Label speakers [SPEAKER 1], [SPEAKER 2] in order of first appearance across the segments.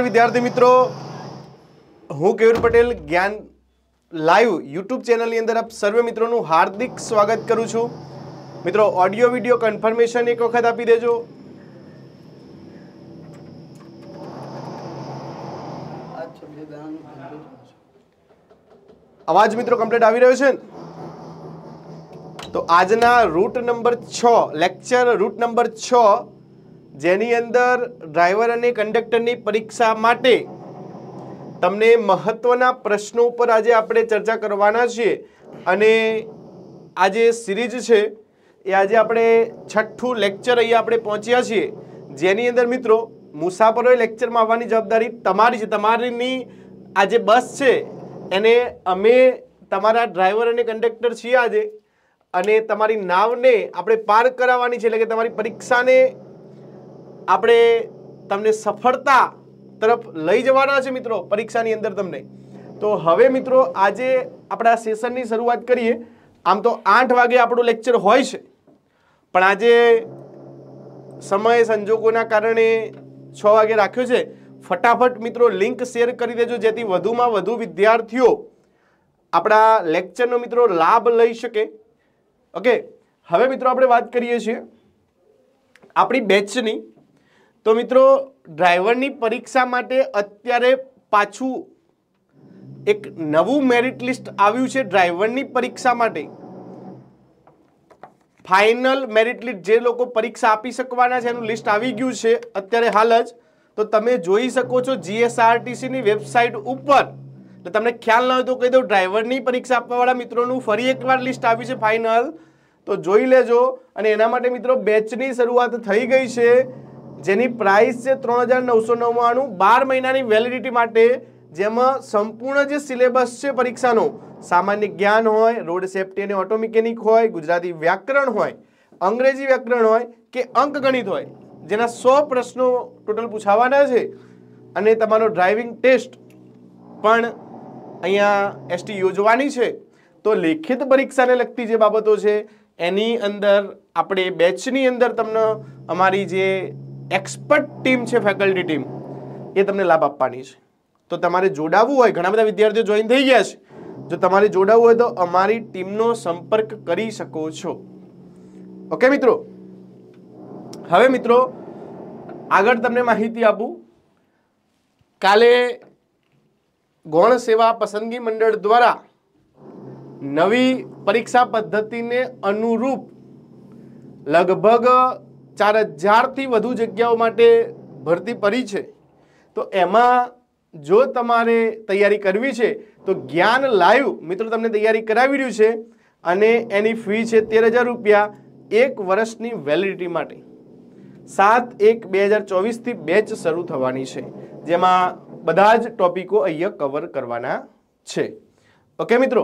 [SPEAKER 1] વિદ્યાર્થી મિત્રો હું કેયુર પટેલ જ્ઞાન લાઈવ યુટ્યુબ ચેનલની અંદર આપ સર્વે મિત્રોનું હાર્દિક સ્વાગત કરું છું મિત્રો ઓડિયો વિડીયો કન્ફર્મેશન એક વખત આપી દેજો અવાજ મિત્રો કમ્પ્લીટ આવી રહ્યો છે તો આજના રૂટ નંબર છ લેક્ચર રૂટ નંબર છ જેની અંદર ડ્રાઈવર અને કંડક્ટરની પરીક્ષા માટે તમને મહત્ત્વના પ્રશ્નો ઉપર આજે આપણે ચર્ચા કરવાના છીએ અને આ જે સિરીઝ છે એ આજે આપણે છઠ્ઠું લેક્ચર અહીંયા આપણે પહોંચ્યા છીએ જેની અંદર મિત્રો મુસાફરોએ લેક્ચરમાં આવવાની જવાબદારી તમારી છે તમારીની આ જે બસ છે એને અમે તમારા ડ્રાઈવર અને કંડક્ટર છીએ આજે અને તમારી નાવને આપણે પાર કરાવવાની છે એટલે કે તમારી પરીક્ષાને આપણે તમને સફળતા તરફ લઈ જવાના છે મિત્રો પરીક્ષાની અંદર તમને તો હવે મિત્રો આજે આપણા સેશનની શરૂઆત કરીએ આમ તો આઠ વાગે આપણું લેક્ચર હોય છે પણ આજે સમય સંજોગોના કારણે છ વાગે રાખ્યો છે ફટાફટ મિત્રો લિંક શેર કરી દેજો જેથી વધુમાં વધુ વિદ્યાર્થીઓ આપણા લેક્ચરનો મિત્રો લાભ લઈ શકે ઓકે હવે મિત્રો આપણે વાત કરીએ છીએ આપણી બેચની તો મિત્રો ડ્રાઈવરની પરીક્ષા માટે અત્યારે પાછું એક નવું મેરિટ લિસ્ટ આવ્યું છે ડ્રાઈવરની પરીક્ષા માટે ફાઇનલ મેરિટ લિસ્ટ જે લોકો પરીક્ષા આપી શકવાના છે એનું લિસ્ટ આવી ગયું છે અત્યારે હાલ જ તો તમે જોઈ શકો છો જીએસઆરટીસીની વેબસાઇટ ઉપર એટલે તમને ખ્યાલ ન હોય તો કહી દઉં ડ્રાઈવરની પરીક્ષા આપવાવાળા મિત્રોનું ફરી એકવાર લિસ્ટ આવ્યું છે ફાઇનલ તો જોઈ લેજો અને એના માટે મિત્રો બેચની શરૂઆત થઈ ગઈ છે જેની પ્રાઇસ છે ત્રણ હજાર નવસો નવ્વાણું બાર મહિનાની વેલિડિટી માટે જેમાં સંપૂર્ણ જે સિલેબસ છે પરીક્ષાનો સામાન્ય જ્ઞાન હોય રોડ સેફ્ટી અને ઓટો મિકેનિક હોય ગુજરાતી વ્યાકરણ હોય અંગ્રેજી વ્યાકરણ હોય કે અંકગણિત હોય જેના સો પ્રશ્નો ટોટલ પૂછાવાના છે અને તમારો ડ્રાઇવિંગ ટેસ્ટ પણ અહીંયા એસટી યોજવાની છે તો લેખિત પરીક્ષાને લગતી જે બાબતો છે એની અંદર આપણે બેચની અંદર તમને અમારી જે એક્સપર્ટ ટીમ છે ફેકલ્ટી ટીમ એ તમને લાભ આપવાની છે તો તમારે જોડાવવું હોય ઘણા બધા વિદ્યાર્થીઓ જોઈન થઈ ગયા છે જો તમારે જોડાવવું હોય તો અમારી ટીમનો સંપર્ક કરી શકો છો ઓકે મિત્રો હવે મિત્રો આગળ તમને માહિતી આપું કાલે ગૌણ સેવા પસંદગી મંડળ દ્વારા નવી પરીક્ષા પદ્ધતિને અનુરૂપ લગભગ ચાર હજારથી વધુ જગ્યાઓ માટે ભરતી પડી છે તો એમાં જો તમારે તૈયારી કરવી છે તો જ્ઞાન લાઈવ મિત્રો તમને તૈયારી કરાવી રહ્યું છે અને એની ફી છે તેર હજાર રૂપિયા એક વર્ષની વેલિડિટી માટે સાત એક બે હજાર ચોવીસથી બેચ શરૂ થવાની છે જેમાં બધા જ ટોપિકો અહીંયા કવર કરવાના છે ઓકે મિત્રો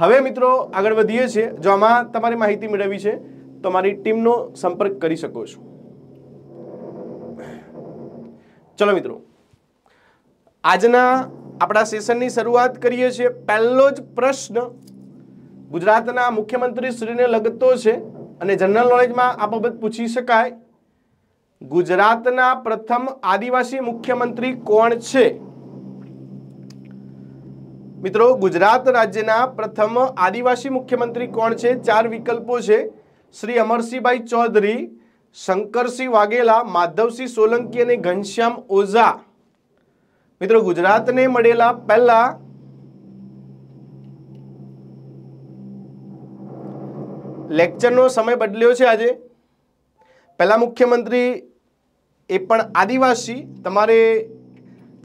[SPEAKER 1] હવે મિત્રો આગળ વધીએ છીએ જો આમાં તમારે માહિતી મેળવવી છે તમારી ટીમનો સંપર્ક કરી શકો છો ચલો મિત્રો આજના આપણા સેશનની શરૂઆત કરીએ છીએ પહેલો જ પ્રશ્ન ગુજરાતના મુખ્યમંત્રી શ્રીને લગતો છે અને જનરલ નોલેજમાં આ બાબત પૂછી શકાય ગુજરાતના પ્રથમ આદિવાસી મુખ્યમંત્રી કોણ છે મિત્રો ગુજરાત રાજ્યના પ્રથમ આદિવાસી મુખ્યમંત્રી કોણ છે ચાર વિકલ્પો છે શ્રી અમરસિંહભાઈ ચૌધરી શંકરસિંહ વાઘેલા માધવસિંહ સોલંકી અને ઘનશ્યામ ઓઝા મિત્રો ગુજરાતને મળેલા પહેલા લેક્ચરનો સમય બદલ્યો છે આજે પહેલા મુખ્યમંત્રી એ પણ આદિવાસી તમારે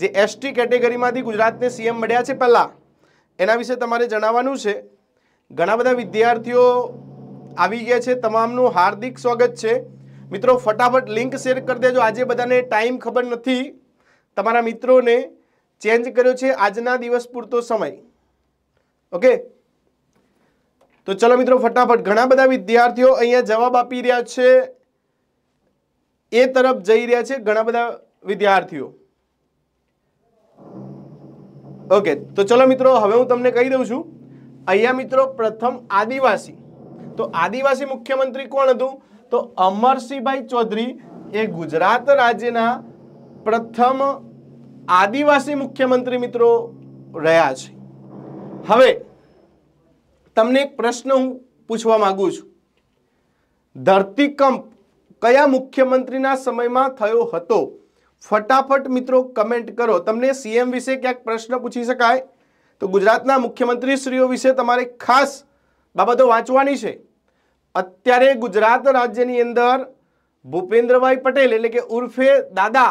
[SPEAKER 1] જે એસટી કેટેગરીમાંથી ગુજરાતને સીએમ મળ્યા છે પહેલાં એના વિશે તમારે જણાવવાનું છે ઘણા બધા વિદ્યાર્થીઓ આવી ગયા છે તમામનું હાર્દિક સ્વાગત છે મિત્રો ફટાફટ લિંક શેર કરી દેજો આજે બધાને ટાઈમ ખબર નથી તમારા મિત્રોને ચેન્જ કર્યો છે આજના દિવસ પૂરતો સમય ઓકે તો ચલો મિત્રો ફટાફટ ઘણા બધા વિદ્યાર્થીઓ અહીંયા જવાબ આપી રહ્યા છે એ તરફ જઈ રહ્યા છે ઘણા બધા વિદ્યાર્થીઓ ઓકે તો ચલો મિત્રો હવે હું તમને કહી દઉં છું અહીંયા મિત્રો પ્રથમ આદિવાસી તો આદિવાસી મુખ્યમંત્રી કોણ હતું તો અમરસિંહભાઈ ચૌધરી એ ગુજરાત રાજ્યના પ્રથમ આદિવાસી મુખ્યમંત્રી મિત્રો રહ્યા છે હવે તમને એક પ્રશ્ન હું પૂછવા માંગુ છું ધરતીકંપ કયા મુખ્યમંત્રીના સમયમાં થયો હતો ફટાફટ મિત્રો કમેન્ટ કરો તમને સીએમ વિશે ક્યાંક પ્રશ્ન પૂછી શકાય તો ગુજરાતના મુખ્યમંત્રીશ્રીઓ વિશે તમારે ખાસ બાબતો વાંચવાની છે અત્યારે ગુજરાત રાજ્યની અંદર ભૂપેન્દ્રભાઈ પટેલ એટલે કે ઉર્ફે દાદા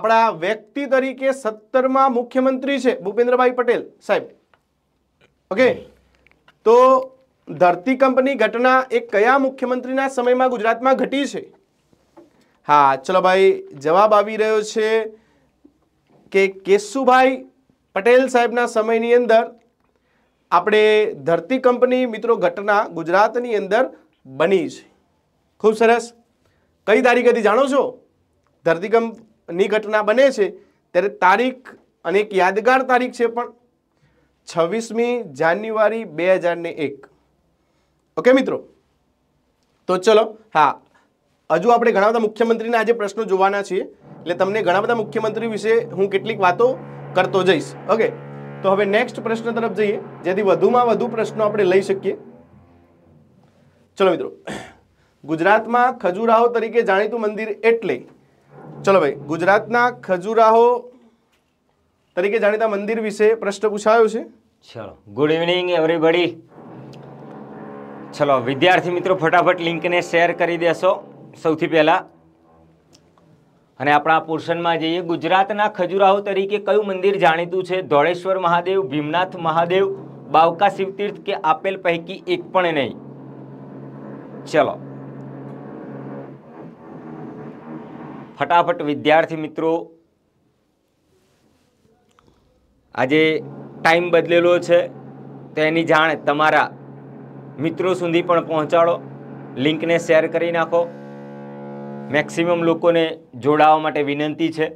[SPEAKER 1] આપણા વ્યક્તિ તરીકે સત્તરમાં મુખ્યમંત્રી છે ભૂપેન્દ્રભાઈ પટેલ સાહેબ ઓકે તો ધરતી કંપની ઘટના એ કયા મુખ્યમંત્રીના સમયમાં ગુજરાતમાં ઘટી છે હા ચલો ભાઈ જવાબ આવી રહ્યો છે કે કેશુભાઈ પટેલ સાહેબના સમયની અંદર આપણે ધરતીકંપની મિત્રો ઘટના ગુજરાતની અંદર બની છે ખૂબ સરસ કઈ તારીખ હતી જાણો છો ધરતીકંપની ઘટના બને છે ત્યારે તારીખ અને એક યાદગાર તારીખ છે પણ છવ્વીસમી જાન્યુઆરી બે હજારને એક ઓકે મિત્રો તો ચલો હા હજુ આપણે ઘણા બધા મુખ્યમંત્રીના આજે પ્રશ્નો જોવાના છીએ એટલે તમને ઘણા બધા મુખ્યમંત્રી વિશે હું કેટલીક વાતો કરતો જઈશ ઓકે તો હવે નેક્સ્ટ પ્રશ્ન તરફ જઈએ જેથી વધુમાં વધુ પ્રશ્નો આપણે લઈ શકીએ ચલો મિત્રો ગુજરાતમાં ખજુરાહો તરીકે જાણીતું મંદિર એટલે ચલો ભાઈ ગુજરાતના ખજુરાહો તરીકે જાણીતા મંદિર વિશે પ્રશ્ન પૂછાયો છે
[SPEAKER 2] ચલો ગુડ ઇવનિંગ એવરીબડી ચલો વિદ્યાર્થી મિત્રો ફટાફટ લિંકને શેર કરી દેશો સૌથી પહેલાં અને આપણા પોર્શનમાં જઈએ ગુજરાતના ખજુરાહો તરીકે કયું મંદિર જાણીતું છે ધોળેશ્વર મહાદેવ ભીમનાથ મહાદેવ બાવકા શિવતીર્થ કે આપેલ પૈકી એક પણ નહીં ચલો ફટાફટ વિદ્યાર્થી મિત્રો આજે ટાઈમ બદલેલો છે તેની જાણ તમારા મિત્રો સુધી પણ પહોંચાડો લિંકને શેર કરી નાખો મેક્સિમમ લોકોને જોડાવા માટે વિનંતી છે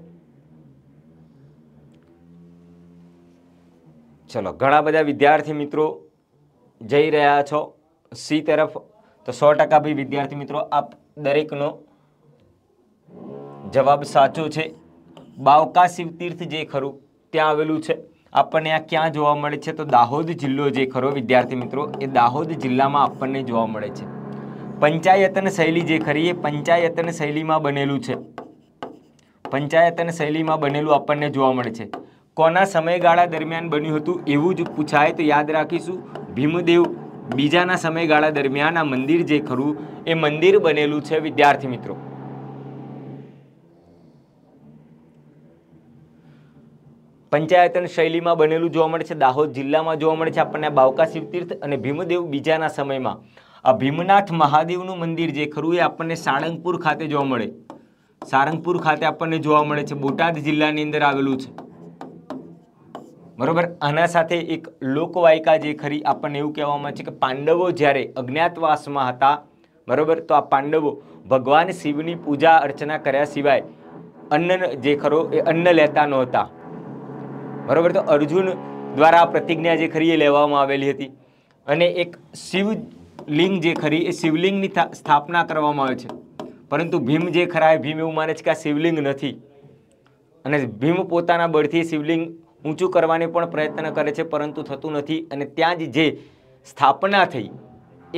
[SPEAKER 2] ચલો ઘણા બધા વિદ્યાર્થી મિત્રો જઈ રહ્યા છો સી તરફ તો સો ટકા બી વિદ્યાર્થી મિત્રો આપ દરેકનો જવાબ સાચો છે બાવકા શિવતીર્થ જે ખરું ત્યાં આવેલું છે આપણને આ ક્યાં જોવા મળે છે તો દાહોદ જિલ્લો જે ખરો વિદ્યાર્થી મિત્રો એ દાહોદ જિલ્લામાં આપણને જોવા મળે છે પંચાયતન શૈલી જે ખરી એ પંચાયતન શૈલીમાં બનેલું છે પંચાયતન શૈલીમાં બનેલું આપણને જોવા મળે છે કોના સમયગાળા દરમિયાન બન્યું હતું એવું જ પૂછાય તો યાદ રાખીશું ભીમદેવ બીજાના સમયગાળા દરમિયાન આ મંદિર જે ખરું એ મંદિર બનેલું છે વિદ્યાર્થી મિત્રો પંચાયતન શૈલીમાં બનેલું જોવા મળે છે દાહોદ જિલ્લામાં જોવા મળે છે આપણને બાવકા શિવતીર્થ અને ભીમદેવ બીજાના સમયમાં આ ભીમનાથ મહાદેવનું મંદિર જે ખરું એ આપણને સાળંગપુર ખાતે જોવા મળે સારંગપુર ખાતે આપણને જોવા મળે છે બોટાદ જિલ્લાની અંદર આવેલું છે બરોબર આના સાથે એક લોકવાયકા જે ખરી આપણને એવું કહેવામાં છે કે પાંડવો જ્યારે અજ્ઞાતવાસમાં હતા બરોબર તો આ પાંડવો ભગવાન શિવની પૂજા અર્ચના કર્યા સિવાય અન્ન જે ખરો એ અન્ન લેતા નહોતા બરાબર તો અર્જુન દ્વારા પ્રતિજ્ઞા જે ખરી એ લેવામાં આવેલી હતી અને એક શિવ લિંગ જે ખરી એ શિવલિંગની સ્થાપના કરવામાં આવે છે પરંતુ ભીમ જે ખરા એ ભીમ એવું માને છે કે આ શિવલિંગ નથી અને ભીમ પોતાના બળથી શિવલિંગ ઊંચું કરવાની પણ પ્રયત્ન કરે છે પરંતુ થતું નથી અને ત્યાં જ જે સ્થાપના થઈ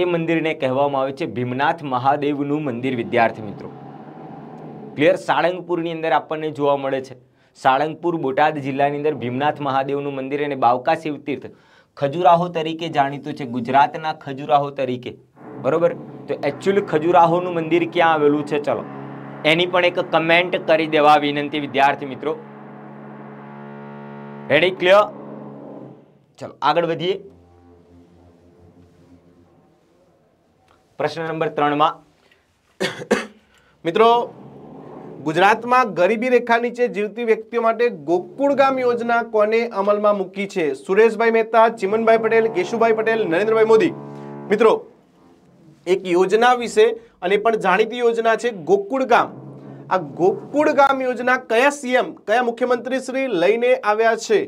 [SPEAKER 2] એ મંદિરને કહેવામાં આવે છે ભીમનાથ મહાદેવનું મંદિર વિદ્યાર્થી મિત્રો ક્લિયર સાળંગપુરની અંદર આપણને જોવા મળે છે સાળંગપુર બોટાદ જિલ્લાની અંદર ભીમનાથ મહાદેવનું મંદિર અને બાવકા શિવતીર્થ ખજુરાહો તરીકે જાણીતું છે ગુજરાતના ખજુરાહો તરીકે બરોબર તો એકચ્યુઅલી ખજુરાહોનું મંદિર ક્યાં આવેલું છે ચલો એની પણ એક કમેન્ટ કરી દેવા વિનંતી વિદ્યાર્થી મિત્રો રેડી ક્લિયર ચલો આગળ વધીએ
[SPEAKER 1] પ્રશ્ન નંબર ત્રણમાં મિત્રો ગુજરાતમાં ગરીબી રેખા નીચે જીવતી વ્યક્તિઓ માટે ગોકુળ ગામ યોજના કોને અમલમાં મૂકી છે સુરેશભાઈ મહેતા ચિમનભાઈ પટેલ કેશુભાઈ પટેલ નરેન્દ્રભાઈ મોદી મિત્રો એક યોજના વિશે અને પણ જાણીતી યોજના છે ગોકુળ ગામ આ ગોકુળ ગામ યોજના કયા સીએમ કયા મુખ્યમંત્રી શ્રી લઈને આવ્યા છે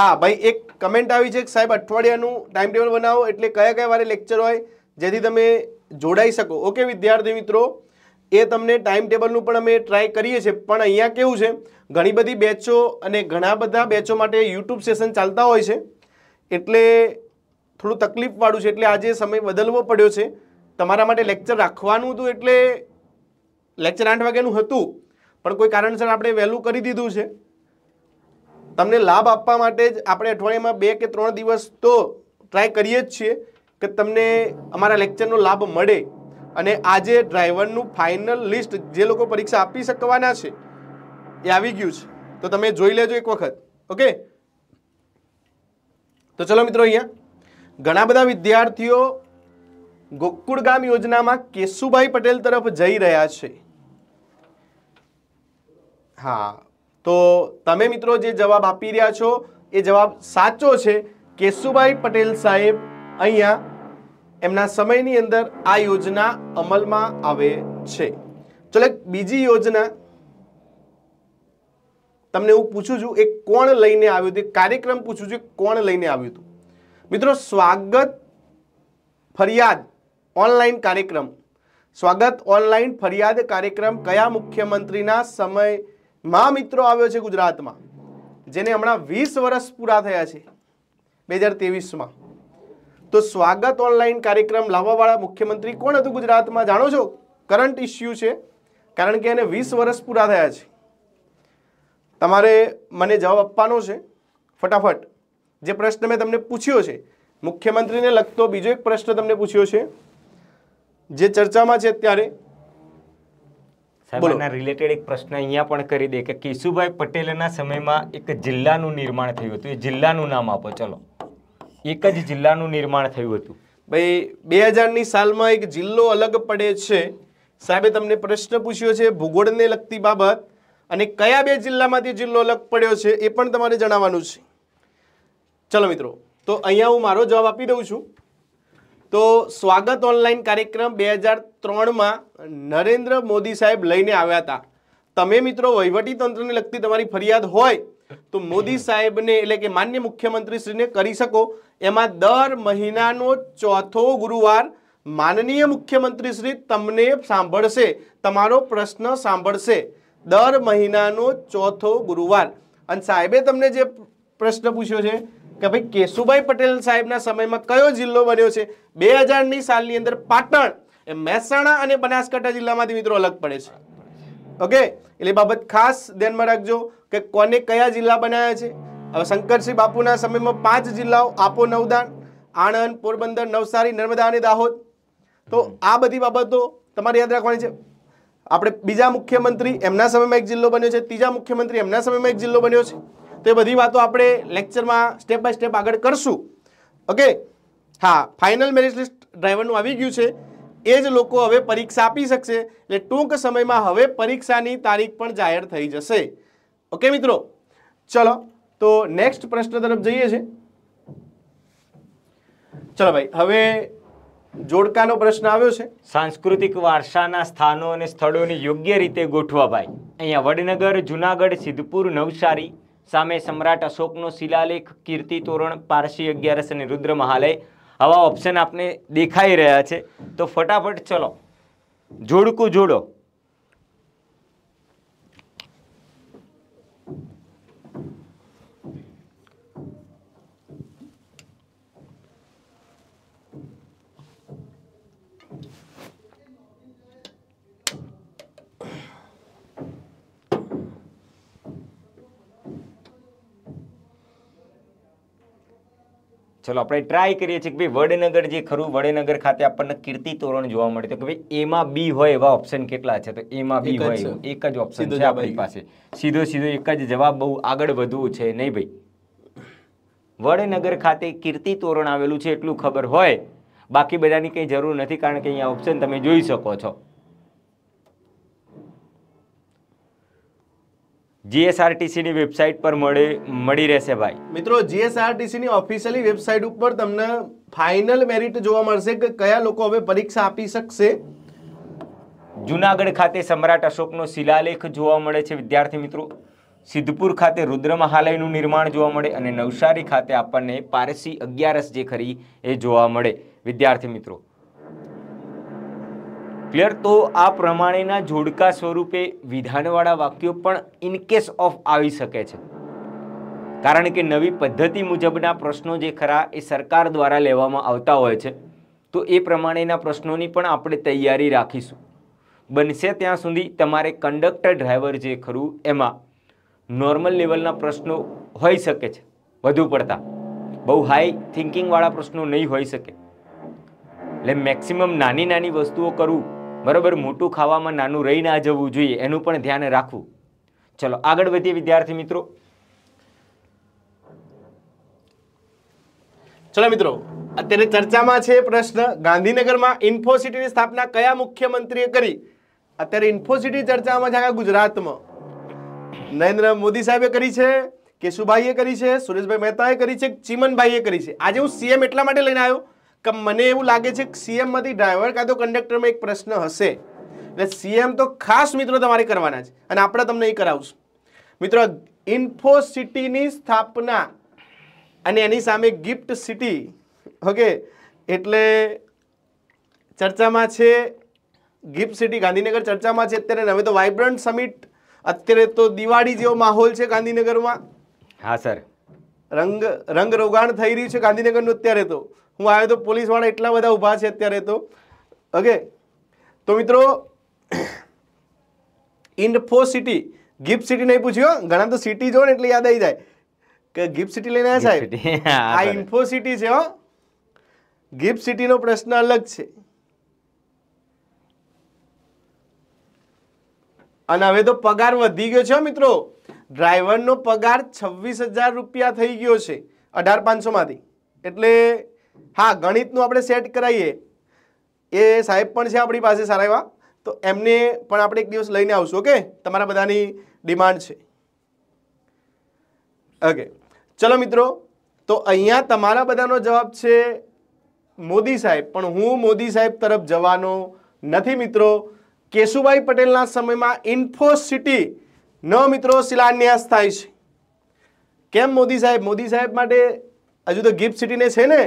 [SPEAKER 1] હા ભાઈ એક કમેન્ટ આવી છે સાહેબ અઠવાડિયાનું ટાઈમ ટેબલ બનાવો એટલે કયા કયા વારે લેક્ચર હોય જેથી તમે જોડાઈ શકો ઓકે વિદ્યાર્થી મિત્રો એ તમને ટાઈમ ટેબલનું પણ અમે ટ્રાય કરીએ છીએ પણ અહીંયા કેવું છે ઘણી બધી બેચો અને ઘણા બધા બેચો માટે યુટ્યુબ સેશન ચાલતા હોય છે એટલે થોડું તકલીફવાળું છે એટલે આજે સમય બદલવો પડ્યો છે તમારા માટે લેક્ચર રાખવાનું હતું એટલે લેક્ચર આઠ વાગ્યાનું હતું પણ કોઈ કારણસર આપણે વહેલું કરી દીધું છે તમને લાભ આપવા માટે જ આપણે અઠવાડિયામાં બે કે ત્રણ દિવસ તો ટ્રાય કરીએ જ છીએ કે તમને અમારા લેક્ચરનો લાભ મળે અને આજે ડ્રાઈવરનું ફાઇનલ લિસ્ટ જે લોકો પરીક્ષા આપી શકવાના છે એ આવી ગયું છે તો તમે જોઈ લેજો એક વખત ઓકે તો ચલો મિત્રો અહીંયા ઘણા બધા વિદ્યાર્થીઓ ગોકુળ ગામ યોજનામાં કેશુભાઈ પટેલ તરફ જઈ રહ્યા છે હા તો તમે મિત્રો જે જવાબ આપી રહ્યા છો એ જવાબ સાચો છે કેશુભાઈ પટેલ સાહેબ અહીંયા એમના સમયની અંદર આ યોજના અમલમાં આવે છે ચલો બીજી યોજના તમને હું પૂછું છું એ કોણ લઈને આવ્યું હતું કાર્યક્રમ પૂછું છું કોણ લઈને આવ્યું હતું મિત્રો સ્વાગત ફરિયાદ ઓનલાઈન કાર્યક્રમ સ્વાગત ઓનલાઈન ફરિયાદ કાર્યક્રમ કયા મુખ્યમંત્રીના સમયમાં મિત્રો આવ્યો છે ગુજરાતમાં જેને હમણાં વીસ વર્ષ પૂરા થયા છે બે હજાર તેવીસમાં તો સ્વાગત ઓનલાઈન કાર્યક્રમ લાવવાવાળા મુખ્યમંત્રી કોણ હતું ગુજરાતમાં જાણો છો કરંટ ઇશ્યુ છે કારણ કે એને વીસ વર્ષ પૂરા થયા છે તમારે મને જવાબ આપવાનો છે ફટાફટ જે પ્રશ્ન મેં તમને પૂછ્યો છે મુખ્યમંત્રીને લગતો બીજો એક પ્રશ્ન તમને પૂછ્યો છે જે ચર્ચામાં છે અત્યારે
[SPEAKER 2] સાહેબ રિલેટેડ એક પ્રશ્ન અહીંયા પણ કરી દે કે કેશુભાઈ પટેલના સમયમાં એક જિલ્લાનું
[SPEAKER 1] નિર્માણ થયું હતું એ જિલ્લાનું નામ આપો ચલો એક જ જિલ્લાનું નિર્માણ થયું હતું ભાઈ બે હજારની સાલમાં એક જિલ્લો અલગ પડે છે સાહેબે તમને પ્રશ્ન પૂછ્યો છે ભૂગોળને લગતી બાબત અને કયા બે જિલ્લામાંથી જિલ્લો અલગ પડ્યો છે એ પણ તમારે જણાવવાનું છે ચલો મિત્રો તો અહીંયા હું મારો જવાબ આપી દઉં છું તો સ્વાગત ઓનલાઈન કાર્યક્રમ બે હજાર ત્રણમાં નરેન્દ્ર મોદી સાહેબ લઈને આવ્યા હતા તમે મિત્રો વહીવટીતંત્રને લગતી તમારી ફરિયાદ હોય તો મોદી સાહેબને એટલે કે માન્ય મુખ્યમંત્રીશ્રીને કરી શકો એમાં દર મહિનાનો ચોથો ગુરુવાર માનનીય મુખ્યમંત્રીશ્રી તમને સાંભળશે તમારો પ્રશ્ન સાંભળશે દર મહિનાનો ચોથો ગુરુવાર અને સાહેબે તમને જે પ્રશ્ન પૂછ્યો છે કે ભાઈ કેશુભાઈ પટેલ સાહેબના સમયમાં કયો જિલ્લો બન્યો છે બે હજારની સાલની અંદર પાટણ એ મહેસાણા અને બનાસકાંઠા જિલ્લામાંથી મિત્રો અલગ પડે છે ઓકે એટલે બાબત ખાસ ધ્યાનમાં રાખજો કે કોને કયા જિલ્લા બનાવ્યા છે હવે શંકરસિંહ બાપુના સમયમાં પાંચ જિલ્લાઓ આપો નવદાન આણંદ પોરબંદર નવસારી નર્મદા અને દાહોદ તો આ બધી બાબતો તમારે યાદ રાખવાની છે આપણે બીજા મુખ્યમંત્રી એમના સમયમાં એક જિલ્લો બન્યો છે ત્રીજા મુખ્યમંત્રી એમના સમયમાં એક જિલ્લો બન્યો છે તો એ બધી વાતો આપણે લેક્ચરમાં સ્ટેપ બાય સ્ટેપ આગળ કરશું ઓકે હા ફાઇનલ મેરિટ લિસ્ટ ડ્રાઈવરનું આવી ગયું છે એ જ લોકો હવે પરીક્ષા આપી શકશે એટલે ટૂંક સમયમાં હવે પરીક્ષાની તારીખ પણ જાહેર થઈ જશે ઓકે મિત્રો ચલો તો નેક્સ્ટ પ્રશ્ન તરફ જઈએ છે ચલો ભાઈ હવે જોડકાનો પ્રશ્ન આવ્યો છે સાંસ્કૃતિક વારસાના સ્થાનો અને સ્થળોને યોગ્ય
[SPEAKER 2] રીતે ગોઠવા ભાઈ અહીંયા વડનગર જુનાગઢ સિદ્ધપુર નવસારી સામે સમ્રાટ અશોકનો શિલાલેખ કીર્તિ તોરણ પારસી અગિયારસ અને રુદ્ર મહાલય આવા ઓપ્શન આપને દેખાઈ રહ્યા છે તો ફટાફટ ચલો જોડકું જોડો ચલો આપણે ટ્રાય કરીએ છીએ કે ભાઈ વડનગર જે ખરું વડનગર ખાતે આપણને કીર્તિ તોરણ જોવા મળે તો કે ભાઈ એમાં બી હોય એવા ઓપ્શન કેટલા છે તો એમાં બી હોય એક જ ઓપ્શન છે આપણી પાસે સીધો સીધો એક જ જવાબ બહુ આગળ વધવું છે નહીં ભાઈ વડનગર ખાતે કીર્તિ તોરણ આવેલું છે એટલું ખબર હોય બાકી બધાની કંઈ જરૂર નથી કારણ કે અહીંયા ઓપ્શન તમે જોઈ શકો છો જીએસઆરટીસીની વેબસાઇટ પર મળી મળી રહેશે ભાઈ
[SPEAKER 1] મિત્રો જીએસઆરટીસીની ઓફિશિયલી વેબસાઇટ ઉપર તમને ફાઇનલ મેરિટ જોવા મળશે કે કયા લોકો હવે પરીક્ષા આપી શકશે
[SPEAKER 2] જુનાગઢ ખાતે સમ્રાટ અશોકનો શિલાલેખ જોવા મળે છે વિદ્યાર્થી મિત્રો સિદ્ધપુર ખાતે રુદ્ર મહાલયનું નિર્માણ જોવા મળે અને નવસારી ખાતે આપણને પારસી અગિયારસ જે ખરી એ જોવા મળે વિદ્યાર્થી મિત્રો ક્લિયર તો આ પ્રમાણેના જોડકા સ્વરૂપે વિધાનવાળા વાક્યો પણ ઇનકેસ ઓફ આવી શકે છે કારણ કે નવી પદ્ધતિ મુજબના પ્રશ્નો જે ખરા એ સરકાર દ્વારા લેવામાં આવતા હોય છે તો એ પ્રમાણેના પ્રશ્નોની પણ આપણે તૈયારી રાખીશું બનશે ત્યાં સુધી તમારે કંડક્ટર ડ્રાઈવર જે ખરું એમાં નોર્મલ લેવલના પ્રશ્નો હોઈ શકે છે વધુ પડતા બહુ હાઈ થિંકિંગવાળા પ્રશ્નો નહીં હોઈ શકે એટલે મેક્સિમમ નાની નાની વસ્તુઓ કરવું બરાબર મોટું ખાવામાં નાનું રહી ના જવું જોઈએ એનું પણ ધ્યાન રાખવું ચલો આગળ વધીએ વિદ્યાર્થી મિત્રો
[SPEAKER 1] ચલો મિત્રો અત્યારે ચર્ચામાં છે પ્રશ્ન ગાંધીનગરમાં ઇન્ફોસિટીની સ્થાપના કયા મુખ્યમંત્રીએ કરી અત્યારે ઇન્ફોસિટી ચર્ચામાં છે આખા ગુજરાતમાં નરેન્દ્ર મોદી સાહેબે કરી છે કેશુભાઈએ કરી છે સુરેશભાઈ મહેતાએ કરી છે ચીમનભાઈએ કરી છે આજે હું સીએમ એટલા માટે લઈને આવ્યો કે મને એવું લાગે છે કે સીએમમાંથી ડ્રાઈવર કાં તો કંડક્ટરમાં એક પ્રશ્ન હશે એટલે સીએમ તો ખાસ મિત્રો તમારે કરવાના છે અને આપણે તમને એ કરાવશું મિત્રો ઇન્ફોસિટીની સ્થાપના અને એની સામે ગિફ્ટ સિટી ઓકે એટલે ચર્ચામાં છે ગિફ્ટ સિટી ગાંધીનગર ચર્ચામાં છે અત્યારે હવે તો વાઇબ્રન્ટ સમિટ અત્યારે તો દિવાળી જેવો માહોલ છે ગાંધીનગરમાં હા સર રંગ રંગ રોગાણ થઈ રહ્યું છે ગાંધીનગરનું અત્યારે તો હું આવ્યો તો પોલીસવાળા એટલા બધા ઊભા છે અત્યારે તો ઓકે તો મિત્રો ઇન્ફો સિટી ગિફ્ટ સિટી નહીં પૂછ્યો ઘણા તો સિટી જો ને એટલે યાદ આવી જાય કે ગિફ્ટ સિટી લઈને આવ્યા સાહેબ આ ઇન્ફો સિટી છે હો ગિફ્ટ સિટીનો પ્રશ્ન અલગ છે અને હવે તો પગાર વધી ગયો છે મિત્રો ડ્રાઈવરનો પગાર છવ્વીસ હજાર રૂપિયા થઈ ગયો છે અઢાર પાંચસોમાંથી એટલે હા ગણિતનું આપણે સેટ કરાવીએ એ સાહેબ પણ છે આપણી પાસે સારા એવા તો એમને પણ આપણે એક દિવસ લઈને આવશું ઓકે તમારા બધાની ડિમાન્ડ છે ઓકે ચલો મિત્રો તો અહીંયા તમારા બધાનો જવાબ છે મોદી સાહેબ પણ હું મોદી સાહેબ તરફ જવાનો નથી મિત્રો કેશુભાઈ પટેલના સમયમાં ઇન્ફોસિટી ન મિત્રો શિલાન્યાસ થાય છે કેમ મોદી સાહેબ મોદી સાહેબ માટે હજુ તો ગિફ્ટ સિટીને છે ને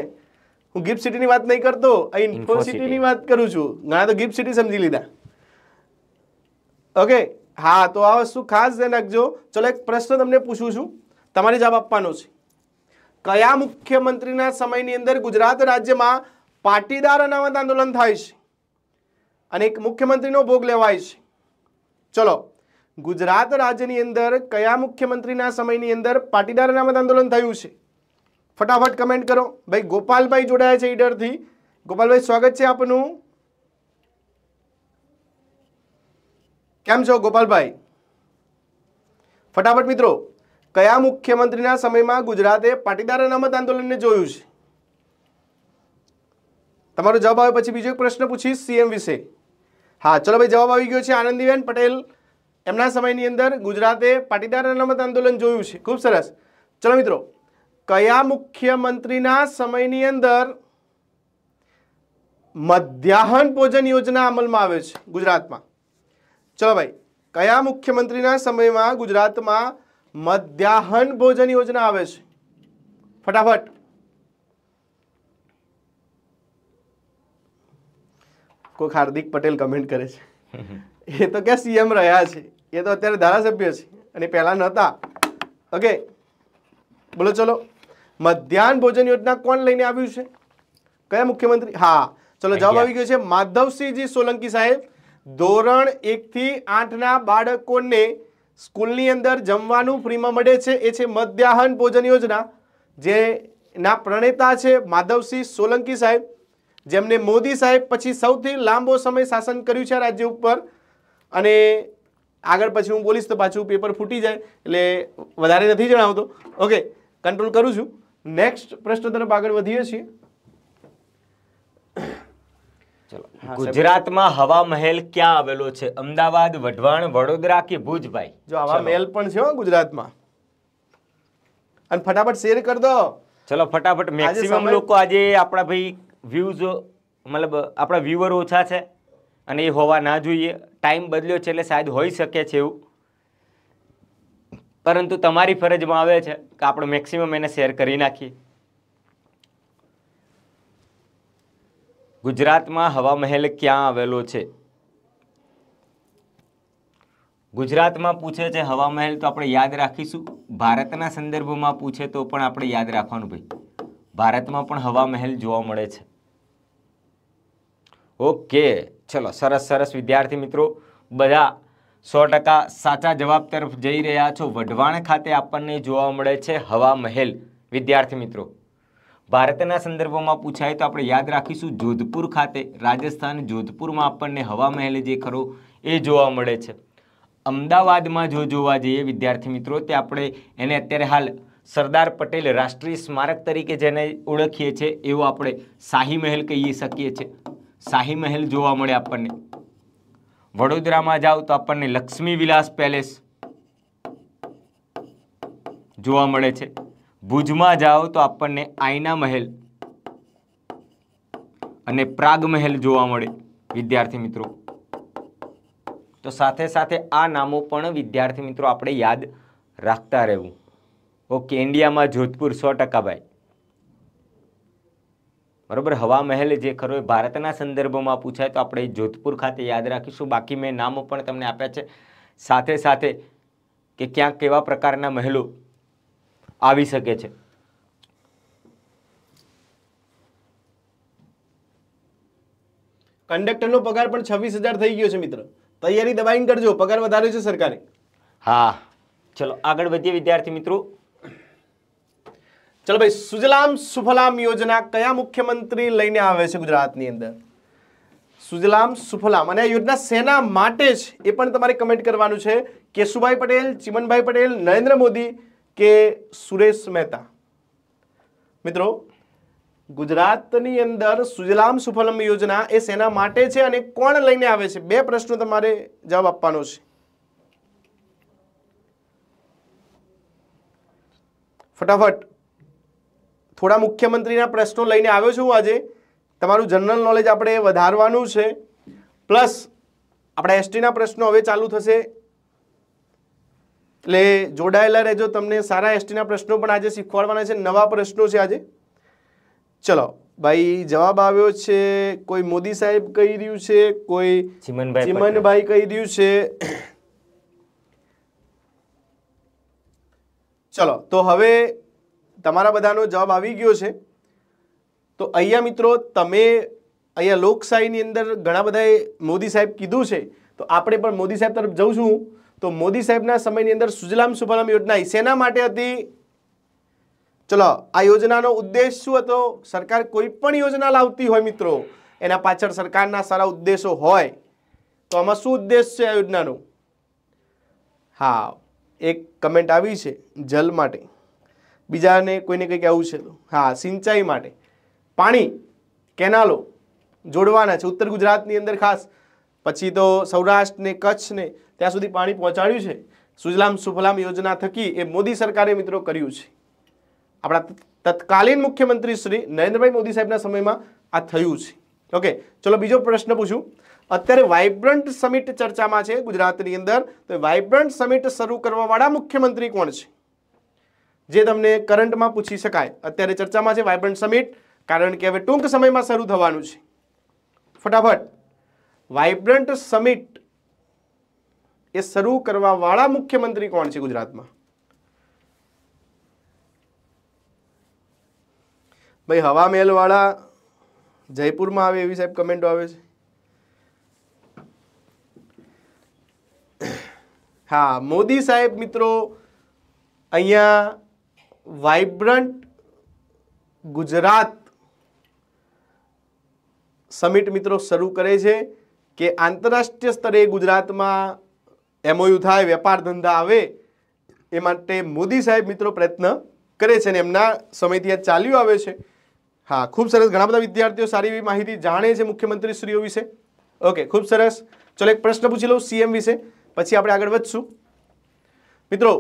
[SPEAKER 1] હું ગિફ્ટ સિટી ની વાત નહીં કરતો અહીં ઇન્ફોસિટીની વાત કરું છું ના તો ગિફ્ટ સિટી સમજી લીધા ઓકે હા તો આ વસ્તુ ખાસ ધ્યાન રાખજો ચલો એક પ્રશ્ન તમને પૂછું છું તમારે જવાબ આપવાનો છે કયા મુખ્યમંત્રીના સમયની અંદર ગુજરાત રાજ્યમાં પાટીદાર અનામત આંદોલન થાય છે અને એક મુખ્યમંત્રીનો ભોગ લેવાય છે ચલો ગુજરાત રાજ્યની અંદર કયા મુખ્યમંત્રીના સમયની અંદર પાટીદાર અનામત આંદોલન થયું છે ફટાફટ કમેન્ટ કરો ભાઈ ગોપાલભાઈ જોડાયા છે ઈડરથી ગોપાલભાઈ સ્વાગત છે આપનું કેમ છો ગોપાલભાઈ ફટાફટ મિત્રો કયા મુખ્યમંત્રીના સમયમાં ગુજરાતે પાટીદાર અનામત આંદોલનને જોયું છે તમારો જવાબ આવે પછી બીજો એક પ્રશ્ન પૂછીશ સીએમ વિશે હા ચલો ભાઈ જવાબ આવી ગયો છે આનંદીબેન પટેલ એમના સમયની અંદર ગુજરાતે પાટીદાર અનામત આંદોલન જોયું છે ખૂબ સરસ ચલો મિત્રો કયા મુખ્યમંત્રીના સમયની અંદર મધ્યાહન ભોજન યોજના અમલમાં આવે છે ગુજરાતમાં ચલો ભાઈ કયા મુખ્યમંત્રીના સમયમાં ગુજરાતમાં મધ્યાહન ભોજન યોજના આવે છે ફટાફટ કોઈક હાર્દિક પટેલ કમેન્ટ કરે છે એ તો ક્યાં સીએમ રહ્યા છે એ તો અત્યારે ધારાસભ્ય છે અને પહેલાં નહોતા ઓકે બોલો ચલો મધ્યાહન ભોજન યોજના કોણ લઈને આવ્યું છે કયા મુખ્યમંત્રી હા ચલો જવાબ આવી ગયો છે માધવસિંહજી સોલંકી સાહેબ ધોરણ એકથી આઠના બાળકોને સ્કૂલની અંદર જમવાનું ફ્રીમાં મળે છે એ છે મધ્યાહન ભોજન યોજના જેના પ્રણેતા છે માધવસિંહ સોલંકી સાહેબ જેમને મોદી સાહેબ પછી સૌથી લાંબો સમય શાસન કર્યું છે રાજ્ય ઉપર અને આગળ પછી હું બોલીશ તો પાછું પેપર ફૂટી જાય એટલે વધારે નથી જણાવતો ઓકે કંટ્રોલ કરું છું નેક્સ્ટ પ્રશ્ન તરફ આગળ વધીએ છીએ
[SPEAKER 2] ગુજરાતમાં હવા મહેલ ક્યાં આવેલો છે અમદાવાદ વઢવાણ વડોદરા કે ભુજભાઈ
[SPEAKER 1] જો હવા મહેલ પણ છે ગુજરાતમાં અને
[SPEAKER 2] ફટાફટ શેર કરી દો ચલો ફટાફટ મેક્સિમમ લોકો આજે આપણા ભાઈ વ્યૂઝ મતલબ આપણા વ્યૂવર ઓછા છે અને એ હોવા ના જોઈએ ટાઈમ બદલ્યો છે એટલે શાયદ હોઈ શકે છે એવું પરંતુ તમારી ફરજમાં આવે છે કે આપણે મેક્સિમમ એને શેર કરી નાખીએ ગુજરાતમાં હવા મહેલ ક્યાં આવેલો છે ગુજરાતમાં પૂછે છે હવા મહેલ તો આપણે યાદ રાખીશું ભારતના સંદર્ભમાં પૂછે તો પણ આપણે યાદ રાખવાનું ભાઈ ભારતમાં પણ હવા મહેલ જોવા મળે છે ઓકે ચલો સરસ સરસ વિદ્યાર્થી મિત્રો બધા સો ટકા સાચા જવાબ તરફ જઈ રહ્યા છો વઢવાણ ખાતે આપણને જોવા મળે છે હવા મહેલ વિદ્યાર્થી મિત્રો ભારતના સંદર્ભમાં પૂછાય તો આપણે યાદ રાખીશું જોધપુર ખાતે રાજસ્થાન જોધપુરમાં આપણને હવા મહેલ જે ખરો એ જોવા મળે છે અમદાવાદમાં જો જોવા જઈએ વિદ્યાર્થી મિત્રો તે આપણે એને અત્યારે હાલ સરદાર પટેલ રાષ્ટ્રીય સ્મારક તરીકે જેને ઓળખીએ છીએ એવો આપણે શાહી મહેલ કહીએ શકીએ છીએ શાહી મહેલ જોવા મળે આપણને વડોદરામાં જાઓ તો આપણને લક્ષ્મી વિલાસ પેલેસ જોવા મળે છે ભુજમાં જાઓ તો આપણને આઈના મહેલ અને પ્રાગ મહેલ જોવા મળે વિદ્યાર્થી મિત્રો તો સાથે સાથે આ નામો પણ વિદ્યાર્થી મિત્રો આપણે યાદ રાખતા રહેવું ઓકે ઇન્ડિયામાં જોધપુર સો ટકા ભાઈ બરોબર હવા મહેલ જે ખરો એ ભારતના સંદર્ભમાં પૂછાય તો આપણે જોધપુર ખાતે યાદ રાખીશું બાકી મેં નામો પણ તમને આપ્યા છે સાથે સાથે કે ક્યાં કેવા પ્રકારના મહેલો આવી શકે છે
[SPEAKER 1] કંડક્ટરનો પગાર પણ છવ્વીસ હજાર થઈ ગયો છે મિત્ર તૈયારી દબાઈને કરજો પગાર વધાર્યો છે સરકારે હા ચલો આગળ વધીએ વિદ્યાર્થી મિત્રો ચલો ભાઈ સુજલામ સુફલામ યોજના કયા મુખ્યમંત્રી લઈને આવે છે ગુજરાતની અંદર સુજલામ સુફલામ અને આ યોજના સેના માટે જ એ પણ તમારે કમેન્ટ કરવાનું છે કેશુભાઈ પટેલ ચિમનભાઈ પટેલ નરેન્દ્ર મોદી કે સુરેશ મહેતા મિત્રો ગુજરાતની અંદર સુજલામ સુફલમ યોજના એ સેના માટે છે અને કોણ લઈને આવે છે બે પ્રશ્નો તમારે જવાબ આપવાનો છે ફટાફટ થોડા મુખ્યમંત્રીના પ્રશ્નો લઈને આવ્યો છું આજે તમારું જનરલ નોલેજ આપણે વધારવાનું છે પ્લસ આપણા એસટીના પ્રશ્નો હવે ચાલુ થશે એટલે જોડાયેલા રહેજો તમને સારા એસટીના પ્રશ્નો પણ આજે શીખવાડવાના છે નવા પ્રશ્નો છે આજે ચલો ભાઈ જવાબ આવ્યો છે કોઈ મોદી સાહેબ કહી રહ્યું છે કોઈ ચિમનભાઈ ચિમનભાઈ કહી રહ્યું છે ચલો તો હવે તમારા બધાનો જવાબ આવી ગયો છે તો અહીંયા મિત્રો તમે અહીંયા લોકશાહીની અંદર ઘણા બધાએ મોદી સાહેબ કીધું છે તો આપણે પણ મોદી સાહેબ તરફ જઉં છું તો મોદી સાહેબના સમયની અંદર સુજલામ સુફલામ યોજના શેના માટે હતી ચલો આ યોજનાનો ઉદ્દેશ શું હતો સરકાર કોઈ પણ યોજના લાવતી હોય મિત્રો એના પાછળ સરકારના સારા ઉદ્દેશો હોય તો આમાં શું ઉદ્દેશ છે આ યોજનાનો હા એક કમેન્ટ આવી છે જલ માટે બીજાને કોઈને કંઈક આવું છે હા સિંચાઈ માટે પાણી કેનાલો જોડવાના છે ઉત્તર ગુજરાતની અંદર ખાસ પછી તો સૌરાષ્ટ્રને કચ્છને ત્યાં સુધી પાણી પહોંચાડ્યું છે સુજલામ સુફલામ યોજના થકી એ મોદી સરકારે મિત્રો કર્યું છે આપણા તત્કાલીન મુખ્યમંત્રી શ્રી નરેન્દ્રભાઈ મોદી સાહેબના સમયમાં આ થયું છે ઓકે ચલો બીજો પ્રશ્ન પૂછું અત્યારે વાઇબ્રન્ટ સમિટ ચર્ચામાં છે ગુજરાતની અંદર તો વાઇબ્રન્ટ સમિટ શરૂ કરવાવાળા મુખ્યમંત્રી કોણ છે જે તમને કરંટમાં પૂછી શકાય અત્યારે ચર્ચામાં છે વાઇબ્રન્ટ સમિટ કારણ કે હવે ટૂંક સમયમાં શરૂ થવાનું છે ફટાફટ વાઇબ્રન્ટ સમિટ એ શરૂ કરવાવાળા મુખ્યમંત્રી કોણ છે ગુજરાતમાં ભાઈ હવા મહેલવાળા જયપુરમાં આવે એવી સાહેબ કમેન્ટો આવે છે હા મોદી સાહેબ મિત્રો અહીંયા વાઇબ્રન્ટ ગુજરાત સમિટ મિત્રો શરૂ કરે છે કે આંતરરાષ્ટ્રીય સ્તરે ગુજરાતમાં એમઓયુ થાય વેપાર ધંધા આવે એ માટે મોદી સાહેબ મિત્રો પ્રયત્ન કરે છે અને એમના સમયથી આ ચાલ્યું આવે છે હા ખૂબ સરસ ઘણા બધા વિદ્યાર્થીઓ સારી એવી માહિતી જાણે છે મુખ્યમંત્રીશ્રીઓ વિશે ઓકે ખૂબ સરસ ચલો એક પ્રશ્ન પૂછી લઉં સીએમ વિશે પછી આપણે આગળ વધશું મિત્રો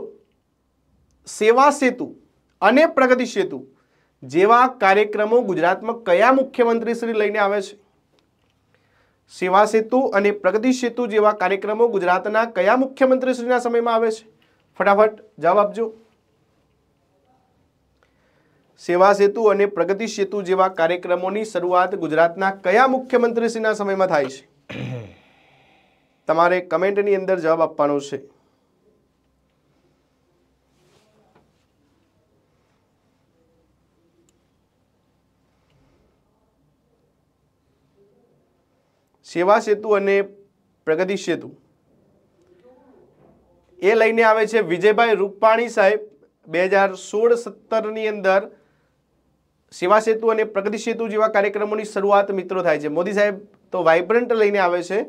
[SPEAKER 1] સેવા સેતુ અને પ્રગતિ સેતુ જેવા કાર્યક્રમો ગુજરાતમાં કયા મુખ્યમંત્રી શ્રી લઈને આવે છે સેવા સેતુ અને પ્રગતિ સેતુ જેવા કાર્યક્રમો ગુજરાતના કયા મુખ્યમંત્રી શ્રીના સમયમાં આવે છે ફટાફટ જવાબ આપજો સેવા સેતુ અને પ્રગતિ સેતુ જેવા કાર્યક્રમોની શરૂઆત ગુજરાતના કયા મુખ્યમંત્રીશ્રીના સમયમાં થાય
[SPEAKER 2] છે
[SPEAKER 1] તમારે કમેન્ટની અંદર જવાબ આપવાનો છે સેવા સેતુ અને પ્રગતિ સેતુ એ લઈને આવે છે વિજયભાઈ રૂપાણી સાહેબ બે હજાર સોળ સત્તરની અંદર સેવા સેતુ અને પ્રગતિ સેતુ જેવા કાર્યક્રમોની શરૂઆત મિત્રો થાય છે મોદી સાહેબ તો વાઇબ્રન્ટ લઈને આવે છે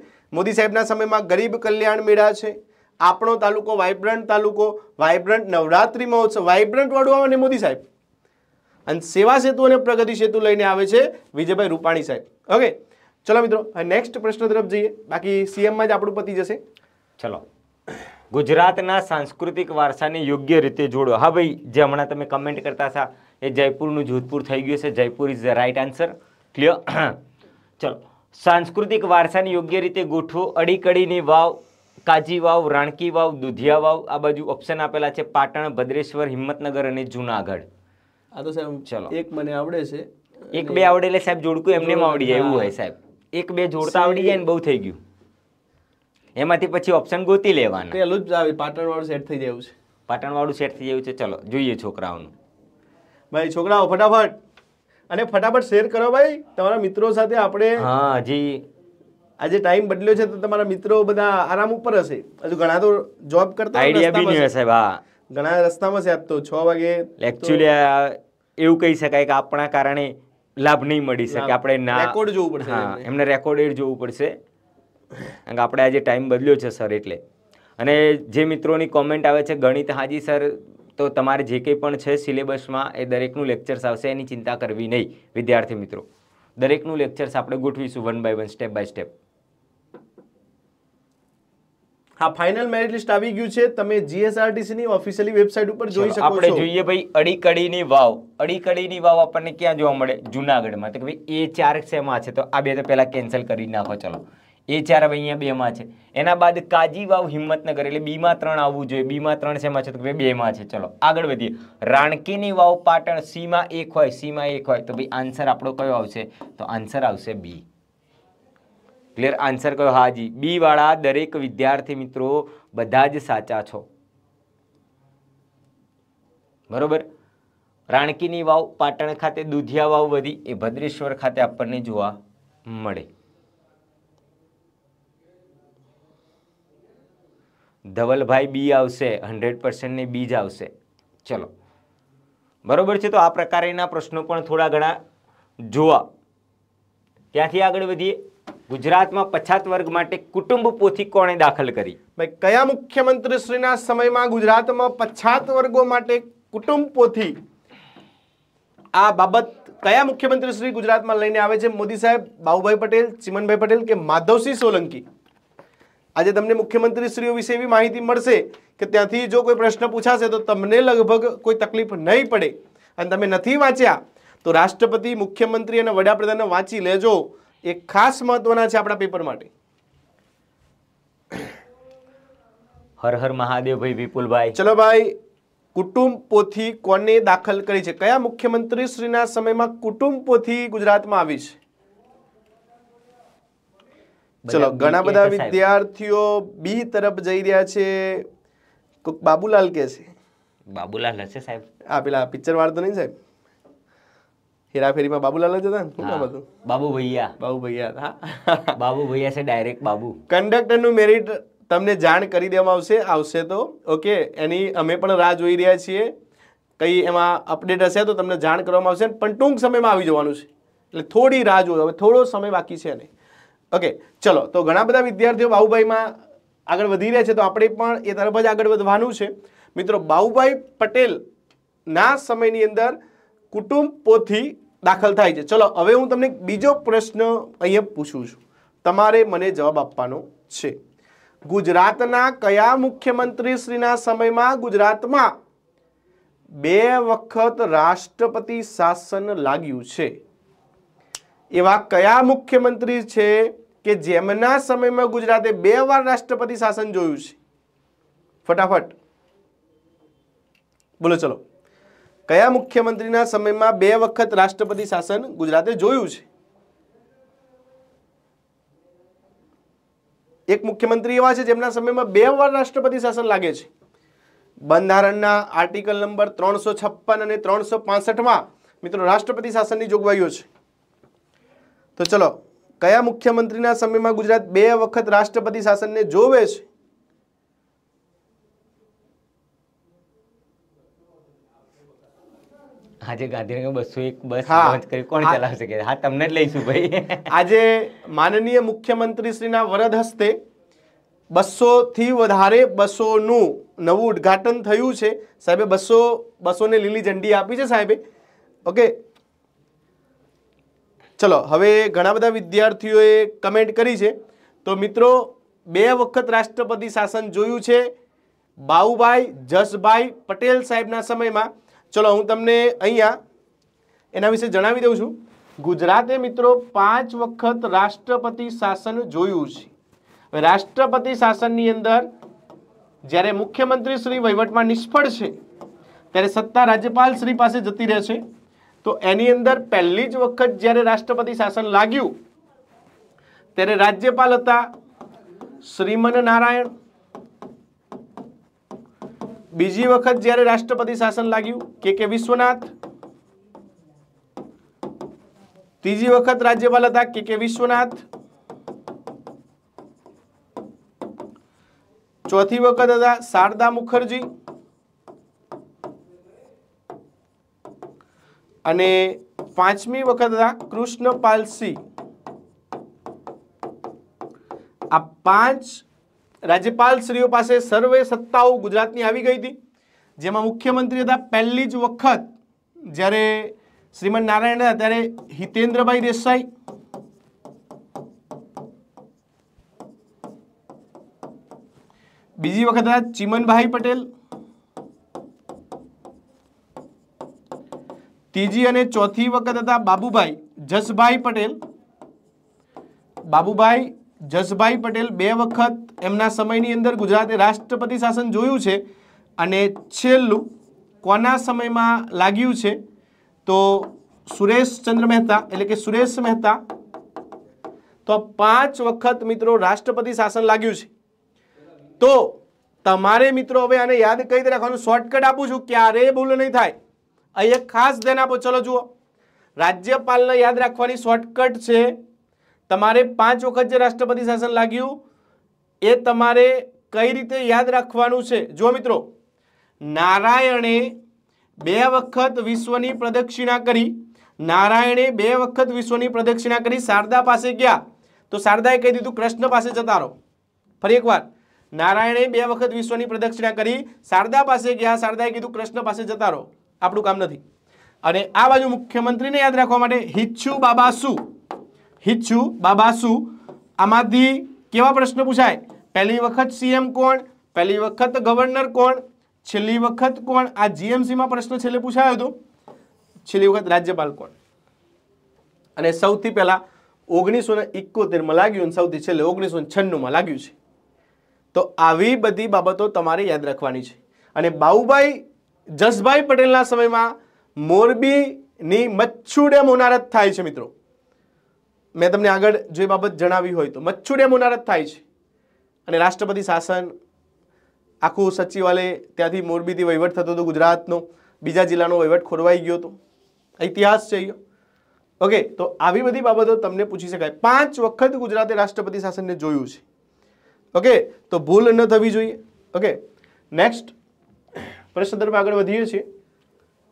[SPEAKER 1] મોદી સાહેબના સમયમાં ગરીબ કલ્યાણ મેળા છે આપણો તાલુકો વાઇબ્રન્ટ તાલુકો વાઇબ્રન્ટ નવરાત્રિ મહોત્સવ વાઇબ્રન્ટ વાળું આવે ને મોદી સાહેબ અને સેવા સેતુ અને પ્રગતિ સેતુ લઈને આવે છે વિજયભાઈ રૂપાણી સાહેબ ઓકે ચલો મિત્રો હવે નેક્સ્ટ પ્રશ્ન તરફ જઈએ બાકી સીએમમાં જ આપણું પતી જશે ચલો
[SPEAKER 2] ગુજરાતના સાંસ્કૃતિક વારસાને યોગ્ય રીતે જોડો હા ભાઈ જે હમણાં તમે કમેન્ટ કરતા હતા એ જયપુરનું જોધપુર થઈ ગયું છે Jaipur is the right answer clear ચલો સાંસ્કૃતિક વારસાને યોગ્ય રીતે ગોઠવો અડીકડીની વાવ કાજી વાવ રાણકી વાવ દુધિયા વાવ આ બાજુ ઓપ્શન આપેલા છે પાટણ ભદ્રેશ્વર હિંમતનગર અને જુનાગઢ આ તો સાહેબ ચલો એક મને આવડે છે એક બે આવડે એટલે સાહેબ જોડકું એમને આવડી જાય એવું હોય સાહેબ એક બે જોડતા આવડી જાય ને બહુ થઈ ગયું એમાંથી પછી ઓપ્શન ગોતી લેવાનું
[SPEAKER 1] પહેલું જ આવે પાટણવાળું સેટ થઈ જવું છે પાટણવાળું સેટ થઈ જવું છે ચલો જોઈએ છોકરાઓનું ભાઈ છોકરાઓ ફટાફટ અને ફટાફટ શેર કરો ભાઈ તમારા મિત્રો સાથે આપણે હા હજી આજે ટાઈમ બદલ્યો છે તો તમારા મિત્રો બધા આરામ ઉપર હશે હજુ ઘણા તો જોબ કરતા આઈડિયા બી નહીં સાહેબ હા ઘણા રસ્તામાં છે આજ તો છ વાગે
[SPEAKER 2] એકચ્યુઅલી એવું કહી શકાય કે આપણા કારણે લાભ નહીં મળી શકે આપણે ના રેકોર્ડ જોવું પડશે હા એમને રેકોર્ડેડ જોવું પડશે કારણ કે આપણે આજે ટાઈમ બદલ્યો છે સર એટલે અને જે મિત્રોની કોમેન્ટ આવે છે ગણિત હાજી સર તો તમારે જે કંઈ પણ છે સિલેબસમાં એ દરેકનું લેક્ચર્સ આવશે એની ચિંતા કરવી નહીં વિદ્યાર્થી મિત્રો દરેકનું લેક્ચર્સ આપણે ગોઠવીશું one by one step by step
[SPEAKER 1] હા ફાઇનલ મેરિટ લિસ્ટ આવી ગયું છે તમે જીએસઆરટીસી ની ઓફિશિયલી વેબસાઇટ ઉપર જોઈ શકો છો આપણે જોઈએ
[SPEAKER 2] ભાઈ અડીકડીની વાવ અડીકડીની વાવ આપણને ક્યાં જોવા મળે જૂનાગઢમાં તો કે ભાઈ એ ચાર શેમાં છે તો આ બે તો પહેલા કેન્સલ કરી નાખો ચલો એ ચાર ભાઈ અહીંયા બેમાં છે એના બાદ કાજી વાવ હિંમતનગર એટલે બીમાં ત્રણ આવવું જોઈએ બીમાં ત્રણ શેમાં છે તો ભાઈ બેમાં છે ચલો આગળ વધીએ રાણકીની વાવ પાટણ સીમાં એક હોય સીમાં એક હોય તો ભાઈ આન્સર આપણો કયો આવશે તો આન્સર આવશે બી ક્લિયર આન્સર કયો હાજી બીવાળા દરેક વિદ્યાર્થી મિત્રો બધા જ સાચા છો બરોબર રાણકીની વાવ પાટણ ખાતે દુધિયા વાવ વધી એ ભદ્રેશ્વર ખાતે આપણને જોવા મળે ધવલભાઈ બી આવશે હંડ્રેડ પર્સન્ટ ને બીજ આવશે ચલો બરોબર છે તો આ પ્રકારના પ્રશ્નો પણ થોડા ઘણા જોવા ત્યાંથી આગળ વધીએ ગુજરાતમાં પછાત વર્ગ માટે કુટુંબ પોથી કોણે દાખલ કરી ભાઈ કયા
[SPEAKER 1] મુખ્યમંત્રીશ્રીના સમયમાં ગુજરાતમાં પછાત વર્ગો માટે કુટુંબ પોથી આ બાબત કયા મુખ્યમંત્રીશ્રી ગુજરાતમાં લઈને આવે છે મોદી સાહેબ બાબુભાઈ પટેલ ચિમનભાઈ પટેલ કે માધવસિંહ સોલંકી આજે તમને મુખ્યમંત્રીશ્રીઓ વિશે એવી માહિતી મળશે કે ત્યાંથી જો કોઈ પ્રશ્ન પૂછાશે તો તમને લગભગ કોઈ તકલીફ નહીં પડે અને તમે નથી વાંચ્યા તો રાષ્ટ્રપતિ મુખ્યમંત્રી અને વડાપ્રધાન વાંચી લેજો એ ખાસ મહત્વના છે આપણા પેપર માટે હર હર મહાદેવ ભાઈ વિપુલભાઈ ચલો ભાઈ કુટુંબ પોથી કોને દાખલ કરી છે કયા મુખ્યમંત્રી શ્રીના સમયમાં કુટુંબ પોથી ગુજરાતમાં આવી છે
[SPEAKER 2] ચલો ઘણા બધા
[SPEAKER 1] વિદ્યાર્થીઓ બી તરફ જઈ રહ્યા છે બાબુલાલ કે છે
[SPEAKER 2] બાબુલાલ હશે સાહેબ
[SPEAKER 1] આ પેલા પિક્ચર વાળતો નહીં સાહેબ હેરાફેરીમાં બાબુલાલ જ હતા ને શું નામ હતું બાબુ ભૈયા બાબુ ભૈયા હા બાબુ ભૈયા છે ડાયરેક્ટ બાબુ કંડક્ટરનું મેરિટ તમને જાણ કરી દેવામાં આવશે આવશે તો ઓકે એની અમે પણ રાહ જોઈ રહ્યા છીએ કંઈ એમાં અપડેટ હશે તો તમને જાણ કરવામાં આવશે પણ ટૂંક સમયમાં આવી જવાનું છે એટલે થોડી રાહ જોજો હવે થોડો સમય બાકી છે ને ઓકે ચલો તો ઘણા બધા વિદ્યાર્થીઓ બાબુભાઈમાં આગળ વધી રહ્યા છે તો આપણે પણ એ તરફ જ આગળ વધવાનું છે મિત્રો બાબુભાઈ પટેલ ના સમયની અંદર કુટુંબ પોથી દાખલ થાય છે ચલો હવે હું તમને બીજો પ્રશ્ન અહીંયા પૂછું છું તમારે મને જવાબ આપવાનો છે ગુજરાતના કયા મુખ્યમંત્રી શ્રીના સમયમાં ગુજરાતમાં બે વખત રાષ્ટ્રપતિ શાસન લાગ્યું છે એવા કયા મુખ્યમંત્રી છે કે જેમના સમયમાં ગુજરાતે બે વાર રાષ્ટ્રપતિ શાસન જોયું છે ફટાફટ બોલો ચલો કયા મુખ્યમંત્રીના સમયમાં બે વખત રાષ્ટ્રપતિ શાસન ગુજરાતે જોયું છે એક મુખ્યમંત્રી એવા છે જેમના સમયમાં બે વાર રાષ્ટ્રપતિ શાસન લાગે છે બંધારણના આર્ટિકલ નંબર ત્રણસો છપ્પન અને ત્રણસો પાસઠમાં મિત્રો રાષ્ટ્રપતિ શાસનની જોગવાઈઓ છે તો ચલો કયા મુખ્યમંત્રીના સમયમાં ગુજરાત બે વખત રાષ્ટ્રપતિ શાસનને જોવે છે આજે ગાંધીનગર બસો એક બસ લોન્ચ કરી કોણ ચલાવશે કે હા તમને જ લઈશું ભાઈ આજે માનનીય મુખ્યમંત્રી શ્રીના વરદ હસ્તે બસોથી વધારે બસોનું નવું ઉદ્ઘાટન થયું છે સાહેબે બસો બસોને લીલી ઝંડી આપી છે સાહેબે ઓકે ચલો હવે ઘણા બધા વિદ્યાર્થીઓએ કમેન્ટ કરી છે તો મિત્રો બે વખત રાષ્ટ્રપતિ શાસન જોયું છે બાઉભાઈ જસભાઈ પટેલ સાહેબના સમયમાં ચલો હું તમને અહીંયા એના વિશે જણાવી દઉં છું ગુજરાતે મિત્રો પાંચ વખત રાષ્ટ્રપતિ શાસન જોયું છે રાષ્ટ્રપતિ શાસનની અંદર જ્યારે મુખ્યમંત્રી શ્રી વહીવટમાં નિષ્ફળ છે ત્યારે સત્તા રાજ્યપાલ શ્રી પાસે જતી રહે છે તો એની અંદર પહેલી જ વખત જ્યારે રાષ્ટ્રપતિ શાસન લાગ્યું ત્યારે રાજ્યપાલ હતા શ્રીમન નારાયણ બીજી વખત જ્યારે રાષ્ટ્રપતિ શાસન લાગ્યું કે કે વિશ્વનાથ ત્રીજી વખત રાજ્યપાલ હતા કે કે વિશ્વનાથ ચોથી વખત હતા શારદા મુખર્જી અને પાંચમી વખત હતા કૃષ્ણ પાલસી આ પાંચ રાજ્યપાલ શ્રીઓ પાસે સર્વે સત્તાઓ ગુજરાતની આવી ગઈ હતી જેમાં મુખ્યમંત્રી હતા પહેલી જ વખત જ્યારે શ્રીમદ નારાયણ હતા ત્યારે હિતેન્દ્રભાઈ દેસાઈ બીજી વખત હતા ચિમનભાઈ પટેલ ત્રીજી અને ચોથી વખત હતા બાબુભાઈ જસભાઈ પટેલ બાબુભાઈ જસભાઈ પટેલ બે વખત એમના સમયની અંદર ગુજરાતે રાષ્ટ્રપતિ શાસન જોયું છે અને છેલ્લું કોના સમયમાં લાગ્યું છે તો સુરેશચંદ્ર મહેતા એટલે કે સુરેશ મહેતા તો પાંચ વખત મિત્રો રાષ્ટ્રપતિ શાસન લાગ્યું છે તો તમારે મિત્રો હવે આને યાદ કઈ રીતે રાખવાનું શોર્ટકટ આપું છું ક્યારે ભૂલ નહીં થાય અહીંયા ખાસ ધ્યાન આપો ચલો જુઓ રાજ્યપાલને યાદ રાખવાની શોર્ટકટ છે તમારે પાંચ વખત જે રાષ્ટ્રપતિ શાસન લાગ્યું એ તમારે કઈ રીતે યાદ રાખવાનું છે જો મિત્રો નારાયણે બે વખત વિશ્વની પ્રદક્ષિણા કરી નારાયણે બે વખત વિશ્વની પ્રદક્ષિણા કરી શારદા પાસે ગયા તો શારદાએ કહી દીધું કૃષ્ણ પાસે જતા રહો ફરી એકવાર નારાયણે બે વખત વિશ્વની પ્રદક્ષિણા કરી શારદા પાસે ગયા શારદાએ કીધું કૃષ્ણ પાસે જતા રહો આપણું કામ નથી અને આ બાજુ મુખ્યમંત્રીને યાદ રાખવા માટે હિચ્છુ બાબા શું હિચ્છુ બાબાસુ આમાંથી કેવા પ્રશ્ન પૂછાય પહેલી વખત સીએમ કોણ પહેલી વખત ગવર્નર કોણ છેલ્લી વખત કોણ આ જીએમસીમાં પ્રશ્ન છેલ્લે પૂછાયો હતો છેલ્લી વખત રાજ્યપાલ કોણ અને સૌથી પહેલાં ઓગણીસો ને ઇકોતેરમાં લાગ્યું અને સૌથી છેલ્લે ઓગણીસો છન્નુંમાં લાગ્યું છે તો આવી બધી બાબતો તમારે યાદ રાખવાની છે અને બાઉભાઈ જસભાઈ પટેલના સમયમાં મોરબીની મચ્છુડે ડેમ થાય છે મિત્રો મેં તમને આગળ જે બાબત જણાવી હોય તો મચ્છુડિયા મુનારત થાય છે અને રાષ્ટ્રપતિ શાસન આખું સચિવાલય ત્યાંથી મોરબીથી વહીવટ થતો હતો ગુજરાતનો બીજા જિલ્લાનો વહીવટ ખોરવાઈ ગયો હતો ઇતિહાસ છે ઓકે તો આવી બધી બાબતો તમને પૂછી શકાય પાંચ વખત ગુજરાતે રાષ્ટ્રપતિ શાસનને જોયું છે ઓકે તો ભૂલ ન થવી જોઈએ ઓકે નેક્સ્ટ પ્રશ્ન તરફ આગળ વધીએ છીએ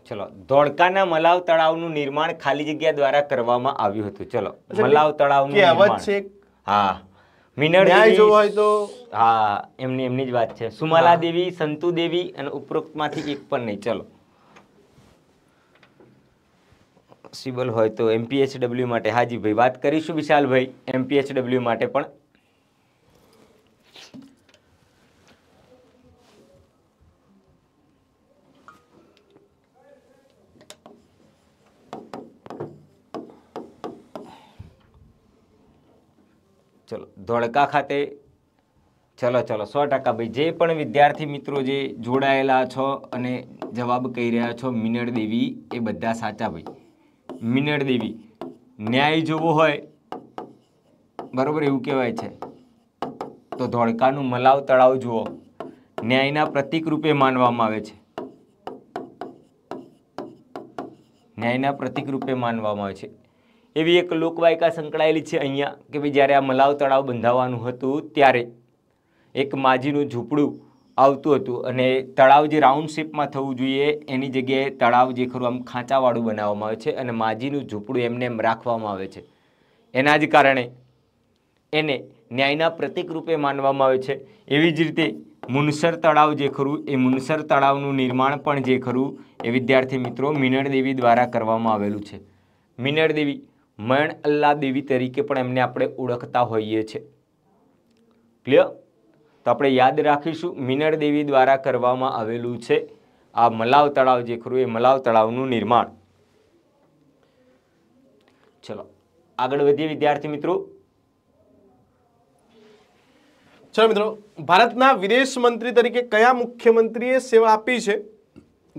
[SPEAKER 2] ચલો ધોળકાના મલાવ તળાવનું નિર્માણ ખાલી જગ્યા દ્વારા કરવામાં આવ્યું હતું ચલો મલાવ તળાવનું નિર્માણ છે હા એમની એમની જ વાત છે સુમાલા દેવી સંતુ દેવી અને ઉપરોક્તમાંથી એક પણ નહીં ચલો સિબલ હોય તો એમપીએચડબલ્યુ માટે હાજી ભાઈ વાત કરીશું વિશાલભાઈ એમપીએચડબલ્યુ માટે પણ ચલો ધોળકા ખાતે ચલો ચલો સો ટકા ભાઈ જે પણ વિદ્યાર્થી મિત્રો જે જોડાયેલા છો અને જવાબ કહી રહ્યા છો મિનળ દેવી એ બધા સાચા ભાઈ મિનળ દેવી ન્યાય જોવો હોય બરાબર એવું કહેવાય છે તો ધોળકાનું મલાવ તળાવ જુઓ ન્યાયના પ્રતિક રૂપે માનવામાં આવે છે ન્યાયના પ્રતિક રૂપે માનવામાં આવે છે એવી એક લોકવાયકા સંકળાયેલી છે અહીંયા કે ભાઈ જ્યારે આ મલાવ તળાવ બંધાવવાનું હતું ત્યારે એક માજીનું ઝૂંપડું આવતું હતું અને તળાવ જે રાઉન્ડ શેપમાં થવું જોઈએ એની જગ્યાએ તળાવ જે ખરું આમ ખાંચાવાળું બનાવવામાં આવે છે અને માજીનું ઝૂંપડું એમને એમ રાખવામાં આવે છે એના જ કારણે એને ન્યાયના પ્રતિક રૂપે માનવામાં આવે છે એવી જ રીતે મુનસર તળાવ જે ખરું એ મુનસર તળાવનું નિર્માણ પણ જે ખરું એ વિદ્યાર્થી મિત્રો મિનળ દેવી દ્વારા કરવામાં આવેલું છે મીનળદેવી મૈણ અલ્લા દેવી તરીકે પણ એમને આપણે ઓળખતા હોઈએ છીએ ક્લિયર તો આપણે યાદ રાખીશું મિનળ દેવી દ્વારા કરવામાં આવેલું છે આ મલાવ તળાવ જે ખરું એ મલાવ તળાવનું નિર્માણ
[SPEAKER 1] ચલો આગળ વધીએ વિદ્યાર્થી મિત્રો ચલો મિત્રો ભારતના વિદેશ મંત્રી તરીકે કયા મુખ્યમંત્રીએ સેવા આપી છે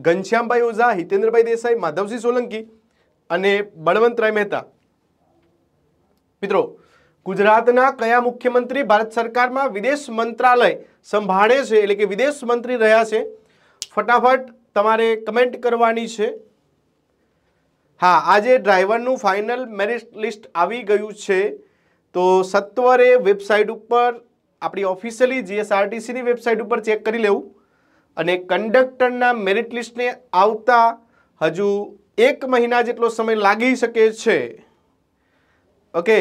[SPEAKER 1] ઘનશ્યામભાઈ ઓઝા હિતેન્દ્રભાઈ દેસાઈ માધવસિંહ સોલંકી અને બળવંતરાય મહેતા મિત્રો ગુજરાતના કયા મુખ્યમંત્રી ભારત સરકારમાં વિદેશ મંત્રાલય સંભાળે છે એટલે કે વિદેશ મંત્રી રહ્યા છે ફટાફટ તમારે કમેન્ટ કરવાની છે હા આજે ડ્રાઈવરનું ફાઇનલ મેરિટ લિસ્ટ આવી ગયું છે તો સત્વરે વેબસાઇટ ઉપર આપણી ઓફિશિયલી જીએસઆરટીસીની વેબસાઇટ ઉપર ચેક કરી લેવું અને કંડક્ટરના મેરિટ લિસ્ટને આવતા હજુ એક મહિના જેટલો સમય લાગી શકે છે ઓકે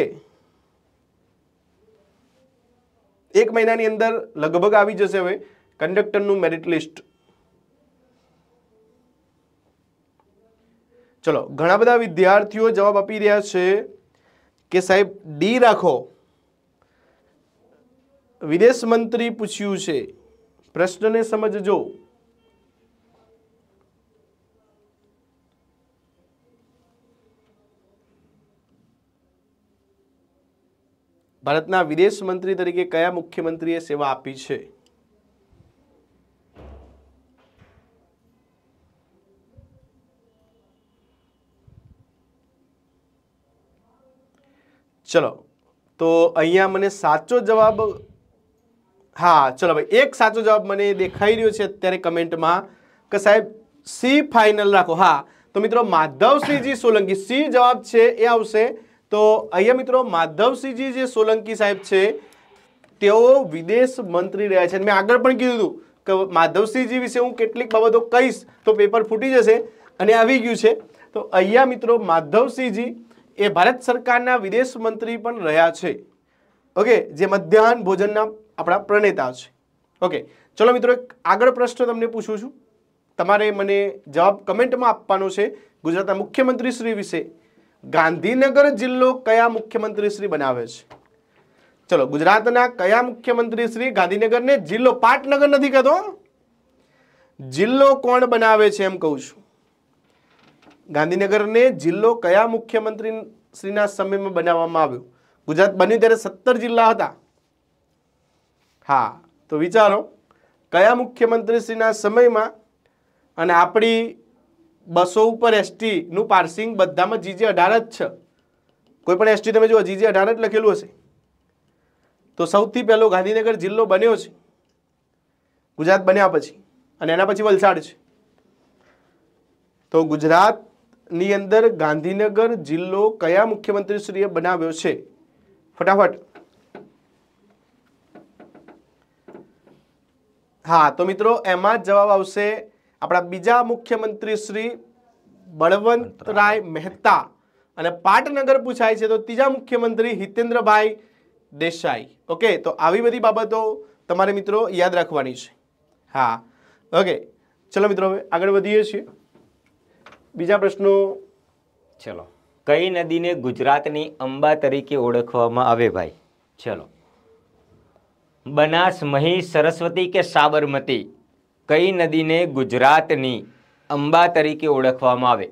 [SPEAKER 1] એક મહિનાની અંદર લગભગ આવી જશે હવે કંડક્ટરનું મેરિટ લિસ્ટ ચલો ઘણા બધા વિદ્યાર્થીઓ જવાબ આપી રહ્યા છે કે સાહેબ ડી રાખો વિદેશ મંત્રી પૂછ્યું છે પ્રશ્નને સમજજો ભારતના વિદેશ મંત્રી તરીકે કયા મુખ્યમંત્રીએ સેવા આપી છે ચલો તો અહીંયા મને સાચો જવાબ હા ચલો ભાઈ એક સાચો જવાબ મને દેખાઈ રહ્યો છે અત્યારે કમેન્ટમાં કે સાહેબ સી ફાઇનલ રાખો હા તો મિત્રો માધવસિંહજી સોલંકી સી જવાબ છે એ આવશે તો અહીંયા મિત્રો માધવસિંહજી જે સોલંકી સાહેબ છે તેઓ વિદેશ મંત્રી રહ્યા છે મેં આગળ પણ કીધું હતું કે માધવસિંહજી વિશે હું કેટલીક બાબતો કહીશ તો પેપર ફૂટી જશે અને આવી ગયું છે તો અહીંયા મિત્રો માધવસિંહજી એ ભારત સરકારના વિદેશ મંત્રી પણ રહ્યા છે ઓકે જે મધ્યાહન ભોજનના આપણા પ્રણેતા છે ઓકે ચલો મિત્રો એક આગળ પ્રશ્ન તમને પૂછું છું તમારે મને જવાબ કમેન્ટમાં આપવાનો છે ગુજરાતના મુખ્યમંત્રી શ્રી વિશે ગાંધીનગર જિલ્લો કયા મુખ્યમંત્રી શ્રી બનાવે છે ચલો ગુજરાતના કયા મુખ્યમંત્રી મુખ્યમંત્રીશ્રી ગાંધીનગરને જિલ્લો પાટનગર નથી કહેતો જિલ્લો કોણ બનાવે છે એમ કહું છું ગાંધીનગરને જિલ્લો કયા મુખ્યમંત્રી શ્રીના સમયમાં બનાવવામાં આવ્યો ગુજરાત બન્યું ત્યારે સત્તર જિલ્લા હતા હા તો વિચારો કયા મુખ્યમંત્રી શ્રીના સમયમાં અને આપણી બસો ઉપર એસટીનું પાર્સિંગ બધામાં જીજે અઢાર જ છે કોઈ પણ એસટી તમે જુઓ જીજે અઢાર જ લખેલું હશે તો સૌથી પહેલો ગાંધીનગર જિલ્લો બન્યો છે ગુજરાત બન્યા પછી અને એના પછી વલસાડ છે તો ગુજરાતની અંદર ગાંધીનગર જિલ્લો કયા મુખ્યમંત્રીશ્રીએ બનાવ્યો છે ફટાફટ હા તો મિત્રો એમાં જ જવાબ આવશે આપણા બીજા મુખ્યમંત્રી શ્રી બળવંતરાય મહેતા અને પાટનગર પૂછાય છે તો ત્રીજા મુખ્યમંત્રી હિતેન્દ્રભાઈ દેસાઈ ઓકે તો આવી બધી બાબતો તમારે મિત્રો યાદ રાખવાની છે હા ઓકે ચલો મિત્રો હવે આગળ વધીએ છીએ બીજા પ્રશ્નો
[SPEAKER 2] ચલો કઈ નદીને ગુજરાતની અંબા તરીકે ઓળખવામાં આવે ભાઈ ચલો બનાસ મહી સરસ્વતી કે સાબરમતી કઈ નદીને ગુજરાતની અંબા તરીકે ઓળખવામાં આવે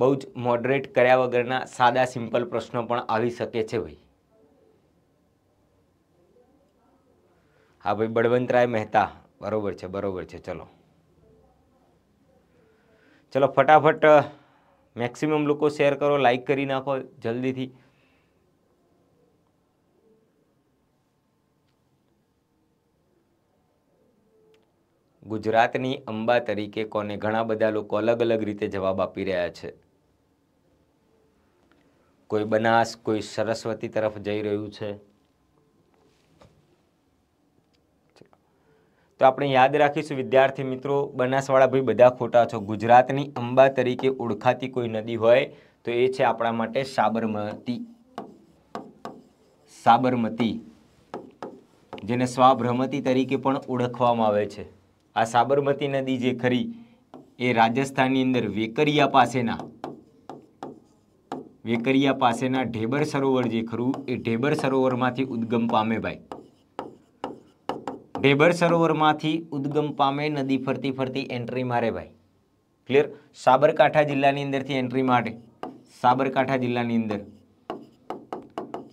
[SPEAKER 2] બહુ જ મોડરેટ કર્યા વગરના સાદા સિમ્પલ પ્રશ્નો પણ આવી શકે છે ભાઈ હા ભાઈ બળવંતરાય મહેતા બરોબર છે બરોબર છે ચલો ચલો ફટાફટ મેક્સિમમ લોકો શેર કરો લાઈક કરી નાખો જલ્દીથી ગુજરાતની અંબા તરીકે કોને ઘણા બધા લોકો અલગ અલગ રીતે જવાબ આપી રહ્યા છે કોઈ બનાસ કોઈ સરસ્વતી તરફ જઈ રહ્યું છે તો આપણે યાદ રાખીશું વિદ્યાર્થી મિત્રો બનાસવાળા ભાઈ બધા ખોટા છો ગુજરાતની અંબા તરીકે ઓળખાતી કોઈ નદી હોય તો એ છે આપણા માટે સાબરમતી સાબરમતી જેને સ્વાભ્રમતી તરીકે પણ ઓળખવામાં આવે છે આ સાબરમતી નદી જે ખરી એ રાજસ્થાનની અંદર વેકરિયા પાસેના વેકરિયા પાસેના ઢેબર સરોવર જે ખરું એ ઢેબર સરોવરમાંથી ઉદ્ગમ પામે ભાઈ ઢેબર સરોવરમાંથી ઉદ્ગમ પામે નદી ફરતી ફરતી એન્ટ્રી મારે ભાઈ ક્લિયર સાબરકાંઠા જિલ્લાની અંદરથી એન્ટ્રી મારે સાબરકાંઠા જિલ્લાની અંદર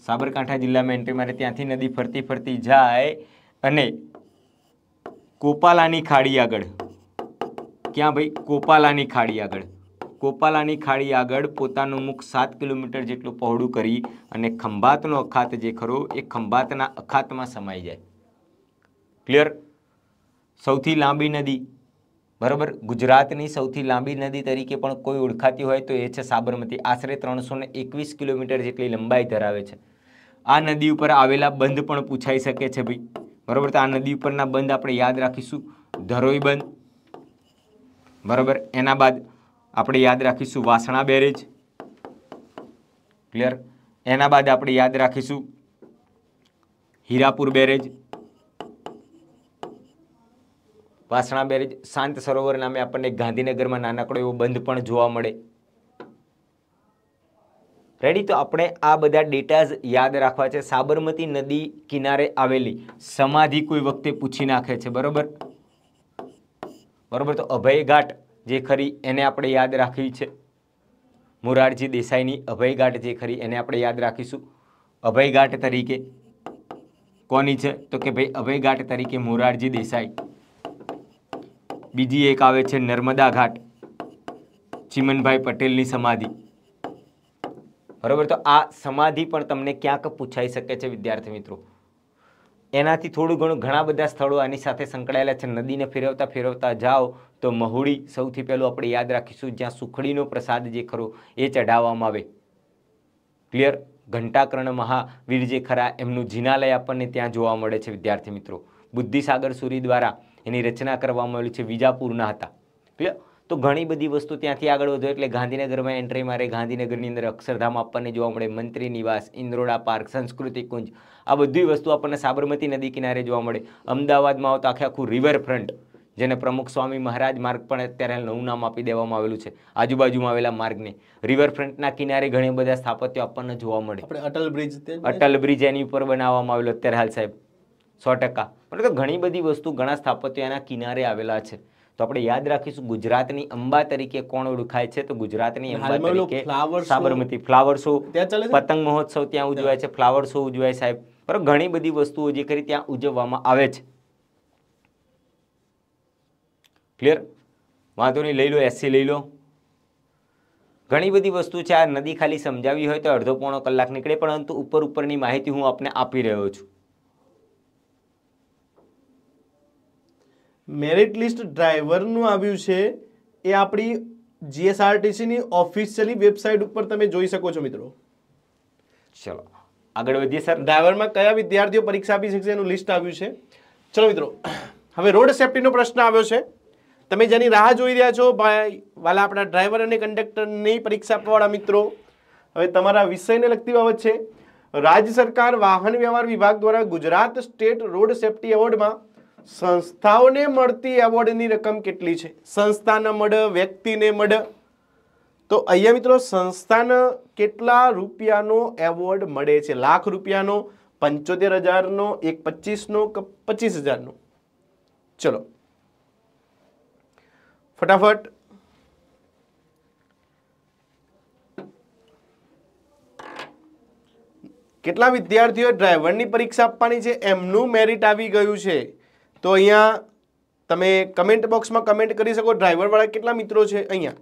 [SPEAKER 2] સાબરકાંઠા જિલ્લામાં એન્ટ્રી મારે ત્યાંથી નદી ફરતી ફરતી જાય અને કોપાલાની ખાડી આગળ ક્યાં ભાઈ કોપાલાની ખાડી આગળ કોપાલાની ખાડી આગળ પોતાનું મુખ સાત કિલોમીટર જેટલું પહોળું કરી અને ખંભાતનો અખાત જે ખરો એ ખંભાતના અખાતમાં સમાઈ જાય ક્લિયર સૌથી લાંબી નદી બરાબર ગુજરાતની સૌથી લાંબી નદી તરીકે પણ કોઈ ઓળખાતી હોય તો એ છે સાબરમતી આશરે ત્રણસો એકવીસ કિલોમીટર જેટલી લંબાઈ ધરાવે છે આ નદી ઉપર આવેલા બંધ પણ પૂછાઈ શકે છે ભાઈ બરાબર તો આ નદી ઉપરના બંધ આપણે યાદ રાખીશું ધરોઈ બંધ બરાબર એના બાદ આપણે યાદ રાખીશું વાસણા બેરેજ ક્લિયર એના બાદ આપણે યાદ રાખીશું હીરાપુર બેરેજ વાસણા બેરેજ શાંત સરોવર નામે આપણને ગાંધીનગરમાં નાનકડો એવો બંધ પણ જોવા મળે રેડી તો આપણે આ બધા ડેટાઝ યાદ રાખવા છે સાબરમતી નદી કિનારે આવેલી સમાધિ કોઈ વખતે પૂછી નાખે છે બરાબર બરાબર તો અભયઘાટ જે ખરી એને આપણે યાદ રાખવી છે મોરારજી દેસાઈની અભયઘાટ જે ખરી એને આપણે યાદ રાખીશું અભયઘાટ તરીકે કોની છે તો કે ભાઈ અભયઘાટ તરીકે મોરારજી દેસાઈ બીજી એક આવે છે નર્મદા ઘાટ ચિમનભાઈ પટેલની સમાધિ બરાબર તો આ સમાધિ પણ તમને ક્યાંક પૂછાઈ શકે છે વિદ્યાર્થી મિત્રો એનાથી થોડું ઘણું ઘણા બધા સ્થળો આની સાથે સંકળાયેલા છે નદીને ફેરવતા ફેરવતા જાઓ તો મહુડી સૌથી પહેલું આપણે યાદ રાખીશું જ્યાં સુખડીનો પ્રસાદ જે ખરો એ ચઢાવવામાં આવે ક્લિયર ઘંટાકર્ણ મહાવીર જે ખરા એમનું જિનાલય આપણને ત્યાં જોવા મળે છે વિદ્યાર્થી મિત્રો બુદ્ધિસાગર સુરી દ્વારા એની રચના કરવામાં આવેલી છે વિજાપુરના હતા તો ઘણી બધી વસ્તુ ત્યાંથી આગળ વધો એટલે ગાંધીનગરમાં એન્ટ્રી મારે ગાંધીનગરની અંદર અક્ષરધામ આપણને જોવા મળે મંત્રી નિવાસ ઇન્દ્રોડા પાર્ક સંસ્કૃતિ કુંજ આ બધી વસ્તુ આપણને સાબરમતી નદી કિનારે જોવા મળે અમદાવાદમાં આવતો આખે આખું રિવરફ્રન્ટ જેને પ્રમુખ સ્વામી મહારાજ માર્ગ પણ અત્યારે નવું નામ આપી દેવામાં આવેલું છે આજુબાજુમાં આવેલા માર્ગને રિવરફ્રન્ટના કિનારે ઘણા બધા સ્થાપત્યો આપણને જોવા મળે અટલ બ્રિજ અટલ બ્રિજ એની ઉપર બનાવવામાં આવેલો અત્યારે હાલ સાહેબ સો ટકા મતલબ કે ઘણી બધી વસ્તુ ઘણા સ્થાપત્યો એના કિનારે આવેલા છે તો આપણે યાદ રાખીશું ગુજરાતની અંબા તરીકે કોણ ઓળખાય છે તો ગુજરાતની અંબા તરીકે સાબરમતી ફ્લાવર શો પતંગ મહોત્સવ ત્યાં ઉજવાય છે ફ્લાવર શો ઉજવાય સાહેબ બરાબર ઘણી બધી વસ્તુઓ જે કરી ત્યાં ઉજવવામાં આવે છે ક્લિયર વાંધો નહીં લઈ લો એસી લઈ લો ઘણી બધી વસ્તુ છે આ નદી ખાલી સમજાવી હોય તો અડધો પોણો કલાક નીકળે પરંતુ ઉપર ઉપરની માહિતી હું આપને આપી રહ્યો છું
[SPEAKER 1] મેરિટ લિસ્ટ ડ્રાઈવરનું આવ્યું છે એ આપણી જીએસઆરટીસીની ઓફિશિયલી વેબસાઇટ ઉપર તમે જોઈ શકો છો મિત્રો ચલો આગળ વધીએ સર ડ્રાઈવરમાં કયા વિદ્યાર્થીઓ પરીક્ષા આપી શકશે એનું લિસ્ટ આવ્યું છે ચલો મિત્રો હવે રોડ સેફટીનો પ્રશ્ન આવ્યો છે તમે જેની રાહ જોઈ રહ્યા છો ભાઈ વાલા આપણા ડ્રાઈવર અને કંડક્ટરની પરીક્ષા આપવાવાળા મિત્રો હવે તમારા વિષયને લગતી બાબત છે રાજ્ય સરકાર વાહન વ્યવહાર વિભાગ દ્વારા ગુજરાત સ્ટેટ રોડ સેફટી એવોર્ડમાં સંસ્થાઓને મળતી એવોર્ડની રકમ કેટલી છે સંસ્થાના મડ વ્યક્તિને મડ તો અહીંયા મિત્રો સંસ્થાને કેટલા રૂપિયાનો એવોર્ડ મળે છે લાખ રૂપિયાનો પંચોતેર હજારનો એક પચીસનો કે પચીસ હજારનો ચલો ફટાફટ કેટલા વિદ્યાર્થીઓ ડ્રાઈવરની પરીક્ષા આપવાની છે એમનું મેરિટ આવી ગયું છે તો અહીંયા તમે કમેન્ટ બોક્સમાં કમેન્ટ કરી શકો ડ્રાઈવરવાળા કેટલા મિત્રો છે અહીંયા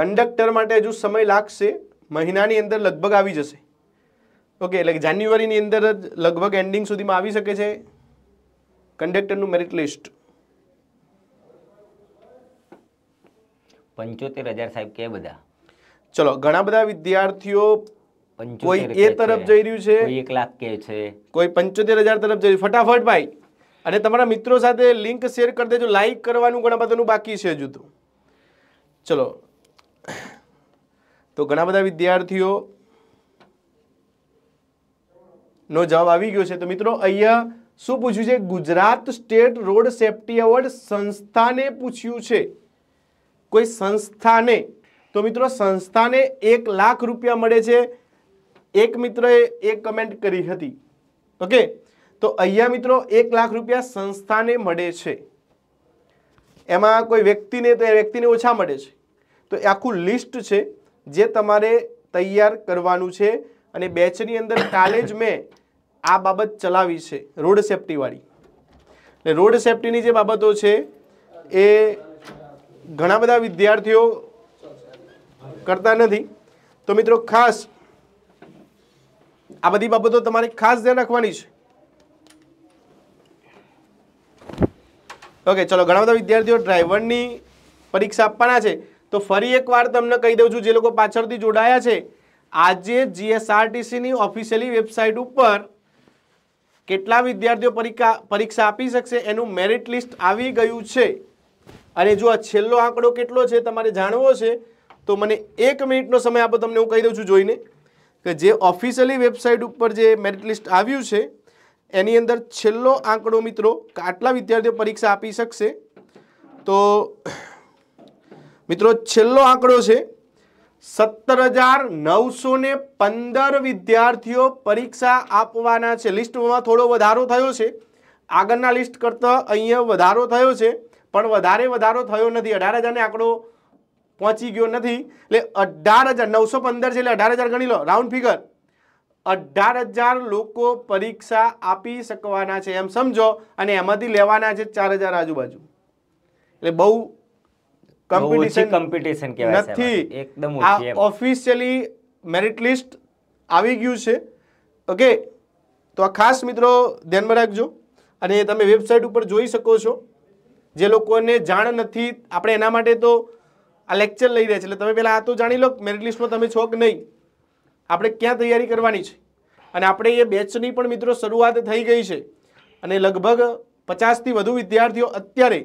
[SPEAKER 1] કંડક્ટર માટે હજુ સમય લાગશે મહિનાની અંદર લગભગ આવી જશે ઓકે એટલે જાન્યુઆરીની અંદર જ લગભગ એન્ડિંગ સુધીમાં આવી શકે છે કંડક્ટરનું મેરિટ લિસ્ટ પંચોતેર હજાર સાહેબ કે બધા ચલો ઘણા બધા વિદ્યાર્થીઓ કોઈ એ તરફ જઈ રહ્યું છે કોઈ એક લાખ કે છે કોઈ પંચોતેર હજાર તરફ જઈ ફટાફટ ભાઈ અને તમારા મિત્રો સાથે લિંક શેર કરી દેજો લાઈક કરવાનું ઘણા બધાનું બાકી છે હજુ તો ચલો તો ઘણા બધા વિદ્યાર્થીઓ નો જવાબ આવી ગયો છે તો મિત્રો અહીંયા શું પૂછ્યું છે Gujarat state road safety award સંસ્થાને પૂછ્યું છે કોઈ સંસ્થાને તો મિત્રો સંસ્થાને એક લાખ રૂપિયા મળે છે એક મિત્રએ એક કમેન્ટ કરી હતી ઓકે તો અહીંયા મિત્રો એક લાખ રૂપિયા સંસ્થાને મળે છે એમાં કોઈ વ્યક્તિને તો એ વ્યક્તિને ઓછા મળે છે તો આખું લિસ્ટ છે જે તમારે તૈયાર કરવાનું છે અને બેચની અંદર કાલે જ મેં આ બાબત ચલાવી છે રોડ સેફટીવાળી એટલે રોડ સેફટીની જે બાબતો છે એ ઘણા બધા વિદ્યાર્થીઓ કરતા નથી તો મિત્રો ખાસ આ બધી બાબતો તમારે ખાસ ધ્યાન રાખવાની છે ઓકે ચલો ઘણા બધા વિદ્યાર્થીઓ ડ્રાઈવરની પરીક્ષા આપવાના છે તો ફરી એકવાર તમને કહી દઉં છું જે લોકો પાછળથી જોડાયા છે આજે જીએસઆરટીસીની ઓફિશિયલી વેબસાઇટ ઉપર કેટલા વિદ્યાર્થીઓ પરીક્ષા પરીક્ષા આપી શકશે એનું મેરિટ લિસ્ટ આવી ગયું છે અને જો આ છેલ્લો આંકડો કેટલો છે તમારે જાણવો છે તો મને એક મિનિટનો સમય આપો તમને હું કહી દઉં છું જોઈને કે જે ઓફિશિયલી વેબસાઇટ ઉપર જે મેરિટ લિસ્ટ આવ્યું છે એની અંદર છેલ્લો આંકડો મિત્રો આટલા વિદ્યાર્થીઓ પરીક્ષા આપી શકશે તો મિત્રો છેલ્લો આંકડો છે સત્તર હજાર નવસો ને પંદર વિદ્યાર્થીઓ પરીક્ષા આપવાના છે લિસ્ટમાં થોડો વધારો થયો છે આગળના લિસ્ટ કરતાં અહીંયા વધારો થયો છે પણ વધારે વધારો થયો નથી અઢાર હજારને આંકડો પહોંચી ગયો નથી એટલે અઢાર હજાર નવસો પંદર છે એટલે અઢાર હજાર ગણી લો રાઉન્ડ ફિગર અઢાર હજાર લોકો પરીક્ષા આપી શકવાના છે એમ સમજો અને એમાંથી લેવાના છે ચાર હજાર આજુબાજુ એટલે બહુ
[SPEAKER 2] કોમ્પિટિશન કોમ્પિટિશન નથી એકદમ આ
[SPEAKER 1] ઓફિશિયલી મેરિટ લિસ્ટ આવી ગયું છે ઓકે તો આ ખાસ મિત્રો ધ્યાનમાં રાખજો અને તમે વેબસાઇટ ઉપર જોઈ શકો છો જે લોકોને જાણ નથી આપણે એના માટે તો આ લેક્ચર લઈ રહ્યા છે એટલે તમે પહેલાં આ તો જાણી લો મેરિટ લિસ્ટમાં તમે છો કે નહીં આપણે ક્યાં તૈયારી કરવાની છે અને આપણે એ બેચની પણ મિત્રો શરૂઆત થઈ ગઈ છે અને લગભગ પચાસથી વધુ વિદ્યાર્થીઓ અત્યારે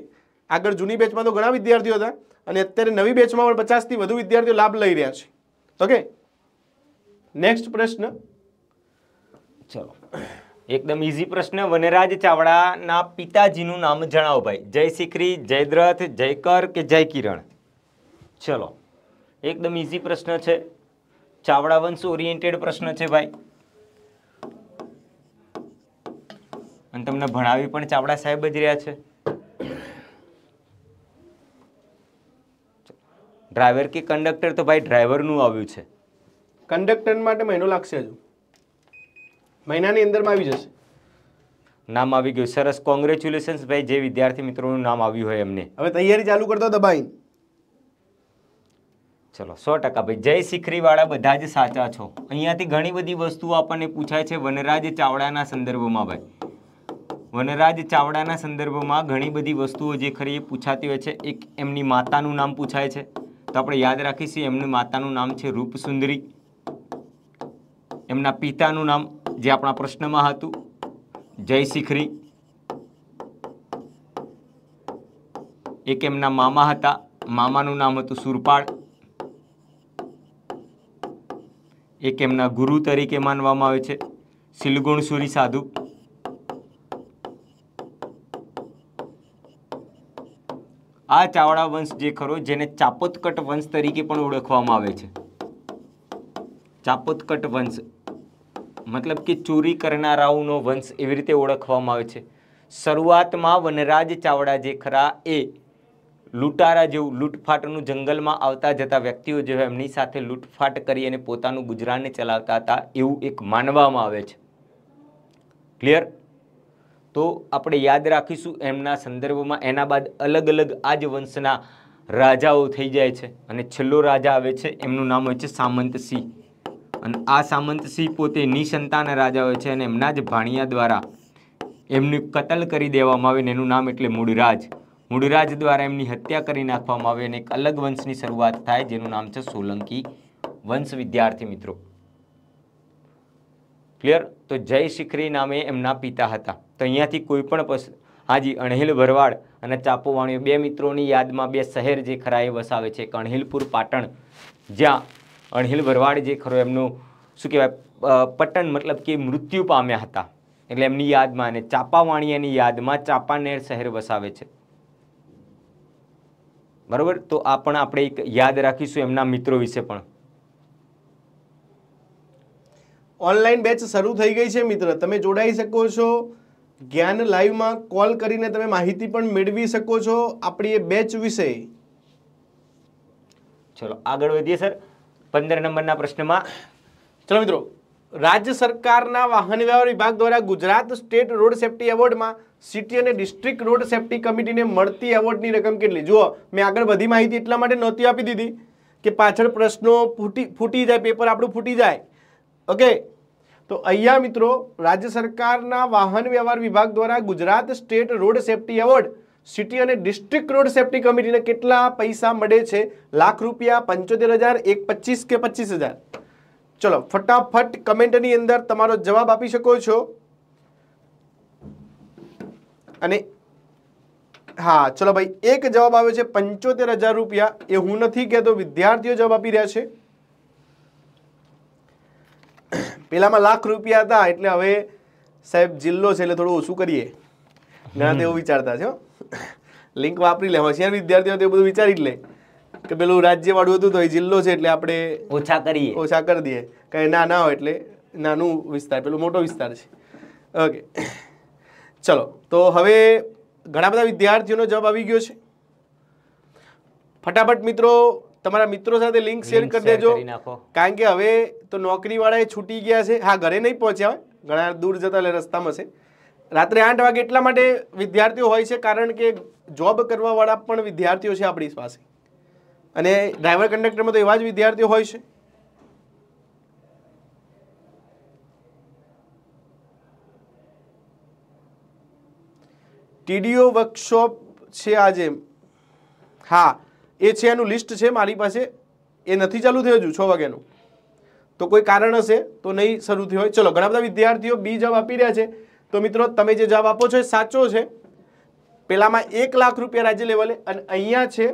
[SPEAKER 1] આગળ જૂની બેચમાં તો ઘણા વિદ્યાર્થીઓ હતા અને અત્યારે નવી બેચમાં પણ પચાસથી વધુ વિદ્યાર્થીઓ લાભ લઈ રહ્યા છે ઓકે નેક્સ્ટ પ્રશ્ન
[SPEAKER 2] ચલો એકદમ ઇઝી પ્રશ્ન વનરાજ ચાવડાના પિતાજીનું નામ જણાવો ભાઈ જય શિખરી જયદ્રથ જયકર કે જય કિરણ ચલો એકદમ ઇઝી પ્રશ્ન છે ચાવડા વંશ ઓરિએન્ટેડ પ્રશ્ન છે ભાઈ અને તમને ભણાવી પણ ચાવડા સાહેબ જ રહ્યા છે ડ્રાઈવર કે કંડક્ટર તો ભાઈ ડ્રાઈવરનું આવ્યું છે
[SPEAKER 1] કંડક્ટર માટે મહિનો લાગશે હજુ મહિનાની અંદરમાં આવી જશે નામ આવી ગયું સરસ કોંગ્રેચ્યુલેશન્સ ભાઈ
[SPEAKER 2] જે વિદ્યાર્થી મિત્રોનું નામ આવ્યું હોય એમને
[SPEAKER 1] હવે તૈયારી ચાલુ કરતો દબાઈ
[SPEAKER 2] ચલો સો ટકા ભાઈ જય શીખરીવાળા બધા જ સાચા છો અહીંયાથી ઘણી બધી વસ્તુઓ આપણને પૂછાય છે વનરાજ ચાવડાના સંદર્ભમાં ભાઈ વનરાજ ચાવડાના સંદર્ભમાં ઘણી બધી વસ્તુઓ જે ખરી એ પૂછાતી હોય છે એક એમની માતાનું નામ પૂછાય છે તો આપણે યાદ રાખીશું એમની માતાનું નામ છે રૂપસુંદરી એમના પિતાનું નામ જે આપણા પ્રશ્નમાં હતું જય શિખરી એક એમના મામા હતા મામાનું નામ હતું સુરપાળ એક એમના ગુરુ તરીકે માનવામાં આવે છે સિલગુણસુરી સાધુ આ ચાવડા વંશ જે ખરો જેને ચાપોતકટ વંશ તરીકે પણ ઓળખવામાં આવે છે ચાપોતકટ વંશ મતલબ કે ચોરી કરનારાઓનો વંશ એવી રીતે ઓળખવામાં આવે છે શરૂઆતમાં વનરાજ ચાવડા જે ખરા એ લૂંટારા જેવું લૂંટફાટનું જંગલમાં આવતા જતા વ્યક્તિઓ જે એમની સાથે લૂંટફાટ કરી અને પોતાનું ગુજરાનને ચલાવતા હતા એવું એક માનવામાં આવે છે ક્લિયર તો આપણે યાદ રાખીશું એમના સંદર્ભમાં એના બાદ અલગ અલગ આ જ વંશના રાજાઓ થઈ જાય છે અને છેલ્લો રાજા આવે છે એમનું નામ હોય છે સામંત સિંહ અને આ સામંતસિંહ પોતે નિસંતાન રાજા હોય છે અને એમના જ ભાણિયા દ્વારા એમની કતલ કરી દેવામાં આવે ને એનું નામ એટલે મૂળરાજ મૂળરાજ દ્વારા એમની હત્યા કરી નાખવામાં આવે અને એક અલગ વંશની શરૂઆત થાય જેનું નામ છે સોલંકી વંશ વિદ્યાર્થી મિત્રો ક્લિયર તો જય શિખરી નામે એમના પિતા હતા તો અહીંયાથી કોઈ પણ હાજી અણહિલ ભરવાડ અને ચાપોવાણીઓ બે મિત્રોની યાદમાં બે શહેર જે ખરાએ વસાવે છે એક અણહિલપુર પાટણ જ્યાં અણહિલ ભરવાડ જે ખરો એમનું શું કહેવાય પટન મતલબ કે મૃત્યુ પામ્યા હતા એટલે એમની યાદમાં અને ચાપાવાણિયાની યાદમાં ચાંપાનેર શહેર વસાવે છે બરાબર તો આ પણ આપણે એક યાદ રાખીશું એમના મિત્રો વિશે પણ
[SPEAKER 1] ઓનલાઈન બેચ શરૂ થઈ ગઈ છે મિત્ર તમે જોડાઈ શકો છો જ્ઞાન લાઈવમાં કોલ કરીને તમે માહિતી પણ મેળવી શકો છો આપણી એ બેચ વિશે ચલો આગળ વધીએ સર પંદર નંબરના પ્રશ્નમાં ચલો મિત્રો રાજ્ય સરકારના વાહન વ્યવહાર વિભાગ દ્વારા ગુજરાત સ્ટેટ રોડ સેફટી એવોર્ડમાં સિટી અને ડિસ્ટ્રિક્ટ રોડ સેફટી કમિટીને મળતી એવોર્ડની રકમ કેટલી જુઓ મેં આગળ બધી માહિતી એટલા માટે નહોતી આપી દીધી કે પાછળ પ્રશ્નો ફૂટી ફૂટી જાય પેપર આપણું ફૂટી જાય ઓકે તો અહીંયા મિત્રો રાજ્ય સરકારના વાહન વ્યવહાર વિભાગ દ્વારા Gujarat state road safety award city અને ડિસ્ટ્રિક્ટ રોડ સેફટી કમિટીને કેટલા પૈસા મળે છે લાખ રૂપિયા પંચોતેર હજાર એક પચીસ કે પચીસ હજાર ચલો ફટાફટ કમેન્ટની અંદર તમારો જવાબ આપી શકો છો અને હા ચલો ભાઈ એક જવાબ આવ્યો છે પંચોતેર હજાર રૂપિયા એ હું નથી કહેતો વિદ્યાર્થીઓ જવાબ આપી રહ્યા છે પેલામાં લાખ રૂપિયા હતા એટલે હવે સાહેબ જિલ્લો છે એટલે થોડું ઓછું કરીએ ઘણા તેવું વિચારતા છે લિંક વાપરી લે હોશિયાર વિદ્યાર્થીઓ તે બધું વિચારી જ લે કે પેલું રાજ્યવાળું હતું તો એ જિલ્લો છે એટલે આપણે ઓછા કરીએ ઓછા કરી દઈએ કંઈ ના ના હોય એટલે નાનું વિસ્તાર પેલો મોટો વિસ્તાર છે ઓકે ચલો તો હવે ઘણા બધા વિદ્યાર્થીઓનો જવાબ આવી ગયો છે ફટાફટ મિત્રો તમારા મિત્રો સાથે લિંક શેર કરી દેજો કારણ કે હવે તો નોકરીવાળા એ છૂટી ગયા છે હા ઘરે નહીં પહોંચ્યા હોય ઘણા દૂર જતા એટલે રસ્તામાં છે રાત્રે આઠ વાગે એટલા માટે વિદ્યાર્થીઓ હોય છે કારણ કે જોબ કરવાવાળા પણ વિદ્યાર્થીઓ છે આપણી પાસે અને ડ્રાઈવર કંડક્ટરમાં તો એવા જ વિદ્યાર્થીઓ હોય છે ટીડીઓ વર્કશોપ છે આજે હા એ છે એનું લિસ્ટ છે મારી પાસે એ નથી ચાલુ થયું હજુ છ વાગ્યાનું તો કોઈ કારણ હશે તો નહીં શરૂ થયું હોય ચલો ઘણા બધા વિદ્યાર્થીઓ બી જવાબ આપી રહ્યા છે તો મિત્રો તમે જે જવાબ આપો છો એ સાચો છે પેલામાં એક લાખ રૂપિયા રાજ્ય લેવલે અને અહીંયા છે